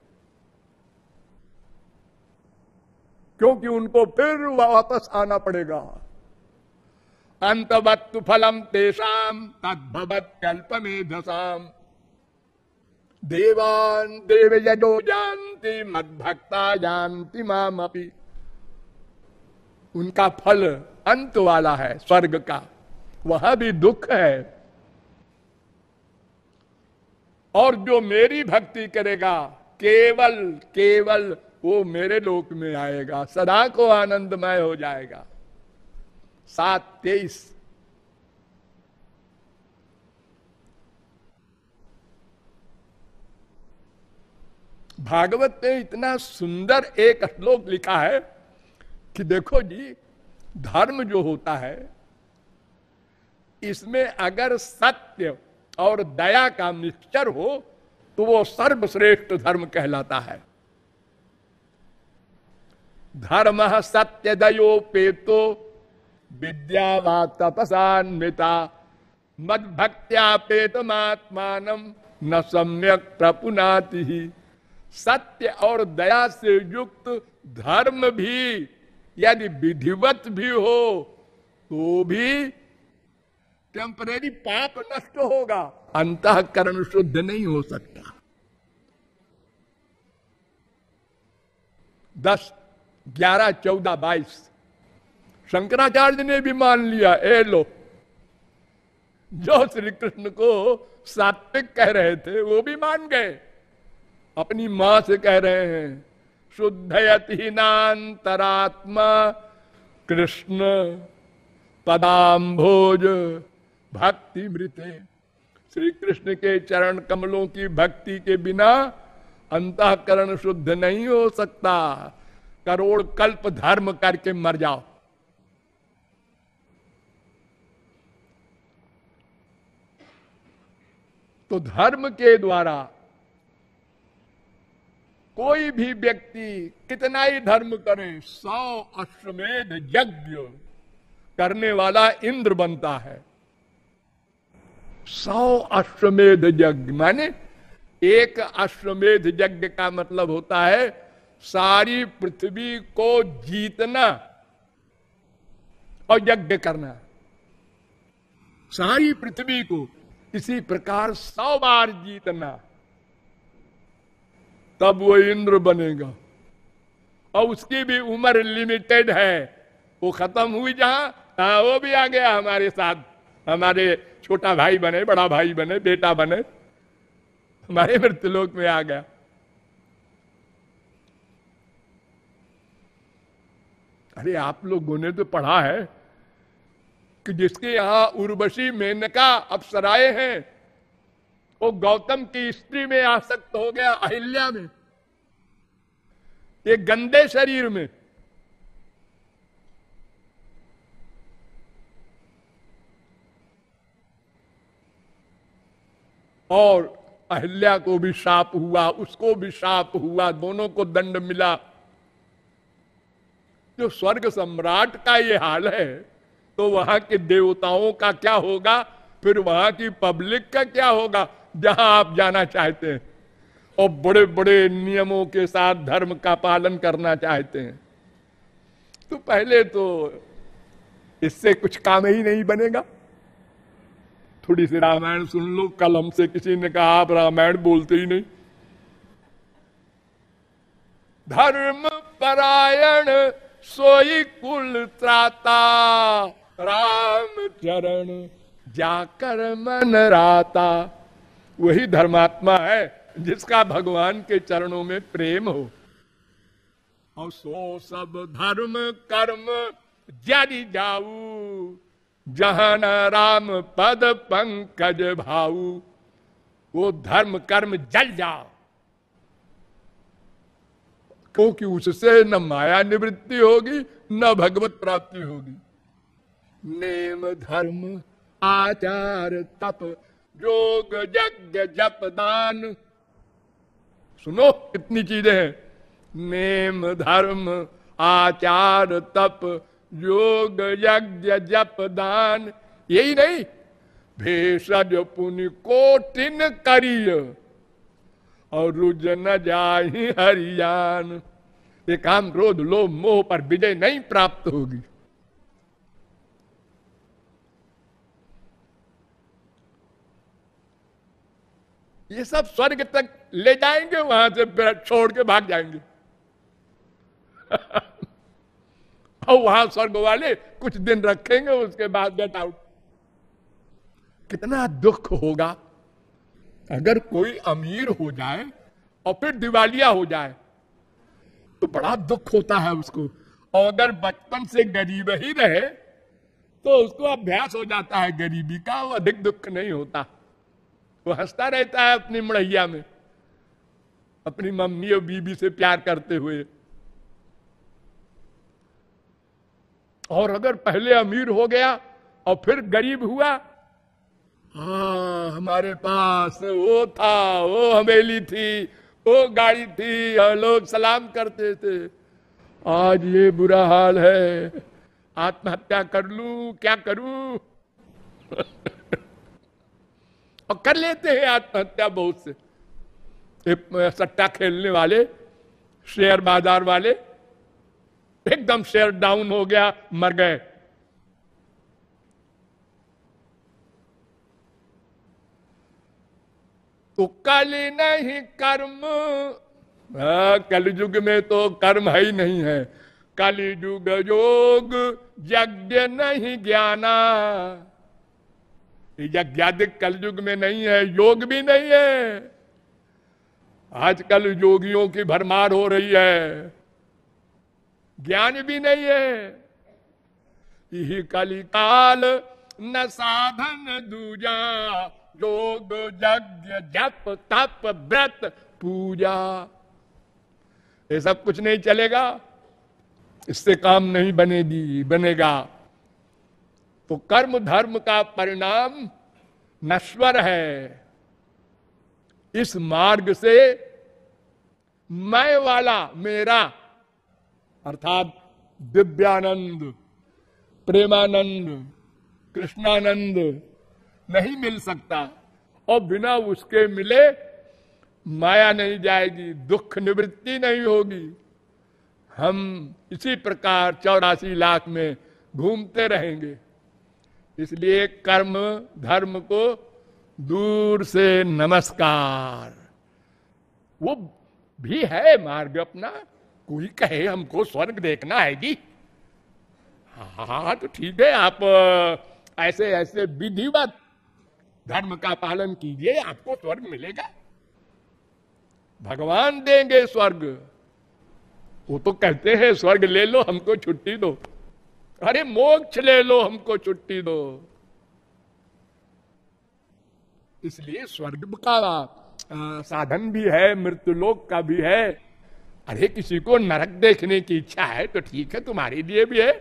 Speaker 1: क्योंकि उनको फिर वापस आना पड़ेगा अंतवत्तु फलम तेषाम तद्भवत कल्प में धसाम देवान देव यजो जानती मद भक्ता जानती माम अपी उनका फल अंत वाला है स्वर्ग का वह भी दुख है और जो मेरी भक्ति करेगा केवल केवल वो मेरे लोक में आएगा सदा को आनंदमय हो जाएगा सात तेईस भागवत ने इतना सुंदर एक श्लोक लिखा है कि देखो जी धर्म जो होता है इसमें अगर सत्य और दया का मिक्सचर हो तो वो सर्वश्रेष्ठ धर्म कहलाता है धर्म सत्य पेतो विद्या व तपसान्विता मद भक्त्या पेतमात्मान न सम्यक प्रपुनाति ही सत्य और दया से युक्त धर्म भी यदि विधिवत भी हो तो भी टेम्परेरी पाप नष्ट होगा अंतकरण शुद्ध नहीं हो सकता दस ग्यारह चौदह बाईस शंकराचार्य ने भी मान लिया ए लो जो श्री कृष्ण को सात्विक कह रहे थे वो भी मान गए अपनी मां से कह रहे हैं शुद्धयति नान्तरात्मा कृष्ण पदाम्भोज भक्ति मृते श्री कृष्ण के चरण कमलों की भक्ति के बिना अंतकरण शुद्ध नहीं हो सकता करोड़ कल्प धर्म करके मर जाओ तो धर्म के द्वारा कोई भी व्यक्ति कितना ही धर्म करे सौ अश्वमेध यज्ञ करने वाला इंद्र बनता है सौ अश्वमेध यज्ञ माने एक अश्वमेध यज्ञ का मतलब होता है सारी पृथ्वी को जीतना और यज्ञ करना सारी पृथ्वी को इसी प्रकार सौ बार जीतना तब वो इंद्र बनेगा और उसकी भी उम्र लिमिटेड है वो खत्म हुई जहां हाँ वो भी आ गया हमारे साथ हमारे छोटा भाई बने बड़ा भाई बने बेटा बने हमारे मृत्युलोक में आ गया अरे आप लोगों ने तो पढ़ा है कि जिसके यहां उर्वशी मेनका अप्सराए हैं वो गौतम की स्त्री में आसक्त हो गया अहिल्या में ये गंदे शरीर में और अहिल्या को भी शाप हुआ उसको भी शाप हुआ दोनों को दंड मिला जो स्वर्ग सम्राट का ये हाल है तो वहां के देवताओं का क्या होगा फिर वहां की पब्लिक का क्या होगा जहां आप जाना चाहते हैं और बड़े बड़े नियमों के साथ धर्म का पालन करना चाहते हैं तो पहले तो इससे कुछ काम ही नहीं बनेगा थोड़ी सी रामायण सुन लो कल हमसे किसी ने कहा आप रामायण बोलते ही नहीं धर्म परायण सोई कुल त्राता राम चरण जाकर मन राता वही धर्मात्मा है जिसका भगवान के चरणों में प्रेम हो और सो सब धर्म कर्म जारी जाऊ जहान राम पद पंकज भाऊ वो धर्म कर्म जल जाओ क्योंकि उससे न माया निवृत्ति होगी न भगवत प्राप्ति होगी नेम धर्म आचार तप जोग यज्ञ जप दान सुनो कितनी चीजें हैं नेम धर्म आचार तप योग यज्ञ जप दान यही नहीं भेषज पुण्य को करिय और रुज न जा हरियान ये काम क्रोध लोभ मोह पर विजय नहीं प्राप्त होगी ये सब स्वर्ग तक ले जाएंगे वहां से छोड़ के भाग जाएंगे और वहां स्वर्ग वाले कुछ दिन रखेंगे उसके बाद गेट आउट कितना दुख होगा अगर कोई अमीर हो जाए और फिर दिवालिया हो जाए तो बड़ा दुख होता है उसको और अगर बचपन से गरीब ही रहे तो उसको अभ्यास हो जाता है गरीबी का अधिक दुख नहीं होता वो हंसता रहता है अपनी मड़ैया में अपनी मम्मी और बीबी से प्यार करते हुए और अगर पहले अमीर हो गया और फिर गरीब हुआ हा हमारे पास वो था वो हमेली थी वो गाड़ी थी और लोग सलाम करते थे आज ये बुरा हाल है आत्महत्या कर लू क्या करूं और कर लेते हैं आत्महत्या बहुत से सट्टा खेलने वाले शेयर बाजार वाले एकदम शेयर डाउन हो गया मर गए तो कल नहीं कर्म कल युग में तो कर्म है ही नहीं है कल युग योग यज्ञ नहीं ज्ञाना यज्ञाधिक कलयुग में नहीं है योग भी नहीं है आजकल योगियों की भरमार हो रही है ज्ञान भी नहीं है यही कली काल न साधन दूजा योग यज्ञ जप तप व्रत पूजा ये सब कुछ नहीं चलेगा इससे काम नहीं बनेगी बनेगा तो कर्म धर्म का परिणाम नश्वर है इस मार्ग से मैं वाला मेरा अर्थात दिव्यानंद प्रेमानंद कृष्णानंद नहीं मिल सकता और बिना उसके मिले माया नहीं जाएगी दुख निवृत्ति नहीं होगी हम इसी प्रकार चौरासी लाख में घूमते रहेंगे इसलिए कर्म धर्म को दूर से नमस्कार वो भी है मार्ग अपना कोई कहे हमको स्वर्ग देखना है जी हाँ तो ठीक है आप ऐसे ऐसे विधिवत धर्म का पालन कीजिए आपको स्वर्ग मिलेगा भगवान देंगे स्वर्ग वो तो कहते हैं स्वर्ग ले लो हमको छुट्टी दो अरे मोक्ष ले लो हमको छुट्टी दो इसलिए स्वर्ग का आ, साधन भी है मृत्युलोक का भी है अरे किसी को नरक देखने की इच्छा है तो ठीक है तुम्हारे लिए भी है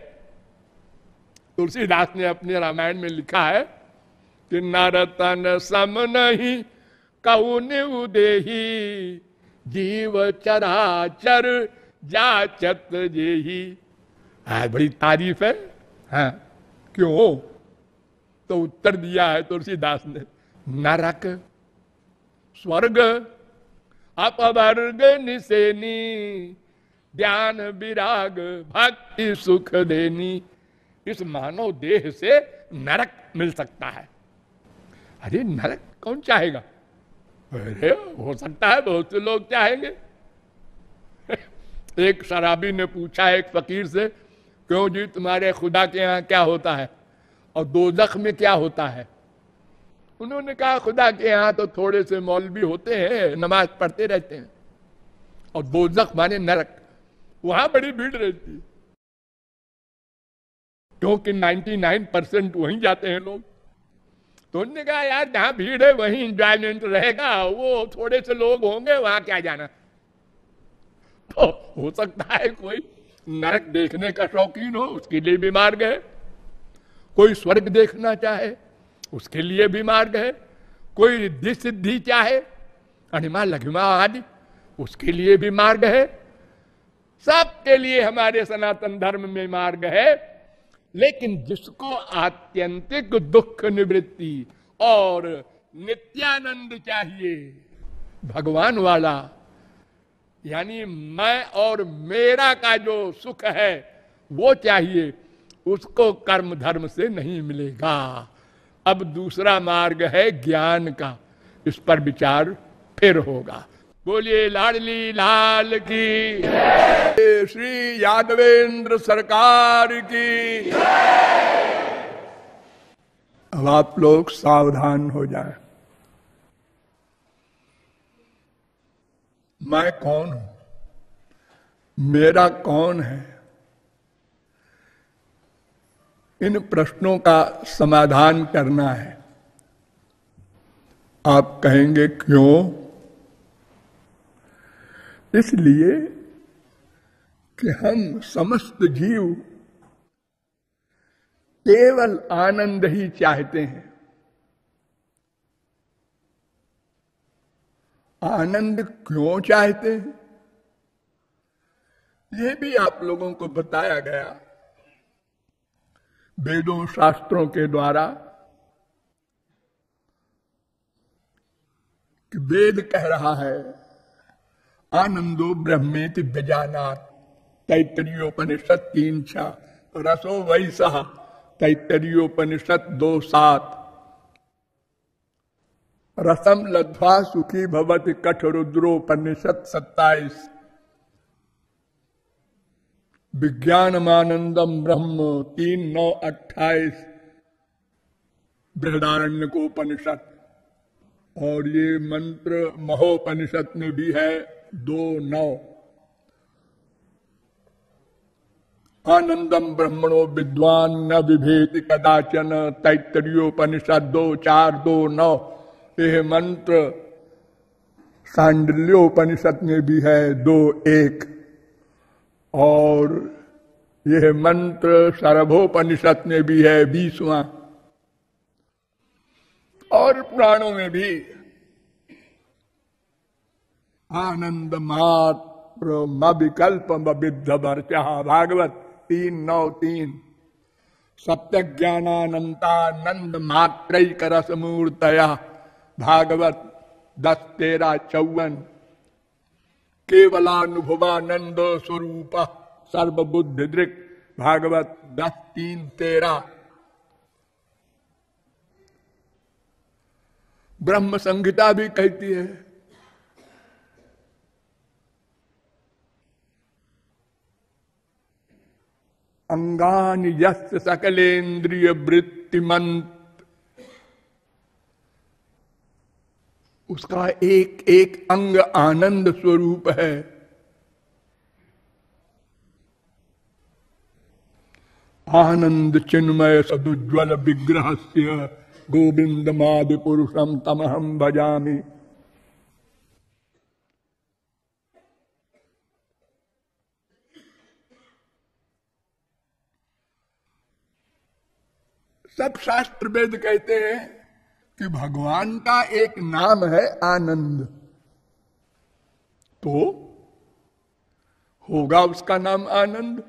Speaker 1: तुलसीदास ने अपने रामायण में लिखा है कि नरतन सम नहीं कौन उदे जीव जा जाचत जेही आज हाँ, बड़ी तारीफ है हाँ, क्यों तो उत्तर दिया है तुलसीदास ने नरक स्वर्ग अपवर्ग निसेनी ध्यान विराग भक्ति सुख देनी इस मानव देह से नरक मिल सकता है अरे नरक कौन चाहेगा अरे हो सकता है बहुत से लोग चाहेंगे एक शराबी ने पूछा एक फकीर से क्यों जी तुम्हारे खुदा के यहाँ क्या होता है और दोजख में क्या होता है उन्होंने कहा खुदा के यहाँ तो थोड़े से मौलवी होते हैं नमाज पढ़ते रहते हैं और दोजख माने नरक वहां बड़ी भीड़ रहती है क्योंकि 99 परसेंट वहीं जाते हैं लोग तो उन्होंने कहा यार जहाँ भीड़ है वहीं इंजॉयमेंट रहेगा वो थोड़े से लोग होंगे वहां क्या जाना तो हो सकता है कोई नरक देखने का शौकीन हो उसके लिए भी मार्ग है कोई स्वर्ग देखना चाहे उसके लिए भी मार्ग है कोई रिद्धि सिद्धि चाहे अणिमा लघिमा आदि उसके लिए भी मार्ग है सबके लिए हमारे सनातन धर्म में मार्ग है लेकिन जिसको आत्यंतिक दुख निवृत्ति और नित्यानंद चाहिए भगवान वाला यानी मैं और मेरा का जो सुख है वो चाहिए उसको कर्म धर्म से नहीं मिलेगा अब दूसरा मार्ग है ज्ञान का इस पर विचार फिर होगा बोलिए लाडली लाल की श्री यादवेंद्र सरकार की अब आप लोग सावधान हो जाएं। मैं कौन हूं मेरा कौन है इन प्रश्नों का समाधान करना है आप कहेंगे क्यों इसलिए कि हम समस्त जीव केवल आनंद ही चाहते हैं आनंद क्यों चाहते हैं ये भी आप लोगों को बताया गया वेदों शास्त्रों के द्वारा कि वेद कह रहा है आनंदो ब्रह्मेति बजानाथ तैतरीयोपनिषद तीन छह रसो तैतरीयोपनिषद दो सात रसम लद्वा सुखी भवत कठ रुद्रोपनिषद सत्ताईस मानंदम ब्रह्म तीन नौ अट्ठाईस बृहदारण्य को उपनिषद और ये मंत्र महोपनिषद में भी है दो नौ आनंदम ब्रह्मणो विद्वान न विभेद कदाचन तैतरियोपनिषद दो चार दो नौ यह मंत्र सांडल्योपनिषद में भी है दो एक और यह मंत्र सर्वोपनिषद में भी है बीसवा और प्राणों में भी आनंद मात्र मिकल्प विद्ध भरत्या भागवत तीन नौ तीन सत्य ज्ञानानंदानंद मात्र करस मूर्तया भागवत दस तेरा चौवन केवलानुभवानंद स्वरूप बुद्ध दृक् भागवत दस तीन तेरा ब्रह्म संहिता भी कहती है अंगान यस्य सकलेन्द्रिय वृत्तिमंत उसका एक एक अंग आनंद स्वरूप है आनंद चिन्मय सदुज्वल विग्रह से गोविंद माधि पुरुषम तमहम भजामी सब शास्त्र वेद कहते हैं कि भगवान का एक नाम है आनंद तो होगा उसका नाम आनंद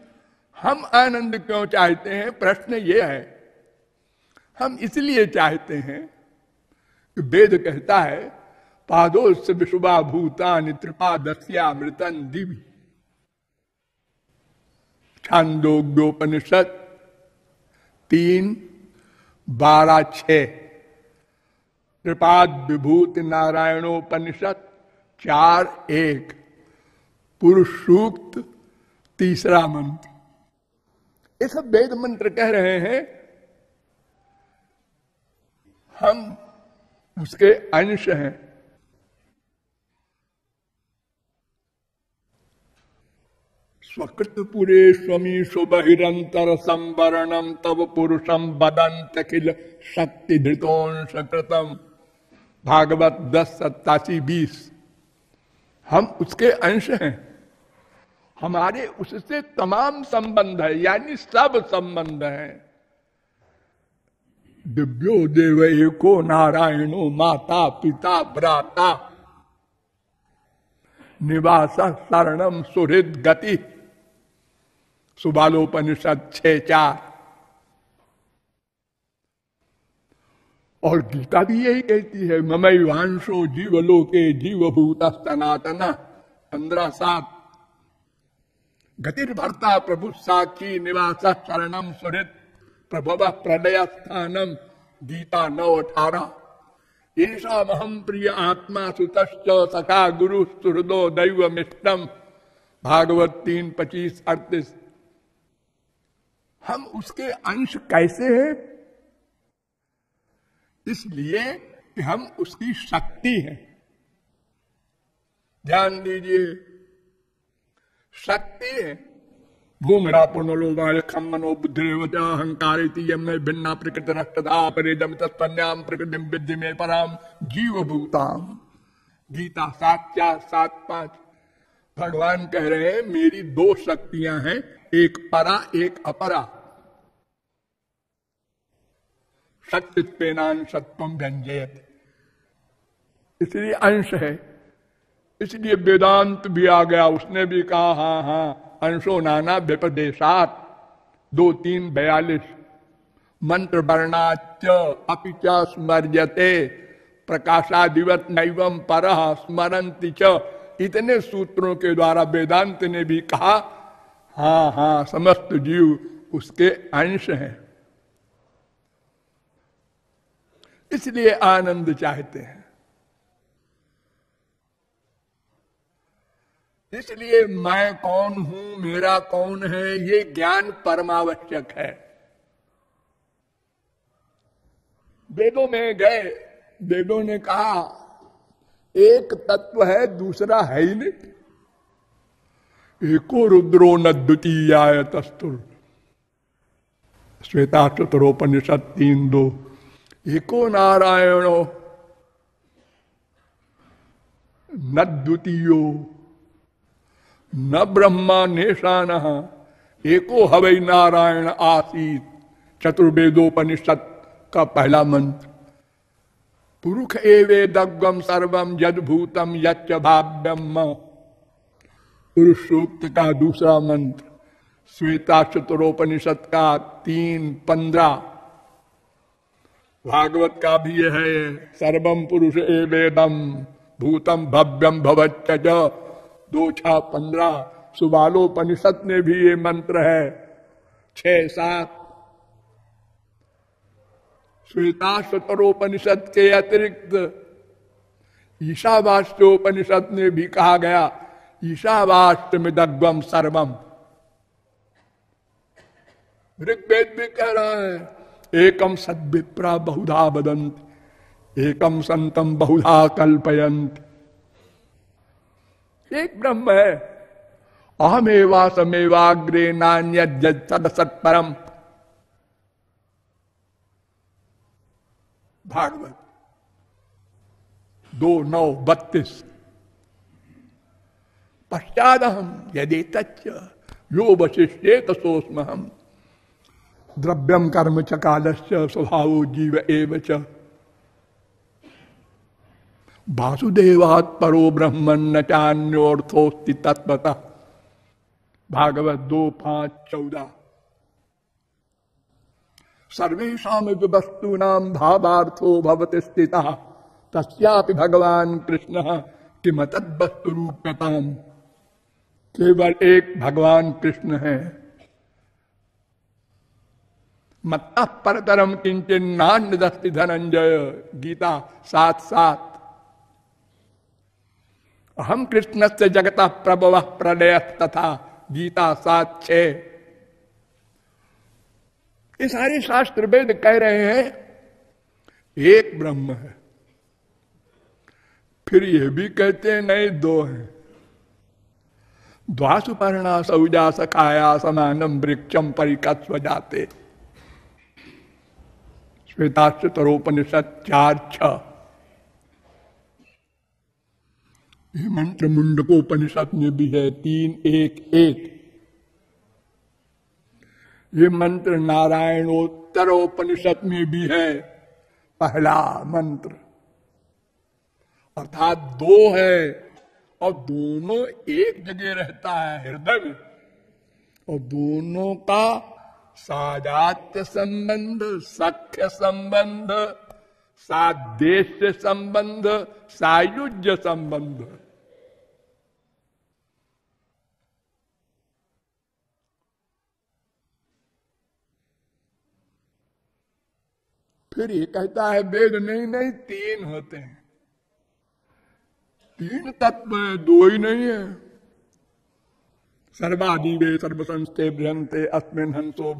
Speaker 1: हम आनंद क्यों चाहते हैं प्रश्न ये है हम इसलिए चाहते हैं कि वेद कहता है पादोश विशुभा भूतान मृतन दिव्य छांदोग्योपनिषद तीन बारह छह त्रिपाद विभूति नारायणोपनिषद चार एक पुरुष सूक्त तीसरा मंत्र ये सब वेद मंत्र कह रहे हैं हम उसके अंश हैं स्वकृत पुरे पुरेशमीशु बहिरंतर संवरणम तब पुरुषम बदंत किल शक्ति धृतोंश कृतम भागवत दस सत्तासी बीस हम उसके अंश हैं हमारे उससे तमाम संबंध है यानी सब संबंध है दिव्यो देव एको नारायणो माता पिता भ्राता निवास शरणम सुहृद गति सुबालोपनिषद छे चार और गीता भी यही कहती है ममई वांशो जीवलोके भूत सनातना पंद्रह सात गतिर्भर्ता प्रभु साक्षी निवास शरणम सुरित प्रभव प्रलय स्थानम गीता नौ अठारह महम प्रिय आत्मा सुत सखा गुरु सुहृदो दैव मिष्टम भागवत तीन पच्चीस अड़तीस हम उसके अंश कैसे हैं इसलिए कि हम उसकी शक्ति हैं ध्यान दीजिए शक्ति है भूमरा पुनलोमाय खम मनोबुद्धिवता अहंकारित यमय भिन्ना प्रकृत रक्तदा परिदम तत्पन्याम प्रकृति विद्धि में पराम जीव भूताम गीता सात चार सात पांच भगवान कह रहे हैं मेरी दो शक्तियां हैं एक परा एक अपरा सचित्वेनान व्यंजयत इसलिए अंश है इसलिए वेदांत भी आ गया उसने भी कहा हा हा अंशो नाना व्यपदेशात दो तीन बयालीस मंत्र वर्णाच अपिच स्मरते प्रकाशादिवत नैवम पर स्मरती च इतने सूत्रों के द्वारा वेदांत ने भी कहा हा हा समस्त जीव उसके अंश हैं इसलिए आनंद चाहते हैं इसलिए मैं कौन हूं मेरा कौन है ये ज्ञान परमावश्यक है वेदों में गए वेदों ने कहा एक तत्व है दूसरा है ही नहीं एको रुद्रो न द्वितीय तस्तुर श्वेता चतुरोपनिषद तीन दो एको नारायण न द्वितीय न ब्रह्मा नेशान एको हवै नारायण आसीत चतुर्वेदोपनिषद का पहला मंत्र पुरुष एवे दग्गम सर्वम जदभूतम यच्च भाव्यम पुरुष सूक्त का दूसरा मंत्र श्वेता चतुरोपनिषद का तीन पंद्रह भागवत का भी यह है सर्वम पुरुष ए वेदम भूतम भव्यम भवच्च दो छा पंद्रह सुबालोपनिषद ने भी ये मंत्र है छ सात श्वेता शतरोपनिषद के अतिरिक्त ईशावास्योपनिषद ने भी कहा गया ईशावास्तमिदग्वम सर्वम ऋग्वेद भी कह रहा है एकम सदविप्रा बहुधा बदंत एकम संतम बहुधा कल्पयंत एक ब्रह्म है अहमेवा समेवाग्रे नान्य सत्परम भागवत दो नौ बत्तीस पश्चाद हम यदि तच्च यो वशिष्ठे तसोस्म हम द्रव्यम कर्म च कालश्च स्वभाव जीव एव च वासुदेवात् परो ब्रह्म न चान्योर्थोस्ति तत्वतः भागवत दो पांच चौदह सर्वेशा वस्तूना भावार्थो भवति स्थित तस्यापि भगवान कृष्ण किमतद वस्तु रूप्यताम केवल एक भगवान कृष्ण है मत परतरम किंचन नान्य दस्ति धनंजय गीता सात सात हम कृष्ण से जगता प्रभव प्रलय तथा गीता सात छे ये सारे शास्त्र वेद कह रहे हैं एक ब्रह्म है फिर यह भी कहते हैं नहीं दो हैं द्वासुपर्णा सऊजा सखाया समानम वृक्षम परिकत्व जाते हैं श्वेताश्चतरोपनिषद चार छ मुंडकोपनिषद में भी है तीन एक एक ये मंत्र नारायणोत्तर उपनिषद में भी है पहला मंत्र अर्थात दो है और दोनों एक जगह रहता है हृदय और दोनों का साजात्य संबंध सख्य संबंध साध्य संबंध सायुज्य संबंध फिर ये कहता है वेद नहीं नहीं तीन होते हैं तीन तत्व दो ही नहीं है सर्वादीवे संस्थे बृहंते अस्मिन हंसो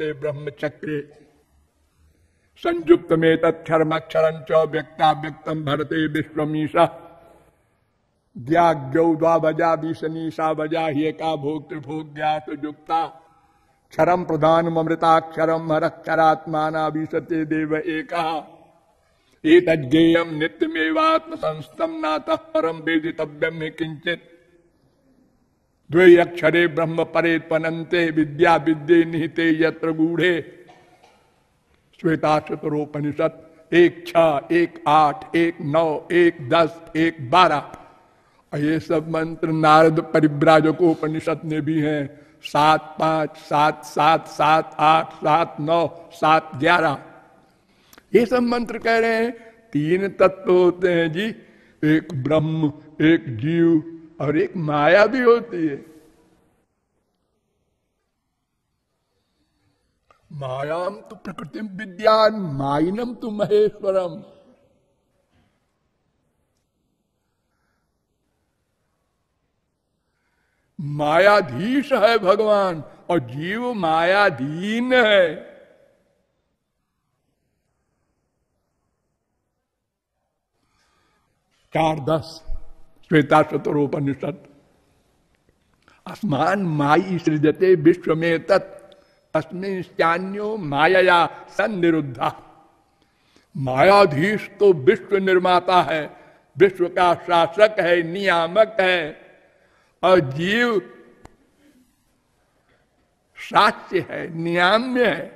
Speaker 1: ते ब्रह्म चक्रे संयुक्त में अक्षर च व्यक्तम भरते विश्वमीशा ज्ञाग्यौ द्वाभजा बजा ही का भोक्तृभोग्यात युक्ता क्षरम प्रधानम अमृताक्षरम हरक्षरात्माना भीषते देव एक एतज्ञेयम नित्यमेवात्म संस्तम नातः परम वेदितव्यम किंचित द्वे अक्षरे ब्रह्म परे पनंते विद्या विद्ये निहिते यत्र गूढ़े श्वेता चतुरोपनिषद एक छ एक आठ एक नौ एक दस एक बारह ये सब मंत्र नारद परिव्राजको उपनिषद ने भी हैं सात पांच सात सात सात आठ सात नौ सात ग्यारह ये सब मंत्र कह रहे हैं तीन तत्व होते हैं जी एक ब्रह्म एक जीव और एक माया भी होती है मायाम तो प्रकृति विद्यान माइनम तो महेश्वरम मायाधीश है भगवान और जीव मायाधीन है चार दस श्वेता शतरोपनिषद आसमान माई सृजते विश्व में तत् अस्मिन माया सन्निरुद्धा मायाधीश तो विश्व निर्माता है विश्व का शासक है नियामक है और जीव साक्ष्य है नियाम्य है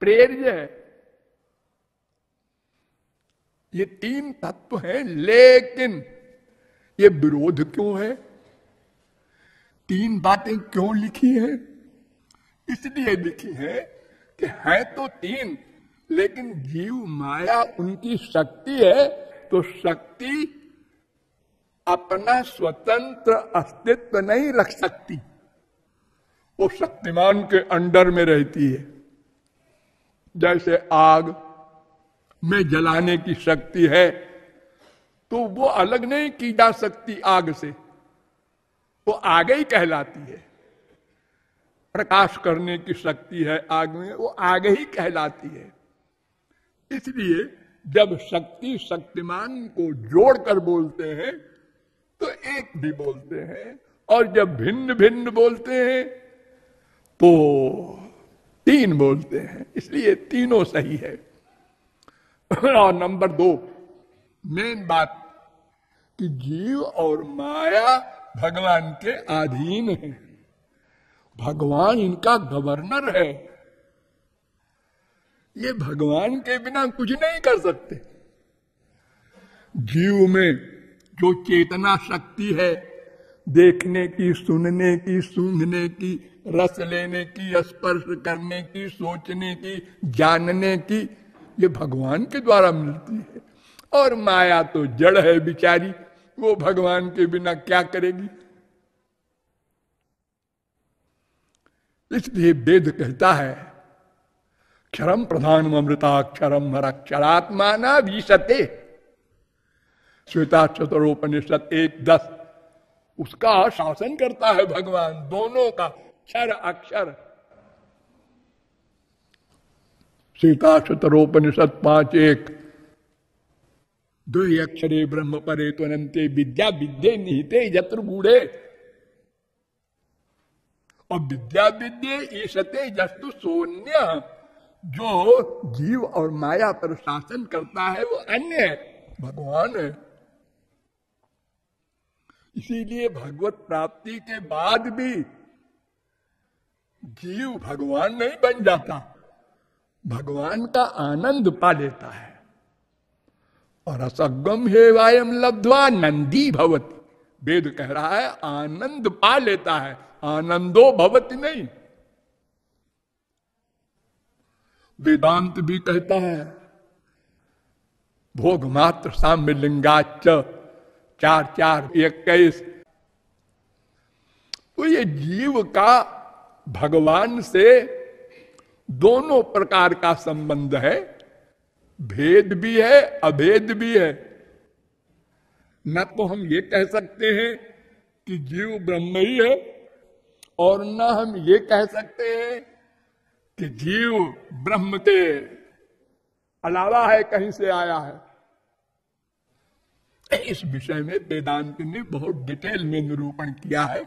Speaker 1: प्रेर्य है ये तीन तत्व हैं लेकिन ये विरोध क्यों है तीन बातें क्यों लिखी है इसलिए लिखी है कि है तो तीन लेकिन जीव माया उनकी शक्ति है तो शक्ति अपना स्वतंत्र अस्तित्व नहीं रख सकती वो शक्तिमान के अंडर में रहती है जैसे आग में जलाने की शक्ति है तो वो अलग नहीं की जा सकती आग से वो आग ही कहलाती है प्रकाश करने की शक्ति है आग में वो आग ही कहलाती है इसलिए जब शक्ति शक्तिमान को जोड़कर बोलते हैं तो एक भी बोलते हैं और जब भिन्न भिन्न बोलते हैं तो तीन बोलते हैं इसलिए तीनों सही है और नंबर दो मेन बात कि जीव और माया भगवान के अधीन है भगवान इनका गवर्नर है ये भगवान के बिना कुछ नहीं कर सकते जीव में जो चेतना शक्ति है देखने की सुनने की सूंघने की रस लेने की स्पर्श करने की सोचने की जानने की ये भगवान के द्वारा मिलती है और माया तो जड़ है बिचारी वो भगवान के बिना क्या करेगी इसलिए वेद कहता है क्षरम प्रधान अमृताक्षरम मरक्षरात्मा ना विशते श्वेता चतुरोपनिषद एक दस उसका शासन करता है भगवान दोनों का क्षर अक्षर श्वेता चतुरोपनिषद पांच एक दुहि अक्षरे ब्रह्म परे तो अनंते विद्या विद्य निहिते यत्र गूढ़े और विद्या विद्य ईशते जस्तु शून्य जो जीव और माया पर शासन करता है वो अन्य भगवान है इसीलिए भगवत प्राप्ति के बाद भी जीव भगवान नहीं बन जाता भगवान का आनंद पा लेता है और असगम हे वायम लब्धवा नंदी भवती वेद कह रहा है आनंद पा लेता है आनंदो भवती नहीं वेदांत भी कहता है भोग मात्र साम्य लिंगाच चार चार इक्कीस तो ये जीव का भगवान से दोनों प्रकार का संबंध है भेद भी है अभेद भी है न तो हम ये कह सकते हैं कि जीव ब्रह्म ही है और न हम ये कह सकते हैं कि जीव ब्रह्म के अलावा है कहीं से आया है इस विषय में वेदांत ने बहुत डिटेल में निरूपण किया है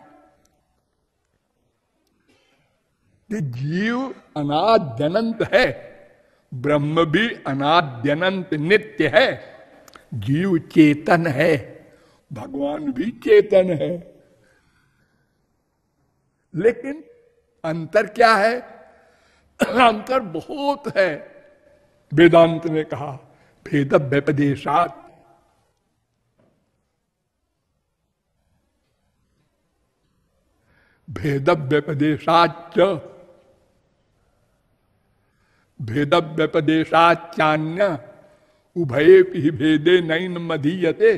Speaker 1: कि जीव जनंत है ब्रह्म भी अनाद्यनंत नित्य है जीव चेतन है भगवान भी चेतन है लेकिन अंतर क्या है अंतर बहुत है वेदांत ने कहा भेद व्यपदेशात भेद व्यपदेशाच भेद व्यपदेशाचान्य उभये ही भेदे नैन मधीयते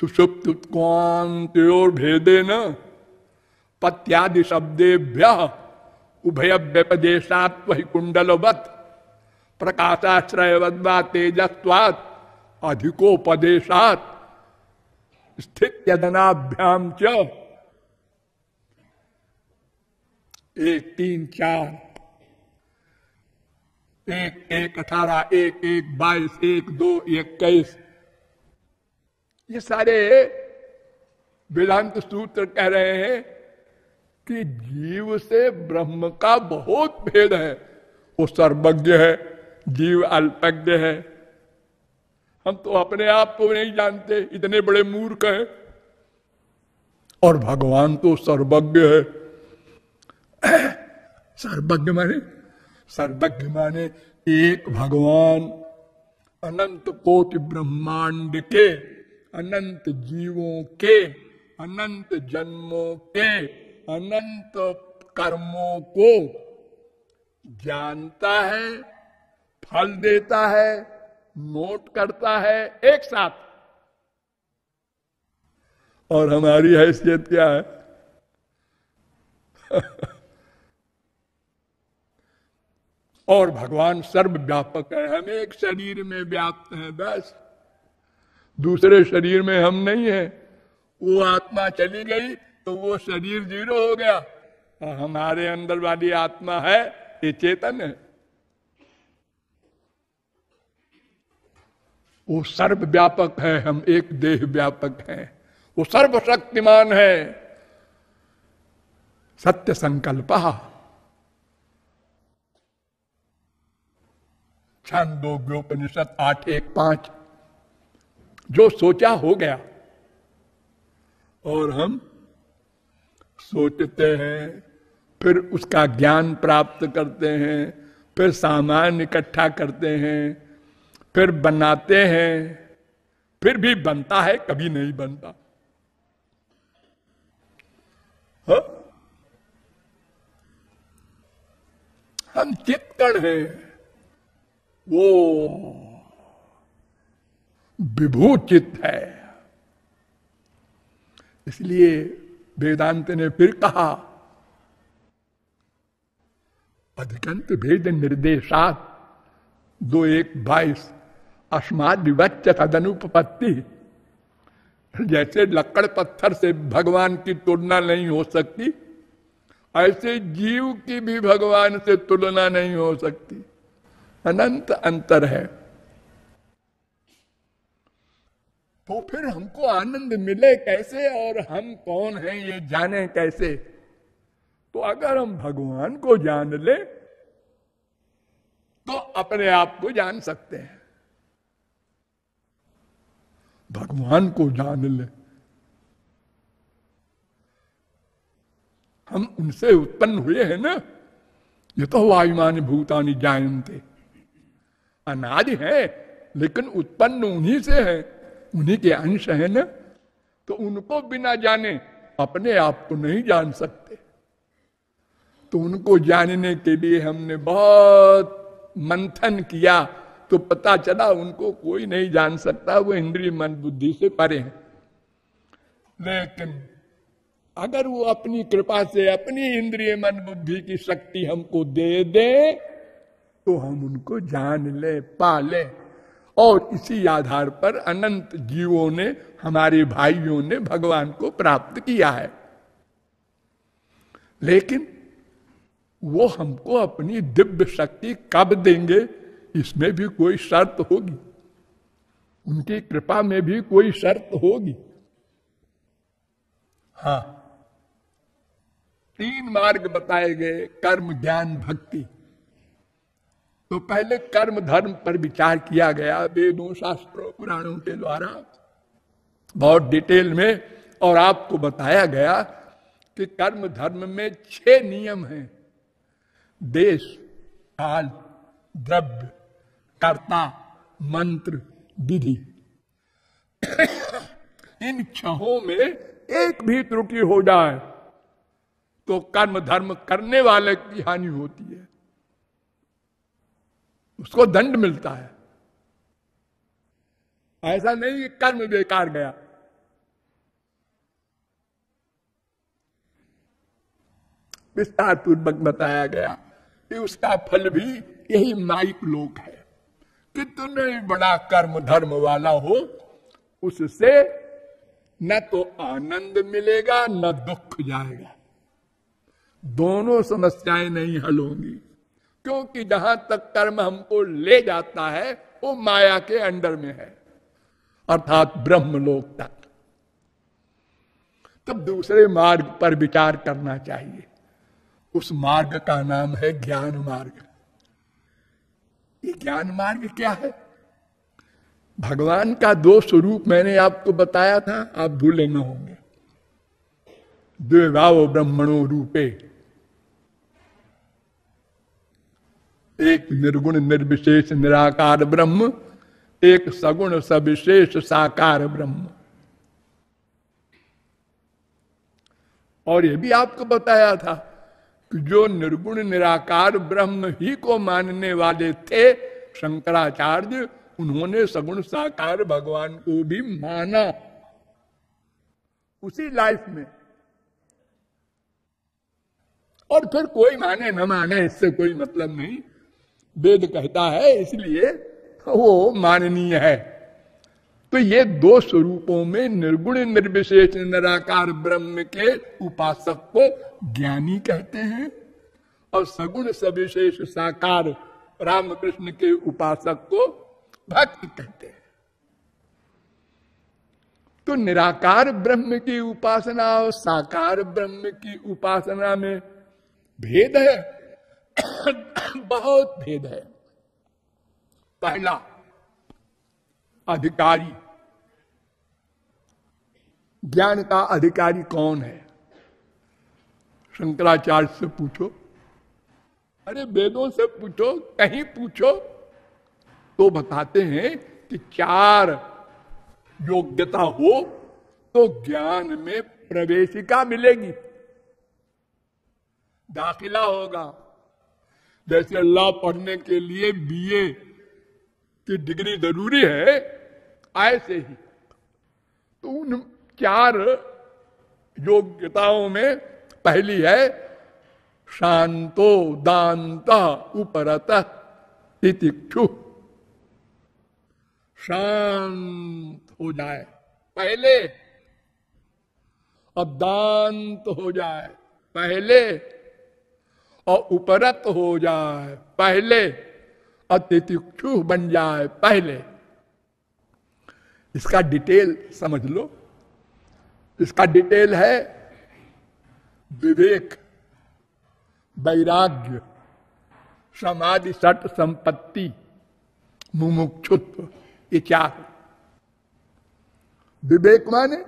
Speaker 1: सुषुप्त भेदे न पत्यादि शब्देभ्य उभय व्यपदेशात् वही कुंडलवत प्रकाशाश्रयवद्वा तेजस्वात् अधिकोपदेशात स्थित च एक तीन चार एक एक अठारह एक एक बाईस एक दो इक्कीस ये सारे वेदांत सूत्र कह रहे हैं कि जीव से ब्रह्म का बहुत भेद है वो सर्वज्ञ है जीव अल्पज्ञ है हम तो अपने आप को नहीं जानते इतने बड़े मूर्ख है और भगवान तो सर्वज्ञ है सर्वज्ञ माने सर्वज्ञ माने एक भगवान अनंत कोटि ब्रह्मांड के अनंत जीवों के अनंत जन्मों के अनंत कर्मों को जानता है फल देता है नोट करता है एक साथ और हमारी हैसियत क्या है और भगवान सर्व व्यापक है हम एक शरीर में व्याप्त हैं बस दूसरे शरीर में हम नहीं है वो आत्मा चली गई तो वो शरीर जीरो हो गया और हमारे अंदर वाली आत्मा है ये चेतन है वो सर्व व्यापक है हम एक देह व्यापक हैं वो सर्वशक्तिमान है सत्य संकल्प छांदोग्योपनिषद आठ एक पांच जो सोचा हो गया और हम सोचते हैं फिर उसका ज्ञान प्राप्त करते हैं फिर सामान इकट्ठा करते हैं फिर बनाते हैं फिर भी बनता है कभी नहीं बनता हा? हम चित्तण हैं वो विभूचित है इसलिए वेदांत ने फिर कहा अधिकंत भेद निर्देशात दो एक बाईस अस्माद विवच्य तदनुपत्ति जैसे लकड़ पत्थर से भगवान की तुलना नहीं हो सकती ऐसे जीव की भी भगवान से तुलना नहीं हो सकती अनंत अंतर है तो फिर हमको आनंद मिले कैसे और हम कौन हैं ये जाने कैसे तो अगर हम भगवान को जान ले तो अपने आप को जान सकते हैं भगवान को जान ले हम उनसे उत्पन्न हुए हैं ना ये तो वायुमान भूतानी जानते अनादि है लेकिन उत्पन्न उन्हीं से है उन्हीं के अंश है ना तो उनको बिना जाने अपने आप को नहीं जान सकते तो उनको जानने के लिए हमने बहुत मंथन किया तो पता चला उनको कोई नहीं जान सकता वो इंद्रिय मन बुद्धि से परे हैं लेकिन अगर वो अपनी कृपा से अपनी इंद्रिय मन बुद्धि की शक्ति हमको दे दे तो हम उनको जान ले पा ले और इसी आधार पर अनंत जीवों ने हमारे भाइयों ने भगवान को प्राप्त किया है लेकिन वो हमको अपनी दिव्य शक्ति कब देंगे इसमें भी कोई शर्त होगी उनकी कृपा में भी कोई शर्त होगी हाँ तीन मार्ग बताए गए कर्म ज्ञान भक्ति तो पहले कर्म धर्म पर विचार किया गया वेदों शास्त्रों पुराणों के द्वारा बहुत डिटेल में और आपको बताया गया कि कर्म धर्म में छह नियम हैं देश काल द्रव्य कर्ता मंत्र विधि इन छहों में एक भी त्रुटि हो जाए तो कर्म धर्म करने वाले की हानि होती है उसको दंड मिलता है ऐसा नहीं कि कर्म बेकार गया विस्तार पूर्वक बताया गया कि उसका फल भी यही माइक लोक है कितने बड़ा कर्म धर्म वाला हो उससे न तो आनंद मिलेगा न दुख जाएगा दोनों समस्याएं नहीं हल होंगी क्योंकि जहां तक कर्म हमको ले जाता है वो माया के अंडर में है अर्थात ब्रह्मलोक तक तब दूसरे मार्ग पर विचार करना चाहिए उस मार्ग का नाम है ज्ञान मार्ग ये ज्ञान मार्ग क्या है भगवान का दो स्वरूप मैंने आपको बताया था आप भूले न होंगे भाव ब्रह्मणों रूपे एक निर्गुण निर्विशेष निराकार ब्रह्म एक सगुण सविशेष साकार ब्रह्म और यह भी आपको बताया था कि जो निर्गुण निराकार ब्रह्म ही को मानने वाले थे शंकराचार्य उन्होंने सगुण साकार भगवान को भी माना उसी लाइफ में और फिर कोई माने न माने इससे कोई मतलब नहीं वेद कहता है इसलिए वो माननीय है तो ये दो स्वरूपों में निर्गुण निर्विशेष निराकार ब्रह्म के उपासक को ज्ञानी कहते हैं और सगुण सविशेष साकार रामकृष्ण के उपासक को भक्त कहते हैं तो निराकार ब्रह्म की उपासना और साकार ब्रह्म की उपासना में भेद है बहुत भेद है पहला अधिकारी ज्ञान का अधिकारी कौन है शंकराचार्य से पूछो अरे वेदों से पूछो कहीं पूछो तो बताते हैं कि चार योग्यता हो तो ज्ञान में प्रवेशिका मिलेगी दाखिला होगा जैसे अल्लाह पढ़ने के लिए बीए की डिग्री जरूरी है ऐसे ही तो उन चार योग्यताओं में पहली है शांतो दानता उपरत इतिक्षु शांत हो जाए पहले अब दांत हो जाए पहले और उपरत हो जाए पहले अतिथि बन जाए पहले इसका डिटेल समझ लो इसका डिटेल है विवेक वैराग्य समाधि सट संपत्ति मुमुक्षुत्व ये चार विवेक माने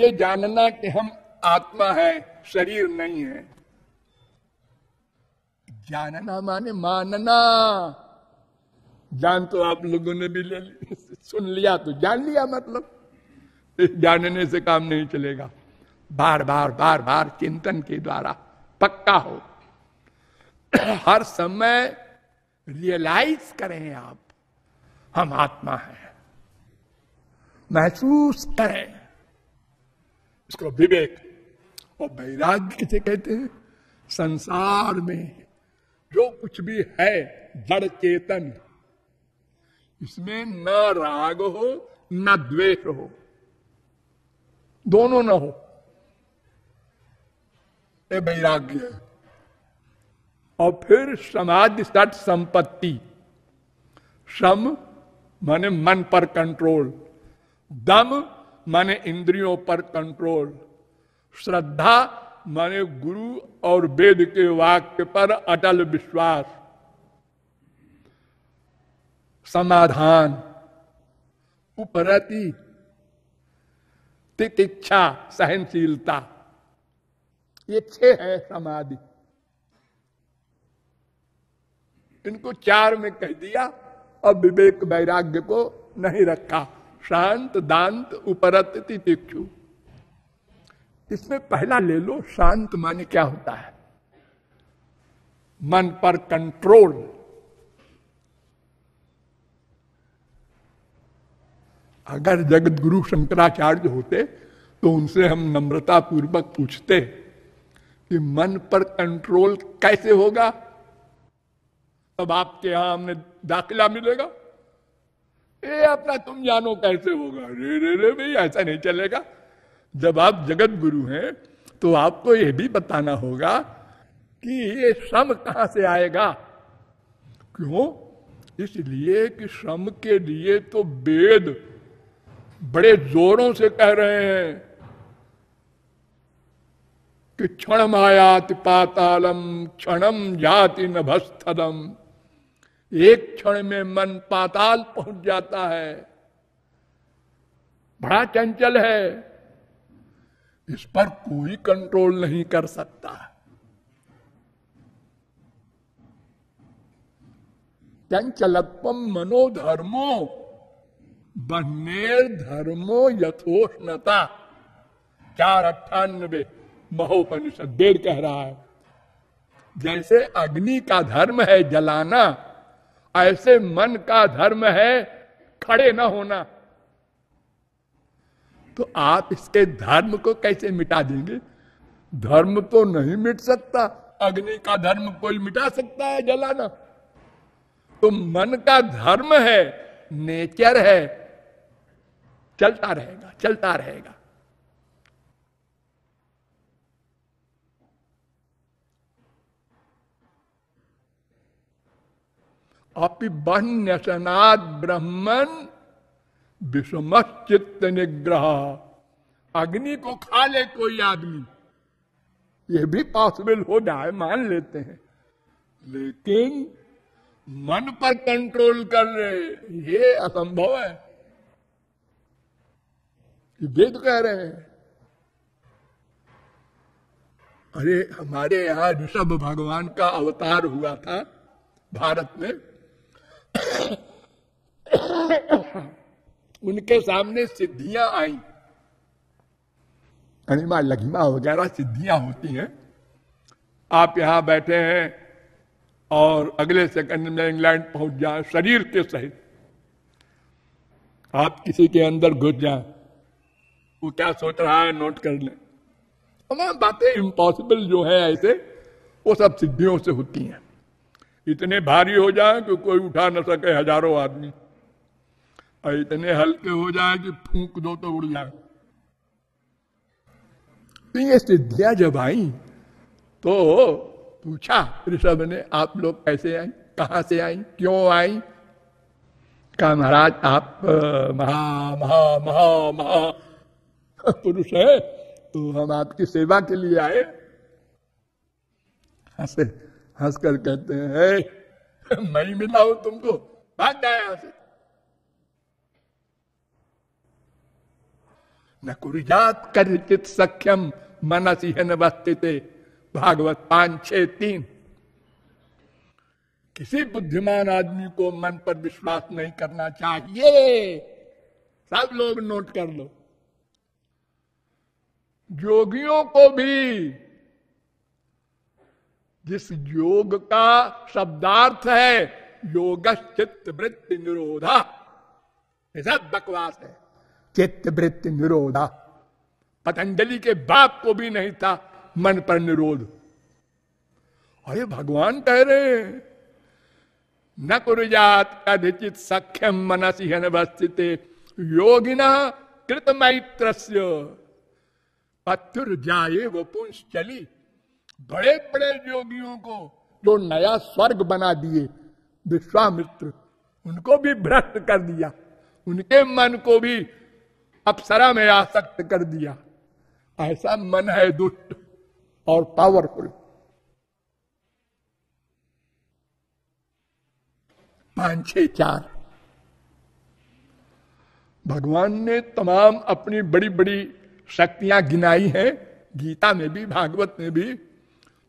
Speaker 1: ये जानना कि हम आत्मा है शरीर नहीं है जानना माने मानना जान तो आप लोगों ने भी ले ली सुन लिया तो जान लिया मतलब जानने से काम नहीं चलेगा बार बार बार बार चिंतन के द्वारा पक्का हो हर समय रियलाइज करें आप हम आत्मा हैं महसूस करें इसको विवेक और वैराग्य किसे कहते हैं संसार में जो कुछ भी है जड़ चेतन इसमें न राग हो न द्वेष हो दोनों न हो ये वैराग्य और फिर समाधि सट संपत्ति सम माने मन पर कंट्रोल दम माने इंद्रियों पर कंट्रोल श्रद्धा माने गुरु और वेद के वाक्य पर अटल विश्वास समाधान उपरति तितिक्षा सहनशीलता ये छह है समाधि इनको चार में कह दिया और विवेक वैराग्य को नहीं रखा शांत दांत उपरत तितिक्षु इसमें पहला ले लो शांत माने क्या होता है मन पर कंट्रोल अगर जगत गुरु शंकराचार्य होते तो उनसे हम नम्रता पूर्वक पूछते कि मन पर कंट्रोल कैसे होगा तब आपके यहां हमने दाखिला मिलेगा ए अपना तुम जानो कैसे होगा रे रे रे भाई ऐसा नहीं चलेगा जब आप जगत गुरु हैं तो आपको यह भी बताना होगा कि ये श्रम कहां से आएगा क्यों इसलिए कि श्रम के लिए तो वेद बड़े जोरों से कह रहे हैं कि क्षण आयात पातालम क्षणम जाति नभस्थलम एक क्षण में मन पाताल पहुंच जाता है बड़ा चंचल है इस पर कोई कंट्रोल नहीं कर सकता चंचलत्वम मनोधर्मो बने धर्मो यथोष्णता चार अट्ठानबे महोपनिषद देर कह रहा है जैसे अग्नि का धर्म है जलाना ऐसे मन का धर्म है खड़े न होना तो आप इसके धर्म को कैसे मिटा देंगे धर्म तो नहीं मिट सकता अग्नि का धर्म कोई मिटा सकता है जलाना तो मन का धर्म है नेचर है चलता रहेगा चलता रहेगा अपिबन्यसनाद ब्रह्मन विषमश्चित निग्रह अग्नि को खा ले कोई आदमी यह भी पॉसिबल हो जाए मान लेते हैं लेकिन मन पर कंट्रोल कर रहे ये असंभव है वेद कह रहे हैं अरे हमारे यहां ऋषभ भगवान का अवतार हुआ था भारत में उनके सामने सिद्धियां आई अणिमा लघिमा वगैरह सिद्धियां होती हैं आप यहां बैठे हैं और अगले सेकंड में इंग्लैंड पहुंच जाए शरीर के सहित आप किसी के अंदर घुस जाए वो क्या सोच रहा है नोट कर ले तमाम बातें इम्पॉसिबल जो है ऐसे वो सब सिद्धियों से होती हैं इतने भारी हो जाए कि कोई उठा ना सके हजारों आदमी और इतने हल्के हो जाए कि फूक दो तो उड़ जाए तो ये सिद्धियां जब आई तो पूछा ऋषभ ने आप लोग कैसे आई कहा से आई क्यों आई कहा महाराज आप महा महा महा महा पुरुष है तो हम आपकी सेवा के लिए आए हंसे हंसकर कहते हैं मैं मिला हूं तुमको भाग जाए यहां से न कुरुजात कर चित सख्यम मन सिंह नस्तित भागवत पांच छे तीन किसी बुद्धिमान आदमी को मन पर विश्वास नहीं करना चाहिए सब लोग नोट कर लो योगियों को भी जिस योग का शब्दार्थ है योग चित्त वृत्ति निरोधा ये सब बकवास है चित्त वृत्ति निरोधा पतंजलि के बाप को भी नहीं था मन पर निरोध अरे भगवान कह रहे न कुरुजात अधिचित सख्यम मनसी अनवस्थित योगिना कृत मैत्र पत्थर जाए वो पुंश चली बड़े बड़े योगियों को जो नया स्वर्ग बना दिए विश्वामित्र उनको भी भ्रष्ट कर दिया उनके मन को भी अप्सरा में आसक्त कर दिया ऐसा मन है दुष्ट और पावरफुल पांच छह चार भगवान ने तमाम अपनी बड़ी बड़ी शक्तियां गिनाई हैं गीता में भी भागवत में भी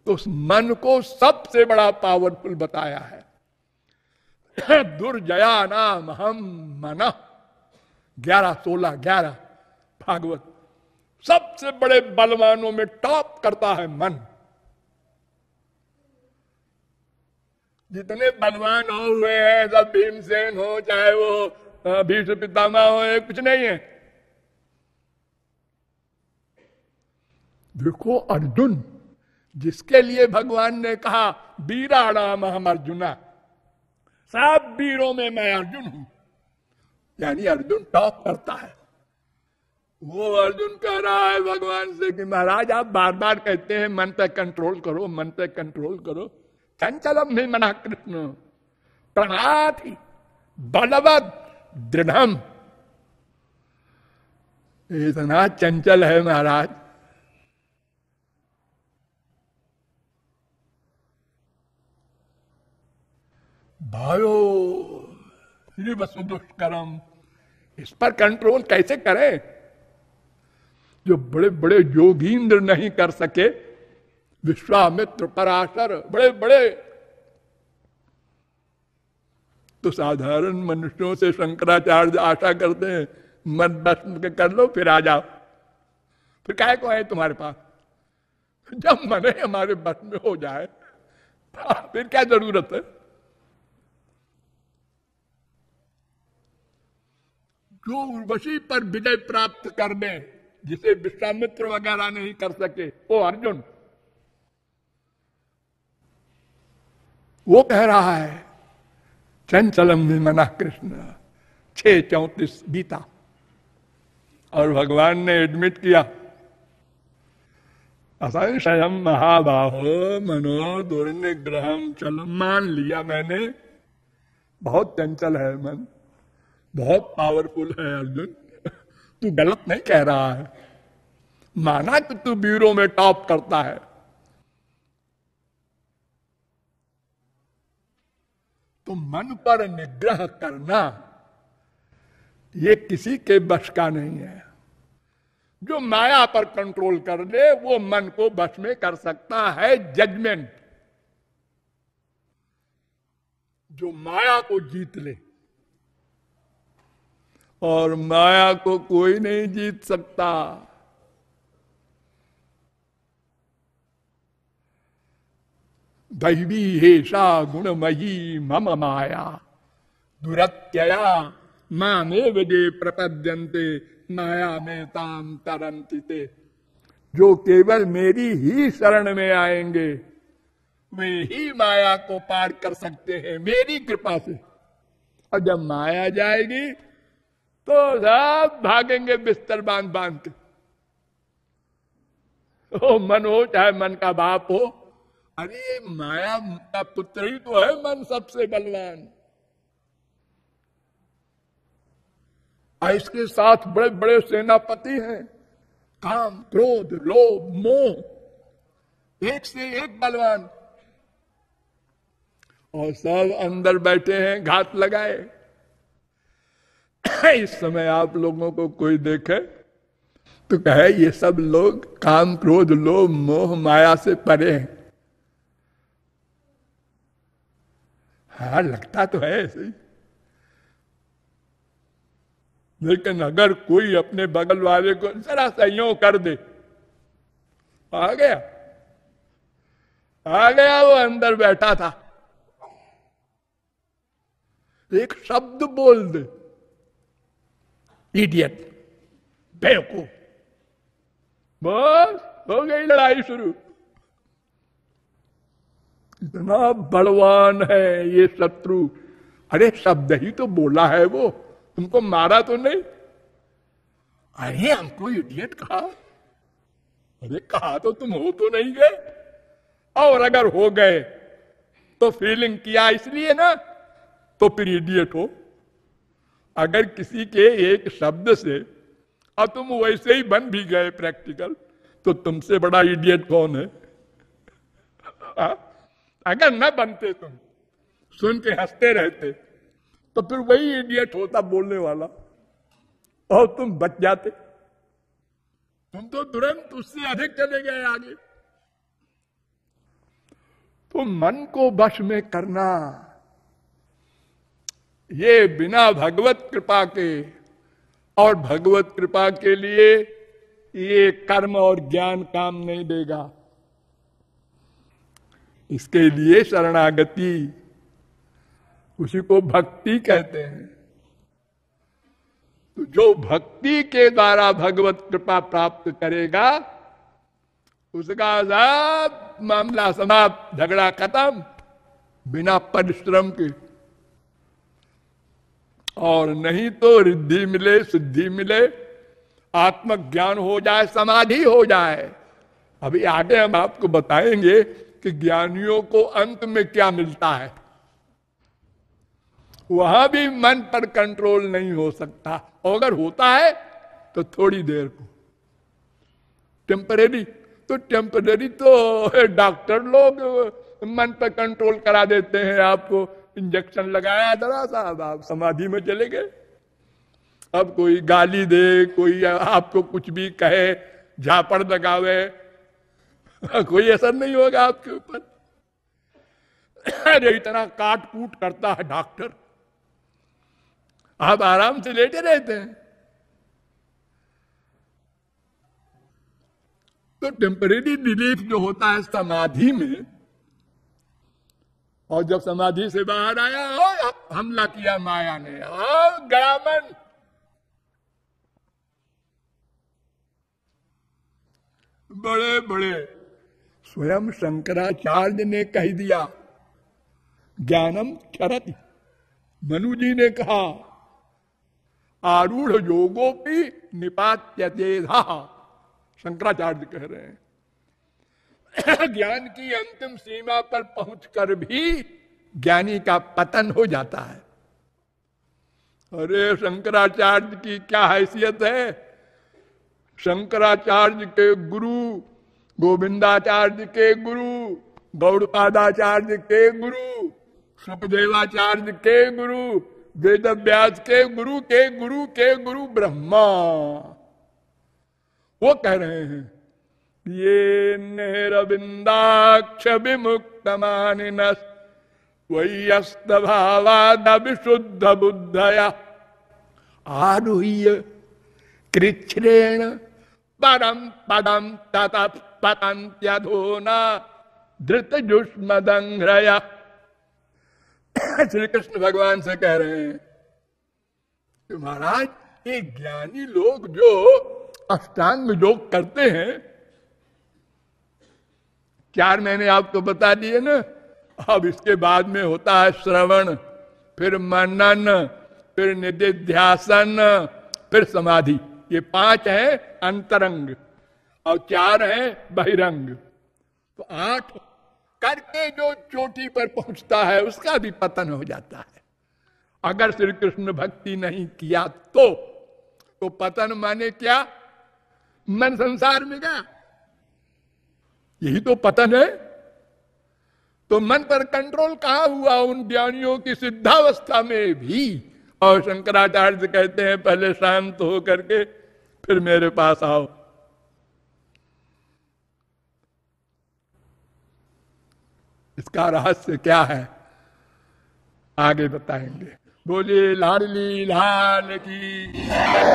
Speaker 1: तो उस मन को सबसे बड़ा पावरफुल बताया है दुर्जया नाम हम मना ग्यारह सोलह ग्यारह भागवत सबसे बड़े बलवानों में टॉप करता है मन जितने बलवान हो हुए हैं सब भीमसेन हो चाहे वो भीष्म पितामह हो कुछ नहीं है देखो अर्जुन जिसके लिए भगवान ने कहा बीरा राम हम अर्जुना सब वीरों में मैं अर्जुन हूं यानी अर्जुन टॉप करता है वो अर्जुन कह रहा है भगवान से कि महाराज आप बार बार कहते हैं मन पे कंट्रोल करो मन पे कंट्रोल करो चंचलम नहीं मना कृष्ण प्रणाथ बलवत दृढ़ इतना चंचल है महाराज भाई वसु दुष्करम इस पर कंट्रोल कैसे करें जो बड़े बड़े योगींद्र नहीं कर सके विश्वामित्र पराशर बड़े बड़े तो साधारण मनुष्यों से शंकराचार्य आशा करते हैं मत बस कर लो फिर आ जाओ फिर क्या को है तुम्हारे पास जब मने हमारे बस में हो जाए फिर क्या जरूरत है जो उर्वशी पर विजय प्राप्त कर दे जिसे विश्वामित्र वगैरह नहीं कर सके ओ अर्जुन वो कह रहा है चंचलम विमना कृष्ण छ चौतीस बीता और भगवान ने एडमिट किया असंशयम महाबाहो मनो दुर्निग्रह चलम मान लिया मैंने बहुत चंचल है मन बहुत पावरफुल है अर्जुन तू गलत नहीं कह रहा है माना कि तू ब्यूरो में टॉप करता है तो मन पर निग्रह करना ये किसी के बस का नहीं है जो माया पर कंट्रोल कर ले वो मन को बस में कर सकता है जजमेंट जो माया को जीत ले और माया को कोई नहीं जीत सकता दैवी हेषा गुणमयी मम माया दुरत्यया माने वे प्रपद्यंते माया में ताम तरंतिते जो केवल मेरी ही शरण में आएंगे वे ही माया को पार कर सकते हैं मेरी कृपा से और जब माया जाएगी तो सब भागेंगे बिस्तर बांध बांध के ओ मन हो चाहे मन का बाप हो अरे माया का पुत्र ही तो है मन सबसे बलवान और इसके साथ बड़े बड़े सेनापति हैं काम क्रोध लोभ मोह एक से एक बलवान और सब अंदर बैठे हैं घात लगाए इस समय आप लोगों को कोई देखे तो कहे ये सब लोग काम क्रोध लोभ मोह माया से परे हैं हा लगता तो है ऐसे ही लेकिन अगर कोई अपने बगल वाले को जरा संयोग कर दे आ गया आ गया वो अंदर बैठा था एक शब्द बोल दे इडियट बेवकूफ बस हो गई लड़ाई शुरू इतना बलवान है ये शत्रु अरे शब्द ही तो बोला है वो तुमको मारा तो नहीं अरे हमको इडियट कहा अरे कहा तो तुम हो तो नहीं गए और अगर हो गए तो फीलिंग किया इसलिए ना तो फिर इडियट हो अगर किसी के एक शब्द से और हाँ, तुम वैसे ही बन भी गए प्रैक्टिकल तो तुमसे बड़ा इडियट कौन है आ? हाँ, अगर न बनते तुम सुन के हंसते रहते तो फिर वही इडियट होता बोलने वाला और तुम बच जाते तुम तो तुरंत उससे अधिक चले गए आगे तो मन को बश में करना ये बिना भगवत कृपा के और भगवत कृपा के लिए ये कर्म और ज्ञान काम नहीं देगा इसके लिए शरणागति उसी को भक्ति कहते हैं तो जो भक्ति के द्वारा भगवत कृपा प्राप्त करेगा उसका सब मामला समाप्त झगड़ा खत्म बिना परिश्रम के और नहीं तो रिद्धि मिले सिद्धि मिले आत्मज्ञान हो जाए समाधि हो जाए अभी आगे हम आपको बताएंगे कि ज्ञानियों को अंत में क्या मिलता है वहां भी मन पर कंट्रोल नहीं हो सकता और अगर होता है तो थोड़ी देर को टेम्परेरी तो टेम्परेरी तो डॉक्टर लोग मन पर कंट्रोल करा देते हैं आपको इंजेक्शन लगाया जरा साहब आप समाधि में चले गए अब कोई गाली दे कोई आपको कुछ भी कहे झापड़ लगावे कोई असर नहीं होगा आपके ऊपर अरे इतना काट कूट करता है डॉक्टर आप आराम से लेटे रहते हैं तो टेम्परेरी रिलीफ जो होता है समाधि में और जब समाधि से बाहर आया और हमला किया माया ने और गया बड़े बड़े स्वयं शंकराचार्य ने कह दिया ज्ञानम चरत मनु जी ने कहा आरूढ़ योगों की निपात्यतेधा शंकराचार्य कह रहे हैं ज्ञान की अंतिम सीमा पर पहुंचकर भी ज्ञानी का पतन हो जाता है अरे शंकराचार्य की क्या हैसियत है शंकराचार्य के गुरु गोविंदाचार्य के गुरु गौड़पादाचार्य के गुरु सुखदेवाचार्य के गुरु वेद व्यास के गुरु के गुरु के गुरु ब्रह्मा वो कह रहे हैं ये नेरबिंदाक्ष विमुक्तमानिनः वैयस्तभावादविशुद्ध बुद्धया आरुह्य कृच्छ्रेण परम पदम ततः पतंत्यधोना धृतजुष्मदंग्रया श्री कृष्ण भगवान से कह रहे हैं महाराज ये ज्ञानी लोग जो अष्टांग योग करते हैं चार मैंने आपको बता दिए ना अब इसके बाद में होता है श्रवण फिर मनन फिर निधिध्यासन फिर समाधि ये पांच है अंतरंग और चार है बहिरंग तो आठ करके जो चोटी पर पहुंचता है उसका भी पतन हो जाता है अगर श्री कृष्ण भक्ति नहीं किया तो तो पतन माने क्या मन संसार में गया यही तो पतन है तो मन पर कंट्रोल कहा हुआ उन ज्ञानियों की सिद्धावस्था में भी और शंकराचार्य कहते हैं पहले शांत हो करके फिर मेरे पास आओ इसका रहस्य क्या है
Speaker 2: आगे बताएंगे बोले लाडली लाल की